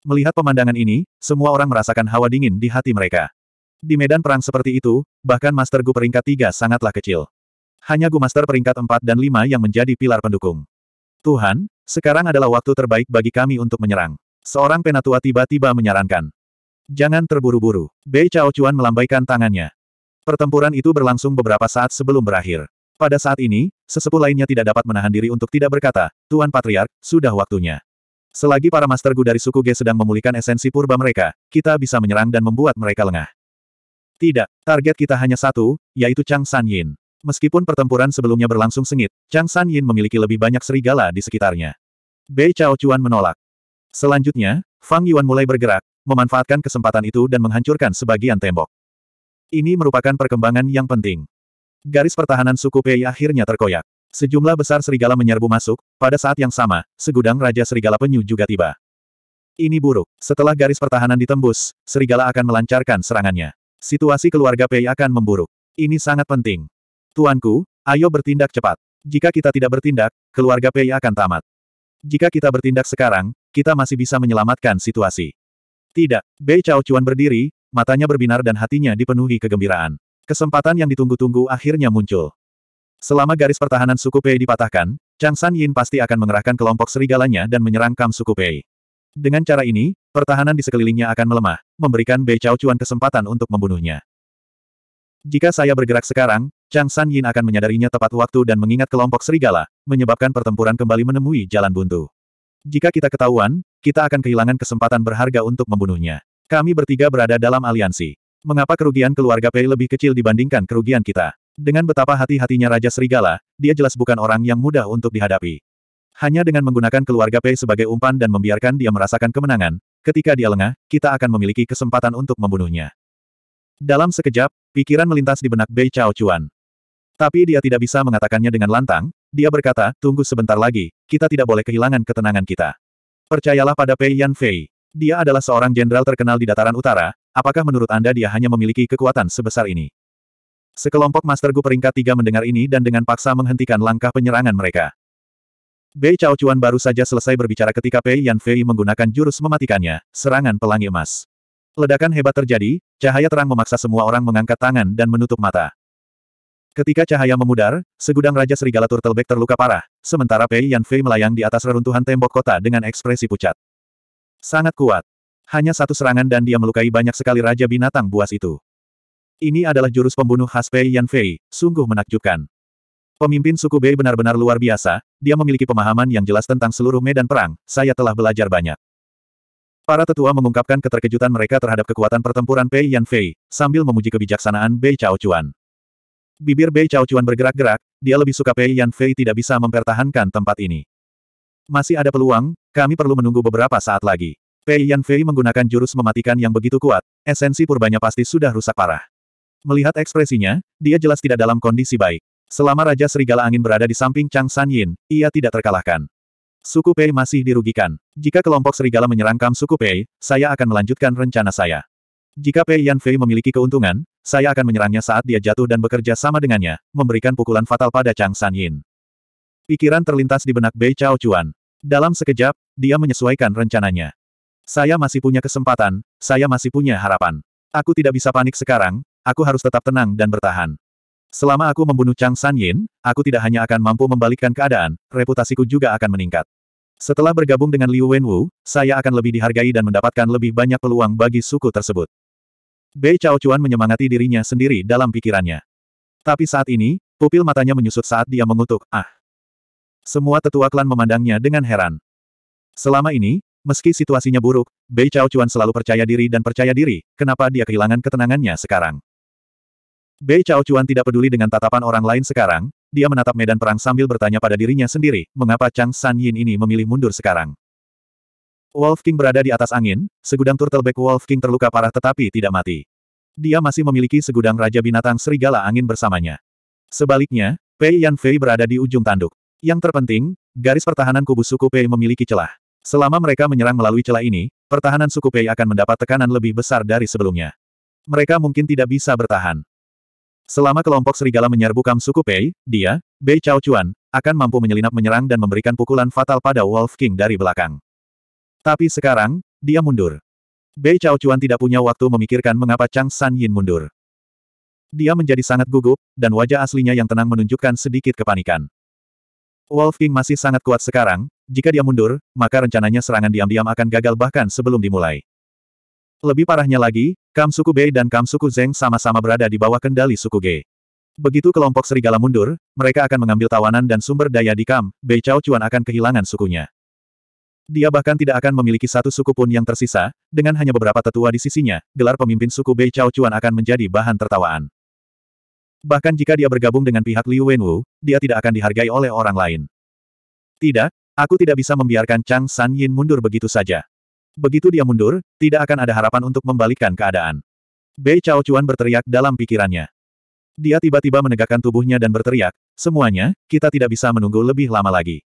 Melihat pemandangan ini, semua orang merasakan hawa dingin di hati mereka. Di medan perang seperti itu, bahkan Master Gu peringkat tiga sangatlah kecil. Hanya Gu Master peringkat empat dan lima yang menjadi pilar pendukung. Tuhan, sekarang adalah waktu terbaik bagi kami untuk menyerang. Seorang penatua tiba-tiba menyarankan. Jangan terburu-buru. Bei Chao Chuan melambaikan tangannya. Pertempuran itu berlangsung beberapa saat sebelum berakhir. Pada saat ini, sesepuh lainnya tidak dapat menahan diri untuk tidak berkata, Tuan Patriark, sudah waktunya. Selagi para Master Gu dari suku G sedang memulihkan esensi purba mereka, kita bisa menyerang dan membuat mereka lengah. Tidak, target kita hanya satu, yaitu Chang San Yin. Meskipun pertempuran sebelumnya berlangsung sengit, Chang San Yin memiliki lebih banyak serigala di sekitarnya. Bei Chao Chuan menolak. Selanjutnya, Fang Yuan mulai bergerak, memanfaatkan kesempatan itu dan menghancurkan sebagian tembok. Ini merupakan perkembangan yang penting. Garis pertahanan suku Pei akhirnya terkoyak. Sejumlah besar serigala menyerbu masuk, pada saat yang sama, segudang Raja Serigala Penyu juga tiba. Ini buruk. Setelah garis pertahanan ditembus, serigala akan melancarkan serangannya. Situasi keluarga Pei akan memburuk. Ini sangat penting. Tuanku, ayo bertindak cepat. Jika kita tidak bertindak, keluarga Pei akan tamat. Jika kita bertindak sekarang, kita masih bisa menyelamatkan situasi. Tidak, Bei Chao Chuan berdiri, matanya berbinar dan hatinya dipenuhi kegembiraan. Kesempatan yang ditunggu-tunggu akhirnya muncul. Selama garis pertahanan suku Pei dipatahkan, Chang San Yin pasti akan mengerahkan kelompok serigalanya dan menyerang kam suku Pei. Dengan cara ini, pertahanan di sekelilingnya akan melemah, memberikan Bei Chao Chuan kesempatan untuk membunuhnya. Jika saya bergerak sekarang, Chang San Yin akan menyadarinya tepat waktu dan mengingat kelompok serigala, menyebabkan pertempuran kembali menemui jalan buntu. Jika kita ketahuan, kita akan kehilangan kesempatan berharga untuk membunuhnya. Kami bertiga berada dalam aliansi. Mengapa kerugian keluarga Pei lebih kecil dibandingkan kerugian kita? Dengan betapa hati-hatinya Raja Serigala, dia jelas bukan orang yang mudah untuk dihadapi. Hanya dengan menggunakan keluarga Pei sebagai umpan dan membiarkan dia merasakan kemenangan, ketika dia lengah, kita akan memiliki kesempatan untuk membunuhnya. Dalam sekejap, pikiran melintas di benak Bei Chao Chuan. Tapi dia tidak bisa mengatakannya dengan lantang, dia berkata, tunggu sebentar lagi, kita tidak boleh kehilangan ketenangan kita. Percayalah pada Pei Yan Fei. Dia adalah seorang jenderal terkenal di dataran utara, apakah menurut Anda dia hanya memiliki kekuatan sebesar ini? Sekelompok Master Gu peringkat tiga mendengar ini dan dengan paksa menghentikan langkah penyerangan mereka. Bei Chao Chuan baru saja selesai berbicara ketika Pei Yan Fei menggunakan jurus mematikannya, serangan pelangi emas. Ledakan hebat terjadi, cahaya terang memaksa semua orang mengangkat tangan dan menutup mata. Ketika cahaya memudar, segudang Raja Serigala Turtleback terluka parah, sementara Pei Yan Fei melayang di atas reruntuhan tembok kota dengan ekspresi pucat. Sangat kuat. Hanya satu serangan dan dia melukai banyak sekali Raja Binatang Buas itu. Ini adalah jurus pembunuh khas Pei Yan Fei, sungguh menakjubkan. Pemimpin suku Bei benar-benar luar biasa, dia memiliki pemahaman yang jelas tentang seluruh medan perang, saya telah belajar banyak. Para tetua mengungkapkan keterkejutan mereka terhadap kekuatan pertempuran Pei Yan Fei, sambil memuji kebijaksanaan Bei Chao Chuan. Bibir Bei Chao Chuan bergerak-gerak, dia lebih suka Pei Yan Fei tidak bisa mempertahankan tempat ini. Masih ada peluang, kami perlu menunggu beberapa saat lagi. Pei Yan Fei menggunakan jurus mematikan yang begitu kuat, esensi purbanya pasti sudah rusak parah. Melihat ekspresinya, dia jelas tidak dalam kondisi baik. Selama Raja Serigala Angin berada di samping Chang San Yin, ia tidak terkalahkan. Suku Pei masih dirugikan. Jika kelompok serigala menyerang Kam suku Pei, saya akan melanjutkan rencana saya. Jika Pei Yan Fei memiliki keuntungan, saya akan menyerangnya saat dia jatuh dan bekerja sama dengannya, memberikan pukulan fatal pada Chang San Yin. Pikiran terlintas di benak Bei Chao Chuan. Dalam sekejap, dia menyesuaikan rencananya. Saya masih punya kesempatan, saya masih punya harapan. Aku tidak bisa panik sekarang, aku harus tetap tenang dan bertahan. Selama aku membunuh Chang San Yin, aku tidak hanya akan mampu membalikkan keadaan, reputasiku juga akan meningkat. Setelah bergabung dengan Liu Wenwu, saya akan lebih dihargai dan mendapatkan lebih banyak peluang bagi suku tersebut. Bei Chao Chuan menyemangati dirinya sendiri dalam pikirannya. Tapi saat ini, pupil matanya menyusut saat dia mengutuk, ah. Semua tetua klan memandangnya dengan heran. Selama ini, meski situasinya buruk, Bei Chao Chuan selalu percaya diri dan percaya diri, kenapa dia kehilangan ketenangannya sekarang. Bei Cao Chuan tidak peduli dengan tatapan orang lain sekarang, dia menatap medan perang sambil bertanya pada dirinya sendiri, mengapa Chang San Yin ini memilih mundur sekarang. Wolf King berada di atas angin, segudang turtleback Wolf King terluka parah tetapi tidak mati. Dia masih memiliki segudang raja binatang serigala angin bersamanya. Sebaliknya, Pei Yan Fei berada di ujung tanduk. Yang terpenting, garis pertahanan kubu suku Pei memiliki celah. Selama mereka menyerang melalui celah ini, pertahanan suku Pei akan mendapat tekanan lebih besar dari sebelumnya. Mereka mungkin tidak bisa bertahan. Selama kelompok serigala menyerbu Kam suku Pei, dia, Bei Chao Chuan, akan mampu menyelinap menyerang dan memberikan pukulan fatal pada Wolf King dari belakang. Tapi sekarang, dia mundur. Bei Chao Chuan tidak punya waktu memikirkan mengapa Chang San Yin mundur. Dia menjadi sangat gugup, dan wajah aslinya yang tenang menunjukkan sedikit kepanikan. Wolf King masih sangat kuat sekarang, jika dia mundur, maka rencananya serangan diam-diam akan gagal bahkan sebelum dimulai. Lebih parahnya lagi, Kam suku Bei dan Kam suku Zeng sama-sama berada di bawah kendali suku G. Begitu kelompok serigala mundur, mereka akan mengambil tawanan dan sumber daya di Kam, Bei Chao Chuan akan kehilangan sukunya. Dia bahkan tidak akan memiliki satu suku pun yang tersisa, dengan hanya beberapa tetua di sisinya, gelar pemimpin suku Bei Chao Chuan akan menjadi bahan tertawaan. Bahkan jika dia bergabung dengan pihak Liu Wenwu, dia tidak akan dihargai oleh orang lain. Tidak, aku tidak bisa membiarkan Chang San Yin mundur begitu saja. Begitu dia mundur, tidak akan ada harapan untuk membalikkan keadaan. Bei Chao Chuan berteriak dalam pikirannya. Dia tiba-tiba menegakkan tubuhnya dan berteriak, semuanya, kita tidak bisa menunggu lebih lama lagi.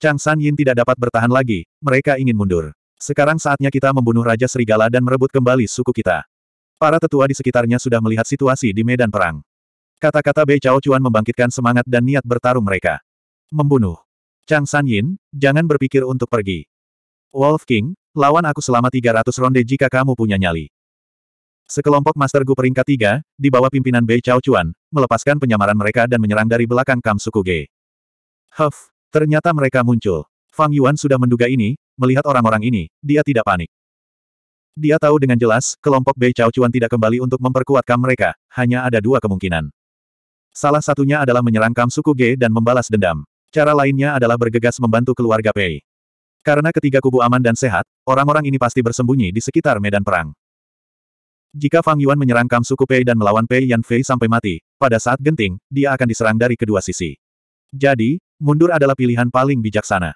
Chang San Yin tidak dapat bertahan lagi, mereka ingin mundur. Sekarang saatnya kita membunuh Raja Serigala dan merebut kembali suku kita. Para tetua di sekitarnya sudah melihat situasi di medan perang. Kata-kata Bei Chao Chuan membangkitkan semangat dan niat bertarung mereka. Membunuh. Chang San Yin, jangan berpikir untuk pergi. Wolf King, Lawan aku selama 300 ronde jika kamu punya nyali. Sekelompok Master Gu peringkat 3, di bawah pimpinan Bei Chao Chuan, melepaskan penyamaran mereka dan menyerang dari belakang Kam Suku Sukuge. Huff, ternyata mereka muncul. Fang Yuan sudah menduga ini, melihat orang-orang ini, dia tidak panik. Dia tahu dengan jelas, kelompok Bei Chao Chuan tidak kembali untuk memperkuat Kam mereka, hanya ada dua kemungkinan. Salah satunya adalah menyerang Kam Suku Sukuge dan membalas dendam. Cara lainnya adalah bergegas membantu keluarga Pei. Karena ketiga kubu aman dan sehat, orang-orang ini pasti bersembunyi di sekitar medan perang. Jika Fang Yuan menyerang Kam Suku Pei dan melawan Pei Yan Fei sampai mati, pada saat genting, dia akan diserang dari kedua sisi. Jadi, mundur adalah pilihan paling bijaksana.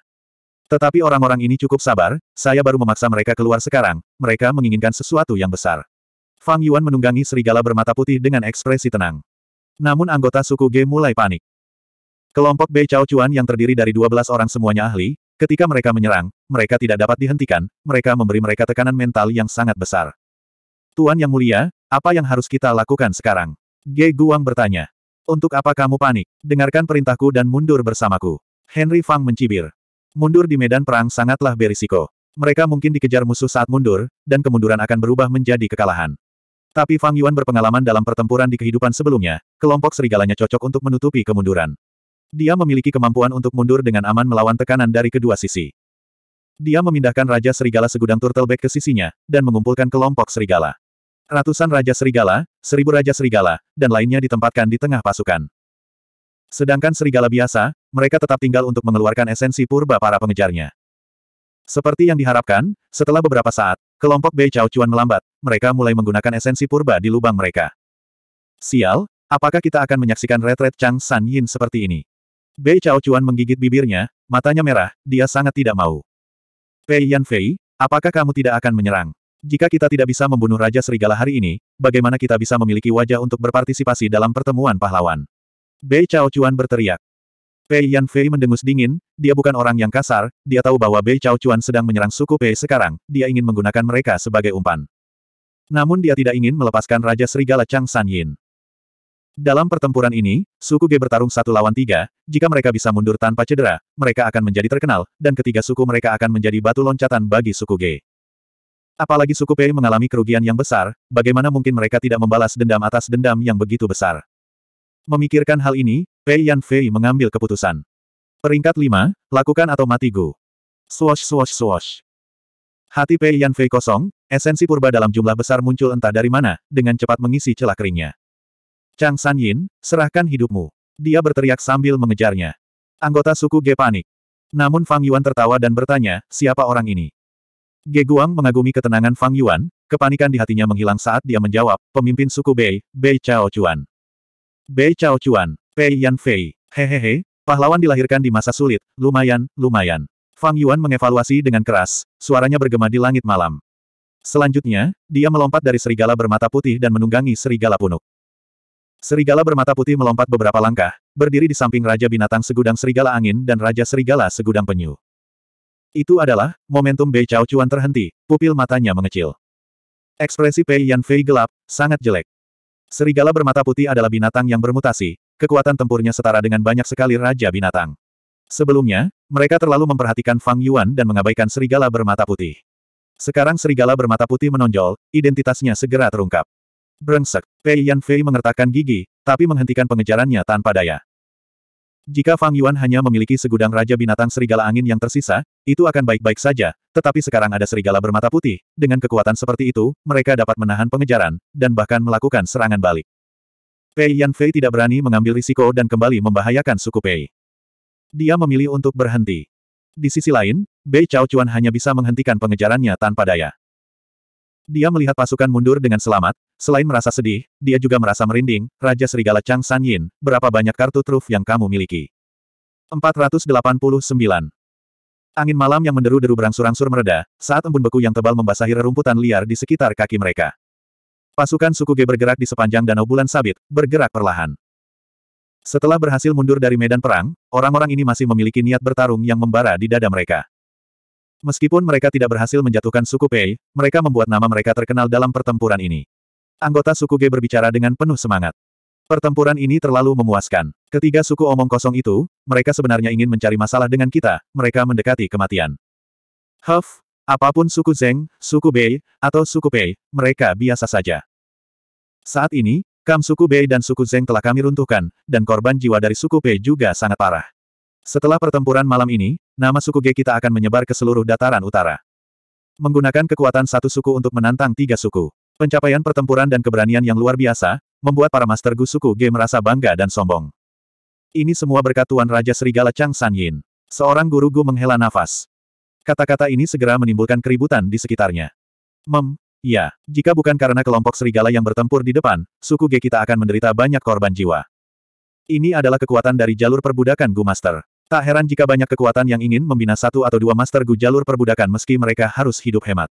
Tetapi orang-orang ini cukup sabar, saya baru memaksa mereka keluar sekarang, mereka menginginkan sesuatu yang besar. Fang Yuan menunggangi serigala bermata putih dengan ekspresi tenang. Namun anggota suku G mulai panik. Kelompok B Cao Chuan yang terdiri dari 12 orang semuanya ahli, Ketika mereka menyerang, mereka tidak dapat dihentikan, mereka memberi mereka tekanan mental yang sangat besar. Tuan Yang Mulia, apa yang harus kita lakukan sekarang? Ge Guang bertanya. Untuk apa kamu panik? Dengarkan perintahku dan mundur bersamaku. Henry Fang mencibir. Mundur di medan perang sangatlah berisiko. Mereka mungkin dikejar musuh saat mundur, dan kemunduran akan berubah menjadi kekalahan. Tapi Fang Yuan berpengalaman dalam pertempuran di kehidupan sebelumnya, kelompok serigalanya cocok untuk menutupi kemunduran. Dia memiliki kemampuan untuk mundur dengan aman melawan tekanan dari kedua sisi. Dia memindahkan Raja Serigala segudang turtleback ke sisinya, dan mengumpulkan kelompok serigala. Ratusan Raja Serigala, seribu Raja Serigala, dan lainnya ditempatkan di tengah pasukan. Sedangkan serigala biasa, mereka tetap tinggal untuk mengeluarkan esensi purba para pengejarnya. Seperti yang diharapkan, setelah beberapa saat, kelompok Bei Chao Chuan melambat, mereka mulai menggunakan esensi purba di lubang mereka. Sial, apakah kita akan menyaksikan retret Chang San Yin seperti ini? Bei Chao Chuan menggigit bibirnya, matanya merah, dia sangat tidak mau. Pei Yan Fei, apakah kamu tidak akan menyerang? Jika kita tidak bisa membunuh Raja Serigala hari ini, bagaimana kita bisa memiliki wajah untuk berpartisipasi dalam pertemuan pahlawan? Bei Chao Chuan berteriak. Pei Yan Fei mendengus dingin, dia bukan orang yang kasar, dia tahu bahwa Bei Chao Chuan sedang menyerang suku Pei sekarang, dia ingin menggunakan mereka sebagai umpan. Namun dia tidak ingin melepaskan Raja Serigala Chang San Yin. Dalam pertempuran ini, suku G bertarung satu lawan tiga, jika mereka bisa mundur tanpa cedera, mereka akan menjadi terkenal, dan ketiga suku mereka akan menjadi batu loncatan bagi suku G. Apalagi suku P mengalami kerugian yang besar, bagaimana mungkin mereka tidak membalas dendam atas dendam yang begitu besar. Memikirkan hal ini, Pei Yan Fei mengambil keputusan. Peringkat 5, lakukan atau mati Gu. Swash swash swash. Hati Pei Yan Fei kosong, esensi purba dalam jumlah besar muncul entah dari mana, dengan cepat mengisi celah keringnya. Chang San Yin, serahkan hidupmu. Dia berteriak sambil mengejarnya. Anggota suku Ge panik. Namun Fang Yuan tertawa dan bertanya, siapa orang ini? Ge Guang mengagumi ketenangan Fang Yuan, kepanikan di hatinya menghilang saat dia menjawab, pemimpin suku Bei, Bei Chao Chuan. Bei Chao Chuan, Pei Yan Fei, hehehe, pahlawan dilahirkan di masa sulit, lumayan, lumayan. Fang Yuan mengevaluasi dengan keras, suaranya bergema di langit malam. Selanjutnya, dia melompat dari serigala bermata putih dan menunggangi serigala punuk. Serigala bermata putih melompat beberapa langkah, berdiri di samping Raja Binatang Segudang Serigala Angin dan Raja Serigala Segudang Penyu. Itu adalah, momentum Bei Chao Chuan terhenti, pupil matanya mengecil. Ekspresi Pei Yan Fei gelap, sangat jelek. Serigala bermata putih adalah binatang yang bermutasi, kekuatan tempurnya setara dengan banyak sekali Raja Binatang. Sebelumnya, mereka terlalu memperhatikan Fang Yuan dan mengabaikan serigala bermata putih. Sekarang serigala bermata putih menonjol, identitasnya segera terungkap. Brengsek, Pei Yan Fei mengertakkan gigi, tapi menghentikan pengejarannya tanpa daya. Jika Fang Yuan hanya memiliki segudang Raja Binatang Serigala Angin yang tersisa, itu akan baik-baik saja, tetapi sekarang ada serigala bermata putih, dengan kekuatan seperti itu, mereka dapat menahan pengejaran, dan bahkan melakukan serangan balik. Pei Yan Fei tidak berani mengambil risiko dan kembali membahayakan suku Pei. Dia memilih untuk berhenti. Di sisi lain, Bei Chao Chuan hanya bisa menghentikan pengejarannya tanpa daya. Dia melihat pasukan mundur dengan selamat, Selain merasa sedih, dia juga merasa merinding, Raja Serigala Chang San Yin, berapa banyak kartu truf yang kamu miliki? 489. Angin malam yang menderu-deru berangsur-angsur mereda, saat embun beku yang tebal membasahi rerumputan liar di sekitar kaki mereka. Pasukan suku G bergerak di sepanjang danau bulan sabit, bergerak perlahan. Setelah berhasil mundur dari medan perang, orang-orang ini masih memiliki niat bertarung yang membara di dada mereka. Meskipun mereka tidak berhasil menjatuhkan suku Pei, mereka membuat nama mereka terkenal dalam pertempuran ini. Anggota suku G berbicara dengan penuh semangat. Pertempuran ini terlalu memuaskan. Ketiga suku omong kosong itu, mereka sebenarnya ingin mencari masalah dengan kita, mereka mendekati kematian. Huff, apapun suku Zeng, suku Bei, atau suku Pei, mereka biasa saja. Saat ini, kam suku Bei dan suku Zeng telah kami runtuhkan, dan korban jiwa dari suku Pei juga sangat parah. Setelah pertempuran malam ini, nama suku G kita akan menyebar ke seluruh dataran utara. Menggunakan kekuatan satu suku untuk menantang tiga suku. Pencapaian pertempuran dan keberanian yang luar biasa, membuat para master Gu suku G merasa bangga dan sombong. Ini semua berkat Tuan Raja Serigala Chang San Yin. Seorang guru Gu menghela nafas. Kata-kata ini segera menimbulkan keributan di sekitarnya. Mem, ya, jika bukan karena kelompok serigala yang bertempur di depan, suku G kita akan menderita banyak korban jiwa. Ini adalah kekuatan dari jalur perbudakan Gu Master. Tak heran jika banyak kekuatan yang ingin membina satu atau dua Master Gu jalur perbudakan meski mereka harus hidup hemat.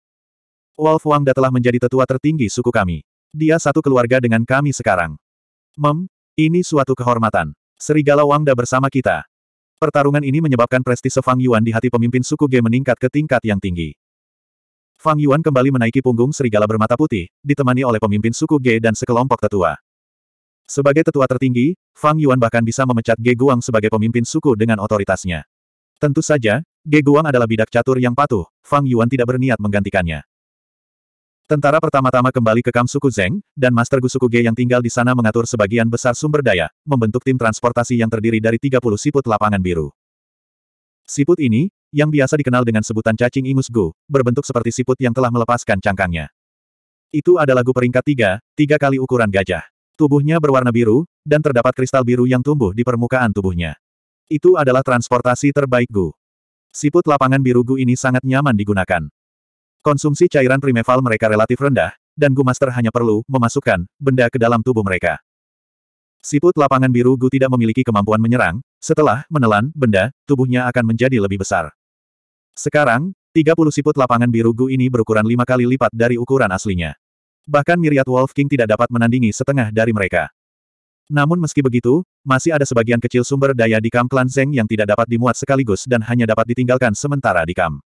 Wolf Wangda telah menjadi tetua tertinggi suku kami. Dia satu keluarga dengan kami sekarang. Mem, ini suatu kehormatan. Serigala Wang Wangda bersama kita. Pertarungan ini menyebabkan prestise Fang Yuan di hati pemimpin suku G meningkat ke tingkat yang tinggi. Fang Yuan kembali menaiki punggung serigala bermata putih, ditemani oleh pemimpin suku G dan sekelompok tetua. Sebagai tetua tertinggi, Fang Yuan bahkan bisa memecat G Guang sebagai pemimpin suku dengan otoritasnya. Tentu saja, G Guang adalah bidak catur yang patuh, Fang Yuan tidak berniat menggantikannya. Tentara pertama-tama kembali ke kamp suku Zeng, dan Master Gusuku G yang tinggal di sana mengatur sebagian besar sumber daya, membentuk tim transportasi yang terdiri dari 30 siput lapangan biru. Siput ini, yang biasa dikenal dengan sebutan cacing ingus gu, berbentuk seperti siput yang telah melepaskan cangkangnya. Itu adalah gu peringkat tiga, tiga kali ukuran gajah. Tubuhnya berwarna biru, dan terdapat kristal biru yang tumbuh di permukaan tubuhnya. Itu adalah transportasi terbaik gu. Siput lapangan biru gu ini sangat nyaman digunakan. Konsumsi cairan primeval mereka relatif rendah, dan Gumaster hanya perlu memasukkan benda ke dalam tubuh mereka. Siput lapangan biru Gu tidak memiliki kemampuan menyerang, setelah menelan benda, tubuhnya akan menjadi lebih besar. Sekarang, 30 siput lapangan biru Gu ini berukuran lima kali lipat dari ukuran aslinya. Bahkan Myriad Wolf King tidak dapat menandingi setengah dari mereka. Namun meski begitu, masih ada sebagian kecil sumber daya di Kam Klan Zeng yang tidak dapat dimuat sekaligus dan hanya dapat ditinggalkan sementara di Kam.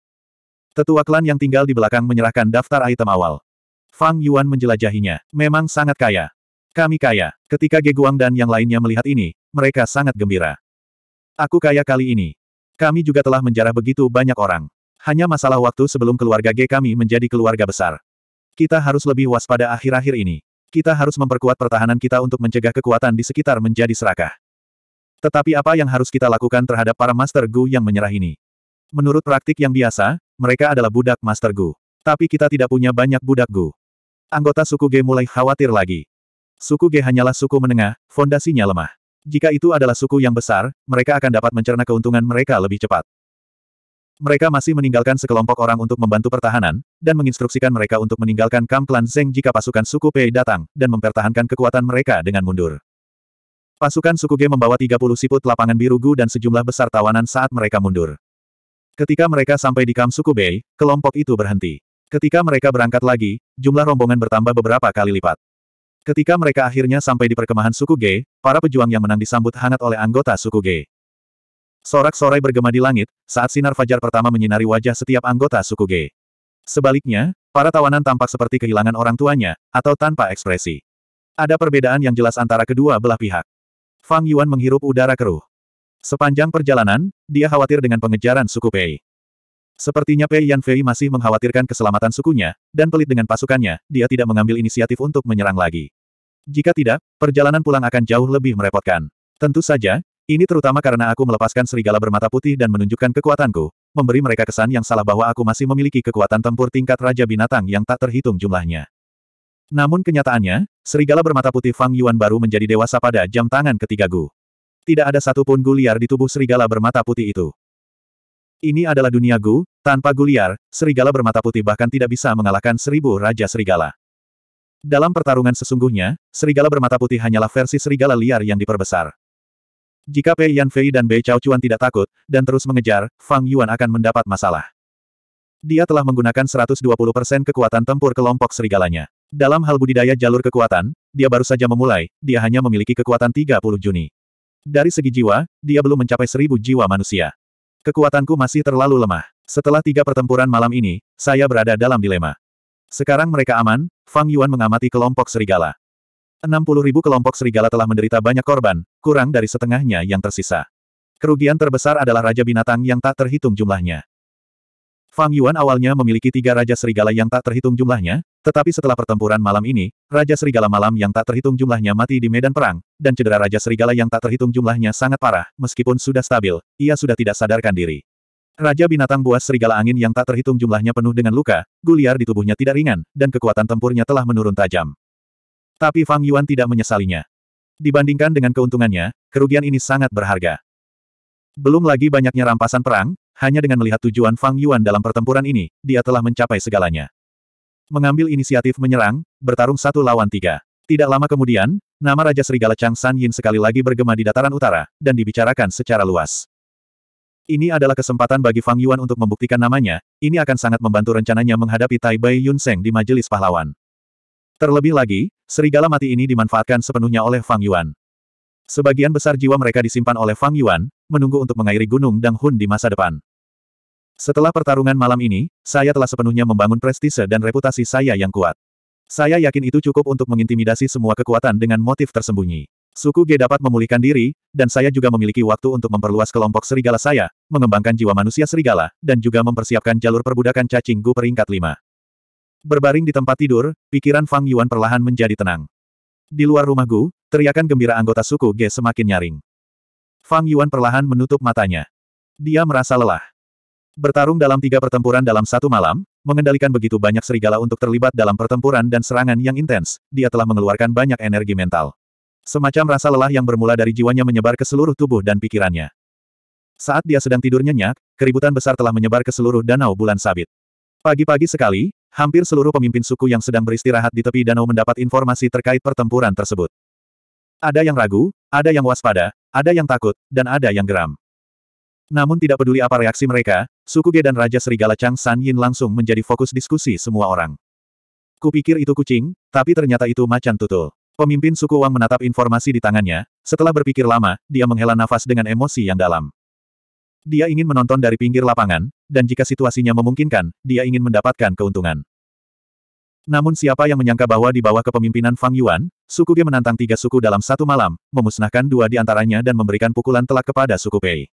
Tetua klan yang tinggal di belakang menyerahkan daftar item awal. Fang Yuan menjelajahinya. Memang sangat kaya. Kami kaya. Ketika Geguang dan yang lainnya melihat ini, mereka sangat gembira. Aku kaya kali ini. Kami juga telah menjarah begitu banyak orang. Hanya masalah waktu sebelum keluarga G kami menjadi keluarga besar. Kita harus lebih waspada akhir-akhir ini. Kita harus memperkuat pertahanan kita untuk mencegah kekuatan di sekitar menjadi serakah. Tetapi apa yang harus kita lakukan terhadap para Master Gu yang menyerah ini? Menurut praktik yang biasa, mereka adalah budak Master Gu. Tapi kita tidak punya banyak budak Gu. Anggota suku G mulai khawatir lagi. Suku G hanyalah suku menengah, fondasinya lemah. Jika itu adalah suku yang besar, mereka akan dapat mencerna keuntungan mereka lebih cepat. Mereka masih meninggalkan sekelompok orang untuk membantu pertahanan, dan menginstruksikan mereka untuk meninggalkan kamp klan Zeng jika pasukan suku Pei datang, dan mempertahankan kekuatan mereka dengan mundur. Pasukan suku G membawa 30 siput lapangan biru Gu dan sejumlah besar tawanan saat mereka mundur. Ketika mereka sampai di Kamsuku Bay, kelompok itu berhenti. Ketika mereka berangkat lagi, jumlah rombongan bertambah beberapa kali lipat. Ketika mereka akhirnya sampai di perkemahan suku G, para pejuang yang menang disambut hangat oleh anggota suku G. Sorak-sorai bergema di langit, saat sinar fajar pertama menyinari wajah setiap anggota suku G. Sebaliknya, para tawanan tampak seperti kehilangan orang tuanya, atau tanpa ekspresi. Ada perbedaan yang jelas antara kedua belah pihak. Fang Yuan menghirup udara keruh. Sepanjang perjalanan, dia khawatir dengan pengejaran suku Pei. Sepertinya Pei Yanfei masih mengkhawatirkan keselamatan sukunya, dan pelit dengan pasukannya, dia tidak mengambil inisiatif untuk menyerang lagi. Jika tidak, perjalanan pulang akan jauh lebih merepotkan. Tentu saja, ini terutama karena aku melepaskan serigala bermata putih dan menunjukkan kekuatanku, memberi mereka kesan yang salah bahwa aku masih memiliki kekuatan tempur tingkat Raja Binatang yang tak terhitung jumlahnya. Namun kenyataannya, serigala bermata putih Fang Yuan baru menjadi dewasa pada jam tangan ketiga Gu. Tidak ada satupun guliar di tubuh serigala bermata putih itu. Ini adalah dunia gu, tanpa guliar, serigala bermata putih bahkan tidak bisa mengalahkan seribu raja serigala. Dalam pertarungan sesungguhnya, serigala bermata putih hanyalah versi serigala liar yang diperbesar. Jika Pei Yan Fei dan Bei Chao Chuan tidak takut, dan terus mengejar, Fang Yuan akan mendapat masalah. Dia telah menggunakan 120% kekuatan tempur kelompok serigalanya. Dalam hal budidaya jalur kekuatan, dia baru saja memulai, dia hanya memiliki kekuatan 30 Juni. Dari segi jiwa, dia belum mencapai seribu jiwa manusia. Kekuatanku masih terlalu lemah. Setelah tiga pertempuran malam ini, saya berada dalam dilema. Sekarang mereka aman, Fang Yuan mengamati kelompok serigala. 60 ribu kelompok serigala telah menderita banyak korban, kurang dari setengahnya yang tersisa. Kerugian terbesar adalah Raja Binatang yang tak terhitung jumlahnya. Fang Yuan awalnya memiliki tiga Raja Serigala yang tak terhitung jumlahnya, tetapi setelah pertempuran malam ini, Raja Serigala malam yang tak terhitung jumlahnya mati di medan perang, dan cedera Raja Serigala yang tak terhitung jumlahnya sangat parah, meskipun sudah stabil, ia sudah tidak sadarkan diri. Raja binatang buas serigala angin yang tak terhitung jumlahnya penuh dengan luka, guliar di tubuhnya tidak ringan, dan kekuatan tempurnya telah menurun tajam. Tapi Fang Yuan tidak menyesalinya. Dibandingkan dengan keuntungannya, kerugian ini sangat berharga. Belum lagi banyaknya rampasan perang, hanya dengan melihat tujuan Fang Yuan dalam pertempuran ini, dia telah mencapai segalanya. Mengambil inisiatif menyerang, bertarung satu lawan tiga. Tidak lama kemudian, nama Raja Serigala Chang San Yin sekali lagi bergema di dataran utara, dan dibicarakan secara luas. Ini adalah kesempatan bagi Fang Yuan untuk membuktikan namanya, ini akan sangat membantu rencananya menghadapi Tai Bai Yun Seng di Majelis Pahlawan. Terlebih lagi, serigala mati ini dimanfaatkan sepenuhnya oleh Fang Yuan. Sebagian besar jiwa mereka disimpan oleh Fang Yuan, menunggu untuk mengairi Gunung Dang Hun di masa depan. Setelah pertarungan malam ini, saya telah sepenuhnya membangun prestise dan reputasi saya yang kuat. Saya yakin itu cukup untuk mengintimidasi semua kekuatan dengan motif tersembunyi. Suku G dapat memulihkan diri, dan saya juga memiliki waktu untuk memperluas kelompok serigala saya, mengembangkan jiwa manusia serigala, dan juga mempersiapkan jalur perbudakan cacing gu peringkat 5. Berbaring di tempat tidur, pikiran Fang Yuan perlahan menjadi tenang. Di luar rumah Gu, teriakan gembira anggota suku G semakin nyaring. Fang Yuan perlahan menutup matanya. Dia merasa lelah. Bertarung dalam tiga pertempuran dalam satu malam, mengendalikan begitu banyak serigala untuk terlibat dalam pertempuran dan serangan yang intens, dia telah mengeluarkan banyak energi mental. Semacam rasa lelah yang bermula dari jiwanya menyebar ke seluruh tubuh dan pikirannya. Saat dia sedang tidur nyenyak, keributan besar telah menyebar ke seluruh danau bulan sabit. Pagi-pagi sekali, hampir seluruh pemimpin suku yang sedang beristirahat di tepi danau mendapat informasi terkait pertempuran tersebut. Ada yang ragu, ada yang waspada, ada yang takut, dan ada yang geram. Namun tidak peduli apa reaksi mereka, suku Sukuge dan Raja Serigala Chang San Yin langsung menjadi fokus diskusi semua orang. Kupikir itu kucing, tapi ternyata itu macan tutul. Pemimpin suku Wang menatap informasi di tangannya, setelah berpikir lama, dia menghela nafas dengan emosi yang dalam. Dia ingin menonton dari pinggir lapangan, dan jika situasinya memungkinkan, dia ingin mendapatkan keuntungan. Namun siapa yang menyangka bahwa di bawah kepemimpinan Fang Yuan, suku Ge menantang tiga suku dalam satu malam, memusnahkan dua di antaranya dan memberikan pukulan telak kepada suku Bei.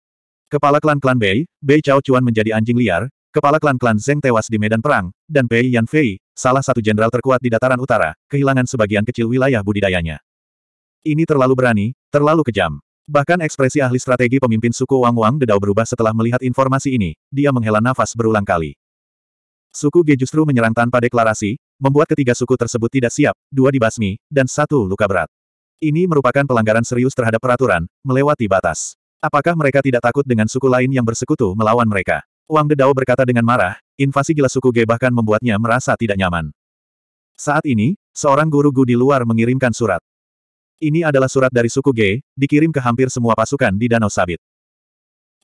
Kepala klan-klan Bei, Bei Chao Chuan menjadi anjing liar, kepala klan-klan Zeng tewas di medan perang, dan Bei Yan Fei, salah satu jenderal terkuat di dataran utara, kehilangan sebagian kecil wilayah budidayanya. Ini terlalu berani, terlalu kejam. Bahkan ekspresi ahli strategi pemimpin suku Wang Wang Dedao berubah setelah melihat informasi ini, dia menghela nafas berulang kali. Suku Ge justru menyerang tanpa deklarasi, membuat ketiga suku tersebut tidak siap, dua dibasmi, dan satu luka berat. Ini merupakan pelanggaran serius terhadap peraturan, melewati batas. Apakah mereka tidak takut dengan suku lain yang bersekutu melawan mereka? Wang Dedao berkata dengan marah, invasi gila suku Ge bahkan membuatnya merasa tidak nyaman. Saat ini, seorang guru Gu di luar mengirimkan surat. Ini adalah surat dari suku Ge, dikirim ke hampir semua pasukan di Danau Sabit.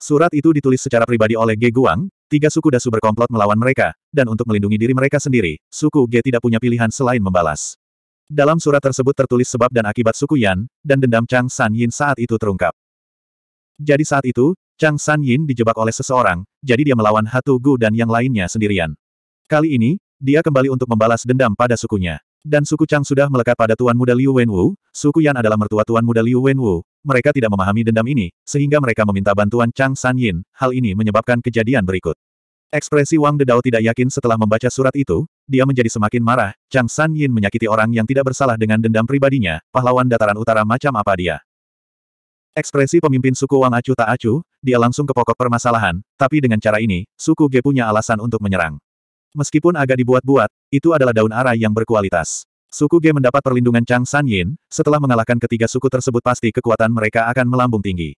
Surat itu ditulis secara pribadi oleh Ge Guang, Tiga suku dasu berkomplot melawan mereka, dan untuk melindungi diri mereka sendiri, suku G tidak punya pilihan selain membalas. Dalam surat tersebut tertulis sebab dan akibat suku Yan, dan dendam Chang San Yin saat itu terungkap. Jadi saat itu, Chang San Yin dijebak oleh seseorang, jadi dia melawan Hatu Gu dan yang lainnya sendirian. Kali ini, dia kembali untuk membalas dendam pada sukunya. Dan suku Chang sudah melekat pada Tuan Muda Liu Wenwu, suku Yan adalah mertua Tuan Muda Liu Wenwu, mereka tidak memahami dendam ini, sehingga mereka meminta bantuan Chang San Yin, hal ini menyebabkan kejadian berikut. Ekspresi Wang Dedao tidak yakin setelah membaca surat itu, dia menjadi semakin marah, Chang San Yin menyakiti orang yang tidak bersalah dengan dendam pribadinya, pahlawan dataran utara macam apa dia. Ekspresi pemimpin suku Wang Acu tak acuh, dia langsung ke pokok permasalahan, tapi dengan cara ini, suku Ge punya alasan untuk menyerang. Meskipun agak dibuat-buat, itu adalah daun ara yang berkualitas. Suku G mendapat perlindungan Chang San Yin, setelah mengalahkan ketiga suku tersebut pasti kekuatan mereka akan melambung tinggi.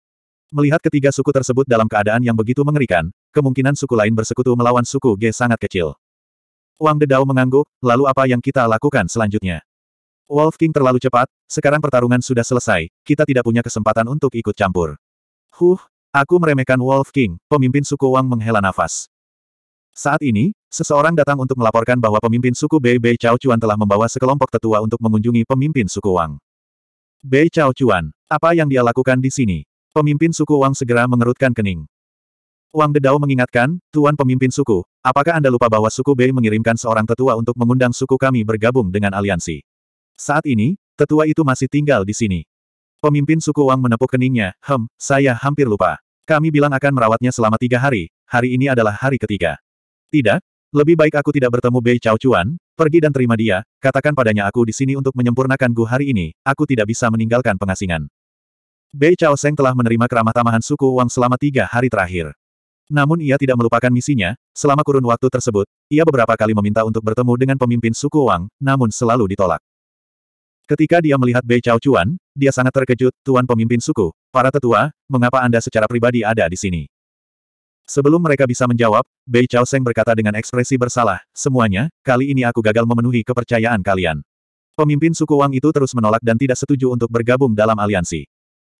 Melihat ketiga suku tersebut dalam keadaan yang begitu mengerikan, kemungkinan suku lain bersekutu melawan suku G sangat kecil. Wang Dedao mengangguk, lalu apa yang kita lakukan selanjutnya? Wolf King terlalu cepat, sekarang pertarungan sudah selesai, kita tidak punya kesempatan untuk ikut campur. Huh, aku meremehkan Wolf King, pemimpin suku Wang menghela nafas. Saat ini, Seseorang datang untuk melaporkan bahwa pemimpin suku Bei Bei Chao Chuan telah membawa sekelompok tetua untuk mengunjungi pemimpin suku Wang. Bei Chao Chuan, apa yang dia lakukan di sini? Pemimpin suku Wang segera mengerutkan kening. Wang Dedao mengingatkan, Tuan Pemimpin Suku, apakah Anda lupa bahwa suku Bei mengirimkan seorang tetua untuk mengundang suku kami bergabung dengan aliansi? Saat ini, tetua itu masih tinggal di sini. Pemimpin suku Wang menepuk keningnya, hem, saya hampir lupa. Kami bilang akan merawatnya selama tiga hari, hari ini adalah hari ketiga. Tidak, lebih baik aku tidak bertemu Bei Chao Chuan, pergi dan terima dia, katakan padanya aku di sini untuk menyempurnakan Gu hari ini, aku tidak bisa meninggalkan pengasingan. Bei Chao Seng telah menerima keramah tamahan suku Wang selama tiga hari terakhir. Namun ia tidak melupakan misinya, selama kurun waktu tersebut, ia beberapa kali meminta untuk bertemu dengan pemimpin suku Wang, namun selalu ditolak. Ketika dia melihat Bei Chao Chuan, dia sangat terkejut, Tuan Pemimpin Suku, para tetua, mengapa Anda secara pribadi ada di sini? Sebelum mereka bisa menjawab, Bei Chao Seng berkata dengan ekspresi bersalah, semuanya, kali ini aku gagal memenuhi kepercayaan kalian. Pemimpin suku Wang itu terus menolak dan tidak setuju untuk bergabung dalam aliansi.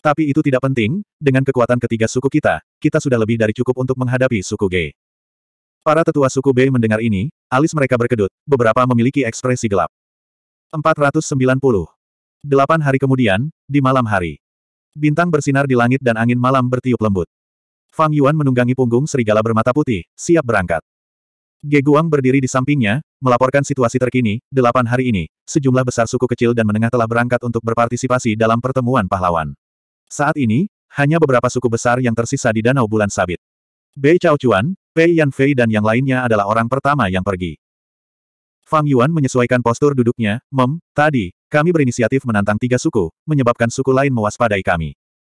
Tapi itu tidak penting, dengan kekuatan ketiga suku kita, kita sudah lebih dari cukup untuk menghadapi suku G. Para tetua suku Bei mendengar ini, alis mereka berkedut, beberapa memiliki ekspresi gelap. 490. Delapan hari kemudian, di malam hari. Bintang bersinar di langit dan angin malam bertiup lembut. Fang Yuan menunggangi punggung serigala bermata putih, siap berangkat. Ge Guang berdiri di sampingnya, melaporkan situasi terkini, delapan hari ini, sejumlah besar suku kecil dan menengah telah berangkat untuk berpartisipasi dalam pertemuan pahlawan. Saat ini, hanya beberapa suku besar yang tersisa di Danau Bulan Sabit. Bei Chao Chuan, Pei Yan Fei dan yang lainnya adalah orang pertama yang pergi. Fang Yuan menyesuaikan postur duduknya, Mem, tadi, kami berinisiatif menantang tiga suku, menyebabkan suku lain mewaspadai kami.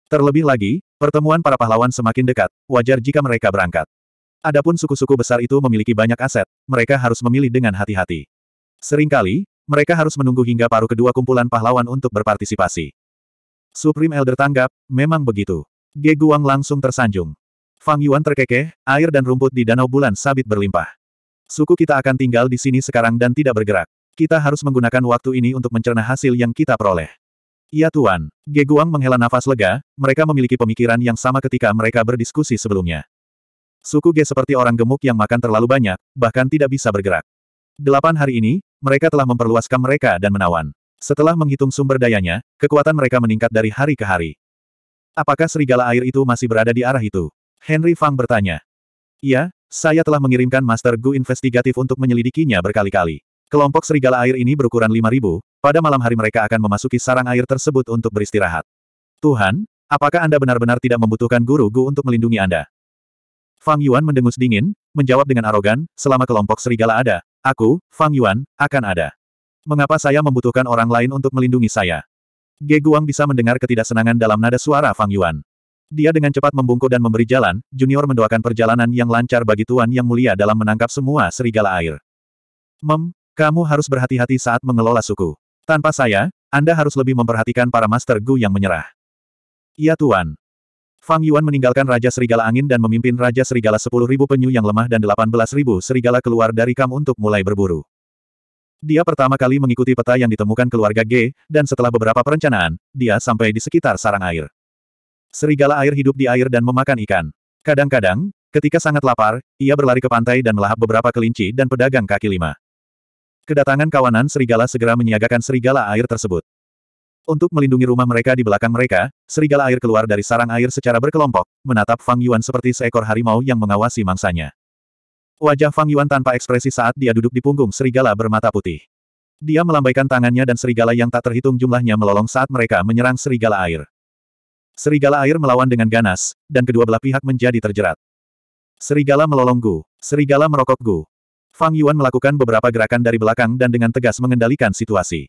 Terlebih lagi, Pertemuan para pahlawan semakin dekat, wajar jika mereka berangkat. Adapun suku-suku besar itu memiliki banyak aset, mereka harus memilih dengan hati-hati. Seringkali, mereka harus menunggu hingga paruh kedua kumpulan pahlawan untuk berpartisipasi. Supreme Elder tanggap, memang begitu. Ge Guang langsung tersanjung. Fang Yuan terkekeh, air dan rumput di danau bulan sabit berlimpah. Suku kita akan tinggal di sini sekarang dan tidak bergerak. Kita harus menggunakan waktu ini untuk mencerna hasil yang kita peroleh. Iya Tuan. Guang menghela nafas lega, mereka memiliki pemikiran yang sama ketika mereka berdiskusi sebelumnya. Suku Ge seperti orang gemuk yang makan terlalu banyak, bahkan tidak bisa bergerak. Delapan hari ini, mereka telah memperluaskan mereka dan menawan. Setelah menghitung sumber dayanya, kekuatan mereka meningkat dari hari ke hari. Apakah serigala air itu masih berada di arah itu? Henry Fang bertanya. Iya, saya telah mengirimkan Master Gu investigatif untuk menyelidikinya berkali-kali. Kelompok serigala air ini berukuran 5000, pada malam hari mereka akan memasuki sarang air tersebut untuk beristirahat. Tuhan, apakah Anda benar-benar tidak membutuhkan guru Gu untuk melindungi Anda? Fang Yuan mendengus dingin, menjawab dengan arogan, selama kelompok serigala ada, aku, Fang Yuan, akan ada. Mengapa saya membutuhkan orang lain untuk melindungi saya? Ge Guang bisa mendengar ketidaksenangan dalam nada suara Fang Yuan. Dia dengan cepat membungkuk dan memberi jalan, Junior mendoakan perjalanan yang lancar bagi Tuan Yang Mulia dalam menangkap semua serigala air. Mem, kamu harus berhati-hati saat mengelola suku. Tanpa saya, Anda harus lebih memperhatikan para Master Gu yang menyerah. Iya Tuan. Fang Yuan meninggalkan Raja Serigala Angin dan memimpin Raja Serigala 10.000 penyu yang lemah dan 18.000 serigala keluar dari kam untuk mulai berburu. Dia pertama kali mengikuti peta yang ditemukan keluarga G, dan setelah beberapa perencanaan, dia sampai di sekitar sarang air. Serigala air hidup di air dan memakan ikan. Kadang-kadang, ketika sangat lapar, ia berlari ke pantai dan melahap beberapa kelinci dan pedagang kaki lima. Kedatangan kawanan serigala segera menyiagakan serigala air tersebut. Untuk melindungi rumah mereka di belakang mereka, serigala air keluar dari sarang air secara berkelompok, menatap Fang Yuan seperti seekor harimau yang mengawasi mangsanya. Wajah Fang Yuan tanpa ekspresi saat dia duduk di punggung serigala bermata putih. Dia melambaikan tangannya dan serigala yang tak terhitung jumlahnya melolong saat mereka menyerang serigala air. Serigala air melawan dengan ganas, dan kedua belah pihak menjadi terjerat. Serigala melolong Gu. Serigala merokok Gu. Fang Yuan melakukan beberapa gerakan dari belakang dan dengan tegas mengendalikan situasi.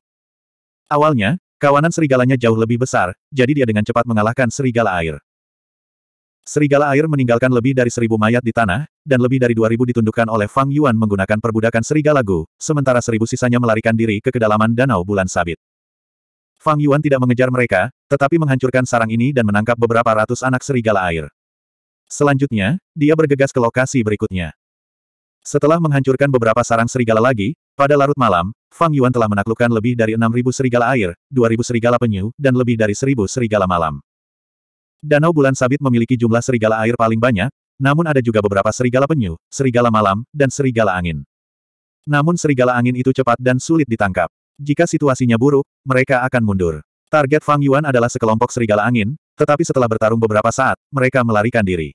Awalnya, kawanan serigalanya jauh lebih besar, jadi dia dengan cepat mengalahkan serigala air. Serigala air meninggalkan lebih dari seribu mayat di tanah, dan lebih dari dua ribu ditundukkan oleh Fang Yuan menggunakan perbudakan serigala Gu, sementara seribu sisanya melarikan diri ke kedalaman danau bulan sabit. Fang Yuan tidak mengejar mereka, tetapi menghancurkan sarang ini dan menangkap beberapa ratus anak serigala air. Selanjutnya, dia bergegas ke lokasi berikutnya. Setelah menghancurkan beberapa sarang serigala lagi, pada larut malam, Fang Yuan telah menaklukkan lebih dari 6.000 serigala air, 2.000 serigala penyu, dan lebih dari 1.000 serigala malam. Danau Bulan Sabit memiliki jumlah serigala air paling banyak, namun ada juga beberapa serigala penyu, serigala malam, dan serigala angin. Namun serigala angin itu cepat dan sulit ditangkap. Jika situasinya buruk, mereka akan mundur. Target Fang Yuan adalah sekelompok serigala angin, tetapi setelah bertarung beberapa saat, mereka melarikan diri.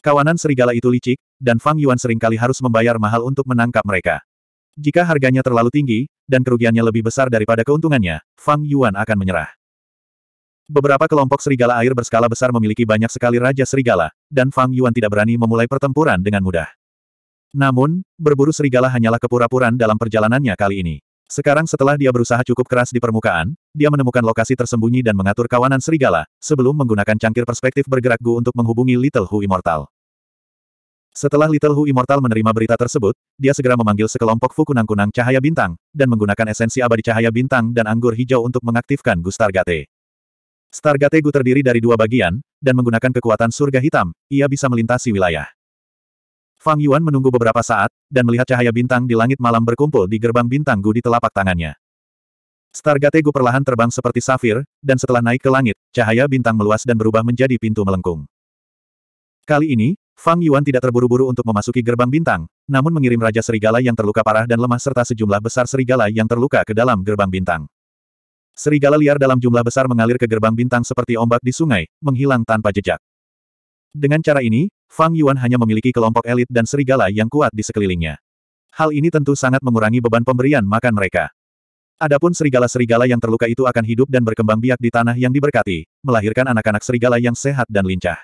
Kawanan serigala itu licik, dan Fang Yuan seringkali harus membayar mahal untuk menangkap mereka. Jika harganya terlalu tinggi, dan kerugiannya lebih besar daripada keuntungannya, Fang Yuan akan menyerah. Beberapa kelompok serigala air berskala besar memiliki banyak sekali raja serigala, dan Fang Yuan tidak berani memulai pertempuran dengan mudah. Namun, berburu serigala hanyalah kepura-puraan dalam perjalanannya kali ini. Sekarang setelah dia berusaha cukup keras di permukaan, dia menemukan lokasi tersembunyi dan mengatur kawanan serigala, sebelum menggunakan cangkir perspektif bergerak Gu untuk menghubungi Little Hu Immortal. Setelah Little Hu Immortal menerima berita tersebut, dia segera memanggil sekelompok Fukunang-kunang cahaya bintang, dan menggunakan esensi abadi cahaya bintang dan anggur hijau untuk mengaktifkan Gu Stargate. Stargate Gu terdiri dari dua bagian, dan menggunakan kekuatan surga hitam, ia bisa melintasi wilayah. Fang Yuan menunggu beberapa saat, dan melihat cahaya bintang di langit malam berkumpul di gerbang bintang Gu di telapak tangannya. Stargate Gu perlahan terbang seperti safir, dan setelah naik ke langit, cahaya bintang meluas dan berubah menjadi pintu melengkung. Kali ini, Fang Yuan tidak terburu-buru untuk memasuki gerbang bintang, namun mengirim Raja Serigala yang terluka parah dan lemah serta sejumlah besar serigala yang terluka ke dalam gerbang bintang. Serigala liar dalam jumlah besar mengalir ke gerbang bintang seperti ombak di sungai, menghilang tanpa jejak. Dengan cara ini, Fang Yuan hanya memiliki kelompok elit dan serigala yang kuat di sekelilingnya. Hal ini tentu sangat mengurangi beban pemberian makan mereka. Adapun serigala-serigala yang terluka itu akan hidup dan berkembang biak di tanah yang diberkati, melahirkan anak-anak serigala yang sehat dan lincah.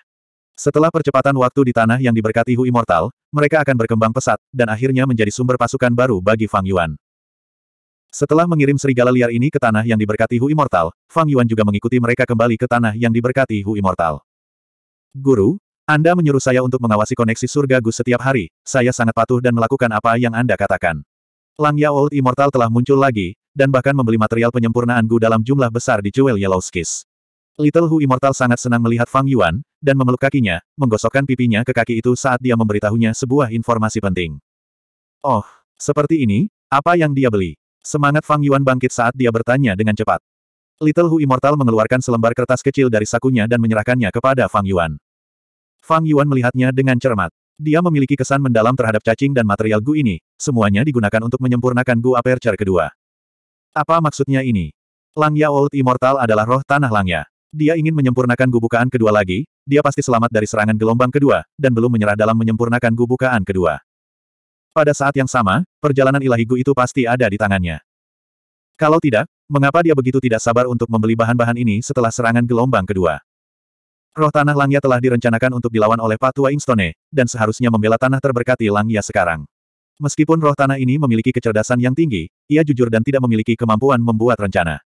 Setelah percepatan waktu di tanah yang diberkati Hu Immortal, mereka akan berkembang pesat, dan akhirnya menjadi sumber pasukan baru bagi Fang Yuan. Setelah mengirim serigala liar ini ke tanah yang diberkati Hu Immortal, Fang Yuan juga mengikuti mereka kembali ke tanah yang diberkati Hu Immortal. Guru, anda menyuruh saya untuk mengawasi koneksi surga Gus setiap hari, saya sangat patuh dan melakukan apa yang Anda katakan. Langya Old Immortal telah muncul lagi, dan bahkan membeli material penyempurnaan Gu dalam jumlah besar di Jewel Yellow Skis. Little Hu Immortal sangat senang melihat Fang Yuan, dan memeluk kakinya, menggosokkan pipinya ke kaki itu saat dia memberitahunya sebuah informasi penting. Oh, seperti ini, apa yang dia beli? Semangat Fang Yuan bangkit saat dia bertanya dengan cepat. Little Hu Immortal mengeluarkan selembar kertas kecil dari sakunya dan menyerahkannya kepada Fang Yuan. Fang Yuan melihatnya dengan cermat. Dia memiliki kesan mendalam terhadap cacing dan material Gu ini, semuanya digunakan untuk menyempurnakan Gu Aperture kedua. Apa maksudnya ini? Langya Old Immortal adalah roh tanah Langya. Dia ingin menyempurnakan Gu bukaan kedua lagi, dia pasti selamat dari serangan gelombang kedua, dan belum menyerah dalam menyempurnakan Gu bukaan kedua. Pada saat yang sama, perjalanan ilahi Gu itu pasti ada di tangannya. Kalau tidak, mengapa dia begitu tidak sabar untuk membeli bahan-bahan ini setelah serangan gelombang kedua? Roh Tanah Langya telah direncanakan untuk dilawan oleh Patua Ingstone, dan seharusnya membela Tanah Terberkati Langya sekarang. Meskipun roh tanah ini memiliki kecerdasan yang tinggi, ia jujur dan tidak memiliki kemampuan membuat rencana.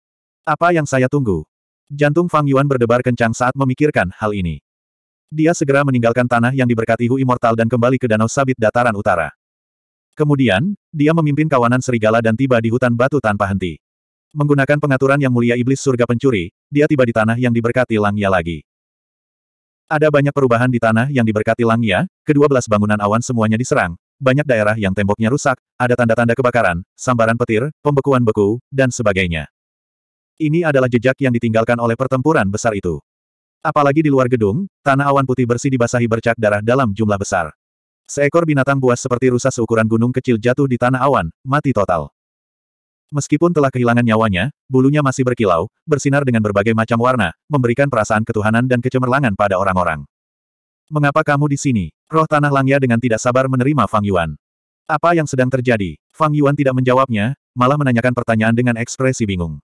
Apa yang saya tunggu? Jantung Fang Yuan berdebar kencang saat memikirkan hal ini. Dia segera meninggalkan tanah yang diberkati Hu Immortal dan kembali ke Danau Sabit dataran utara. Kemudian, dia memimpin kawanan serigala dan tiba di hutan batu tanpa henti. Menggunakan pengaturan yang mulia iblis surga pencuri, dia tiba di tanah yang diberkati Langya lagi. Ada banyak perubahan di tanah yang diberkati langit. Ya. kedua belas bangunan awan semuanya diserang, banyak daerah yang temboknya rusak, ada tanda-tanda kebakaran, sambaran petir, pembekuan beku, dan sebagainya. Ini adalah jejak yang ditinggalkan oleh pertempuran besar itu. Apalagi di luar gedung, tanah awan putih bersih dibasahi bercak darah dalam jumlah besar. Seekor binatang buas seperti rusa seukuran gunung kecil jatuh di tanah awan, mati total. Meskipun telah kehilangan nyawanya, bulunya masih berkilau, bersinar dengan berbagai macam warna, memberikan perasaan ketuhanan dan kecemerlangan pada orang-orang. Mengapa kamu di sini? Roh Tanah Langya dengan tidak sabar menerima Fang Yuan. Apa yang sedang terjadi? Fang Yuan tidak menjawabnya, malah menanyakan pertanyaan dengan ekspresi bingung.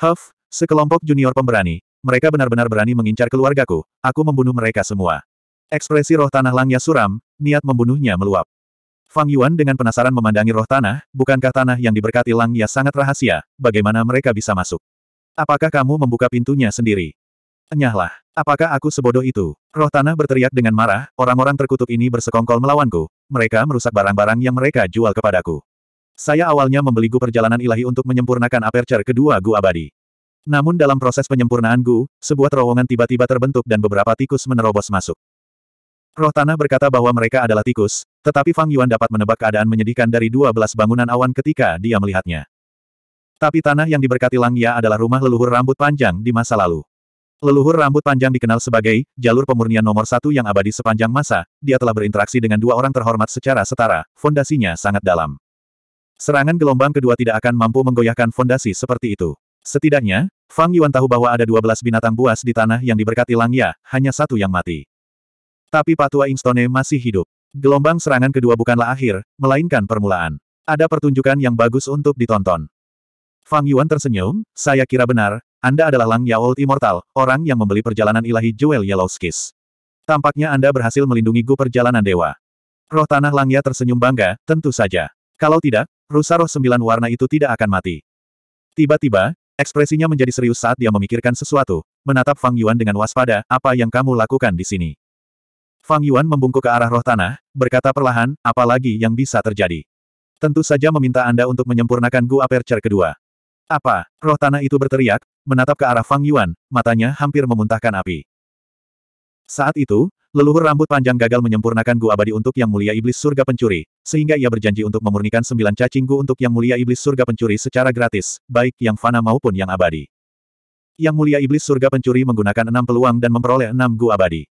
Huff, sekelompok junior pemberani, mereka benar-benar berani mengincar keluargaku, aku membunuh mereka semua. Ekspresi roh tanah langnya suram, niat membunuhnya meluap. Fang Yuan dengan penasaran memandangi roh tanah, bukankah tanah yang diberkati Lang sangat rahasia, bagaimana mereka bisa masuk? Apakah kamu membuka pintunya sendiri? Enyahlah, apakah aku sebodoh itu? Roh tanah berteriak dengan marah, orang-orang terkutuk ini bersekongkol melawanku, mereka merusak barang-barang yang mereka jual kepadaku. Saya awalnya membeli gu perjalanan ilahi untuk menyempurnakan aperture kedua gu abadi. Namun dalam proses penyempurnaan gu, sebuah terowongan tiba-tiba terbentuk dan beberapa tikus menerobos masuk. Roh Tanah berkata bahwa mereka adalah tikus, tetapi Fang Yuan dapat menebak keadaan menyedihkan dari dua belas bangunan awan ketika dia melihatnya. Tapi tanah yang diberkati Langya adalah rumah leluhur rambut panjang di masa lalu. Leluhur rambut panjang dikenal sebagai jalur pemurnian nomor satu yang abadi sepanjang masa, dia telah berinteraksi dengan dua orang terhormat secara setara, fondasinya sangat dalam. Serangan gelombang kedua tidak akan mampu menggoyahkan fondasi seperti itu. Setidaknya, Fang Yuan tahu bahwa ada dua belas binatang buas di tanah yang diberkati Langya, hanya satu yang mati. Tapi Patua Ingstone masih hidup. Gelombang serangan kedua bukanlah akhir, melainkan permulaan. Ada pertunjukan yang bagus untuk ditonton. Fang Yuan tersenyum, saya kira benar, Anda adalah Lang Yao Old Immortal, orang yang membeli perjalanan ilahi Jewel Yellow Skis. Tampaknya Anda berhasil melindungi Gu Perjalanan Dewa. Roh Tanah Langya tersenyum bangga, tentu saja. Kalau tidak, rusa roh sembilan warna itu tidak akan mati. Tiba-tiba, ekspresinya menjadi serius saat dia memikirkan sesuatu, menatap Fang Yuan dengan waspada, apa yang kamu lakukan di sini? Fang Yuan membungkuk ke arah roh tanah, berkata perlahan, apalagi yang bisa terjadi. Tentu saja meminta Anda untuk menyempurnakan Gu Aperture kedua. Apa? Roh tanah itu berteriak, menatap ke arah Fang Yuan, matanya hampir memuntahkan api. Saat itu, leluhur rambut panjang gagal menyempurnakan Gu Abadi untuk Yang Mulia Iblis Surga Pencuri, sehingga ia berjanji untuk memurnikan sembilan cacing Gu untuk Yang Mulia Iblis Surga Pencuri secara gratis, baik yang fana maupun yang abadi. Yang Mulia Iblis Surga Pencuri menggunakan enam peluang dan memperoleh enam Gu Abadi.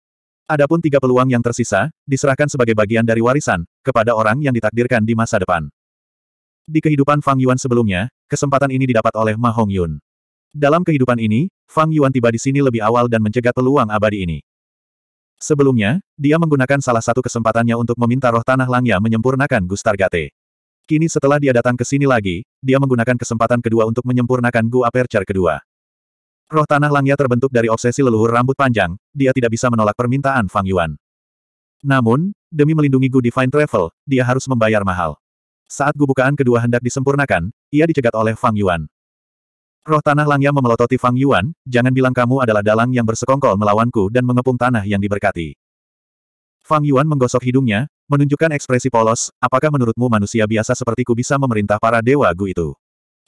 Adapun tiga peluang yang tersisa, diserahkan sebagai bagian dari warisan, kepada orang yang ditakdirkan di masa depan. Di kehidupan Fang Yuan sebelumnya, kesempatan ini didapat oleh Ma Hong Yun. Dalam kehidupan ini, Fang Yuan tiba di sini lebih awal dan mencegat peluang abadi ini. Sebelumnya, dia menggunakan salah satu kesempatannya untuk meminta roh tanah Langya menyempurnakan Gustar Gate. Kini setelah dia datang ke sini lagi, dia menggunakan kesempatan kedua untuk menyempurnakan Gu Aperture kedua. Roh tanah Langya terbentuk dari obsesi leluhur rambut panjang, dia tidak bisa menolak permintaan Fang Yuan. Namun, demi melindungi Gu Divine Travel, dia harus membayar mahal. Saat gubukaan kedua hendak disempurnakan, ia dicegat oleh Fang Yuan. Roh tanah Langya memelototi Fang Yuan, jangan bilang kamu adalah dalang yang bersekongkol melawanku dan mengepung tanah yang diberkati. Fang Yuan menggosok hidungnya, menunjukkan ekspresi polos, apakah menurutmu manusia biasa sepertiku bisa memerintah para dewa Gu itu?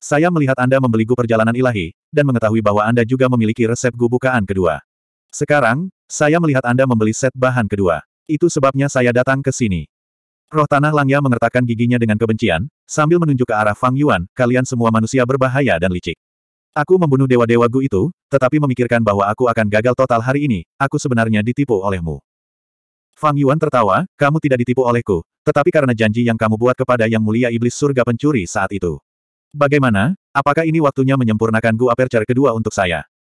Saya melihat Anda membeli gu perjalanan ilahi, dan mengetahui bahwa Anda juga memiliki resep gu bukaan kedua. Sekarang, saya melihat Anda membeli set bahan kedua. Itu sebabnya saya datang ke sini. Roh Tanah Langya mengertakkan giginya dengan kebencian, sambil menunjuk ke arah Fang Yuan, kalian semua manusia berbahaya dan licik. Aku membunuh dewa-dewa Gu itu, tetapi memikirkan bahwa aku akan gagal total hari ini, aku sebenarnya ditipu olehmu. Fang Yuan tertawa, kamu tidak ditipu olehku, tetapi karena janji yang kamu buat kepada Yang Mulia Iblis Surga Pencuri saat itu. Bagaimana, apakah ini waktunya menyempurnakan Gu Aperture kedua untuk saya?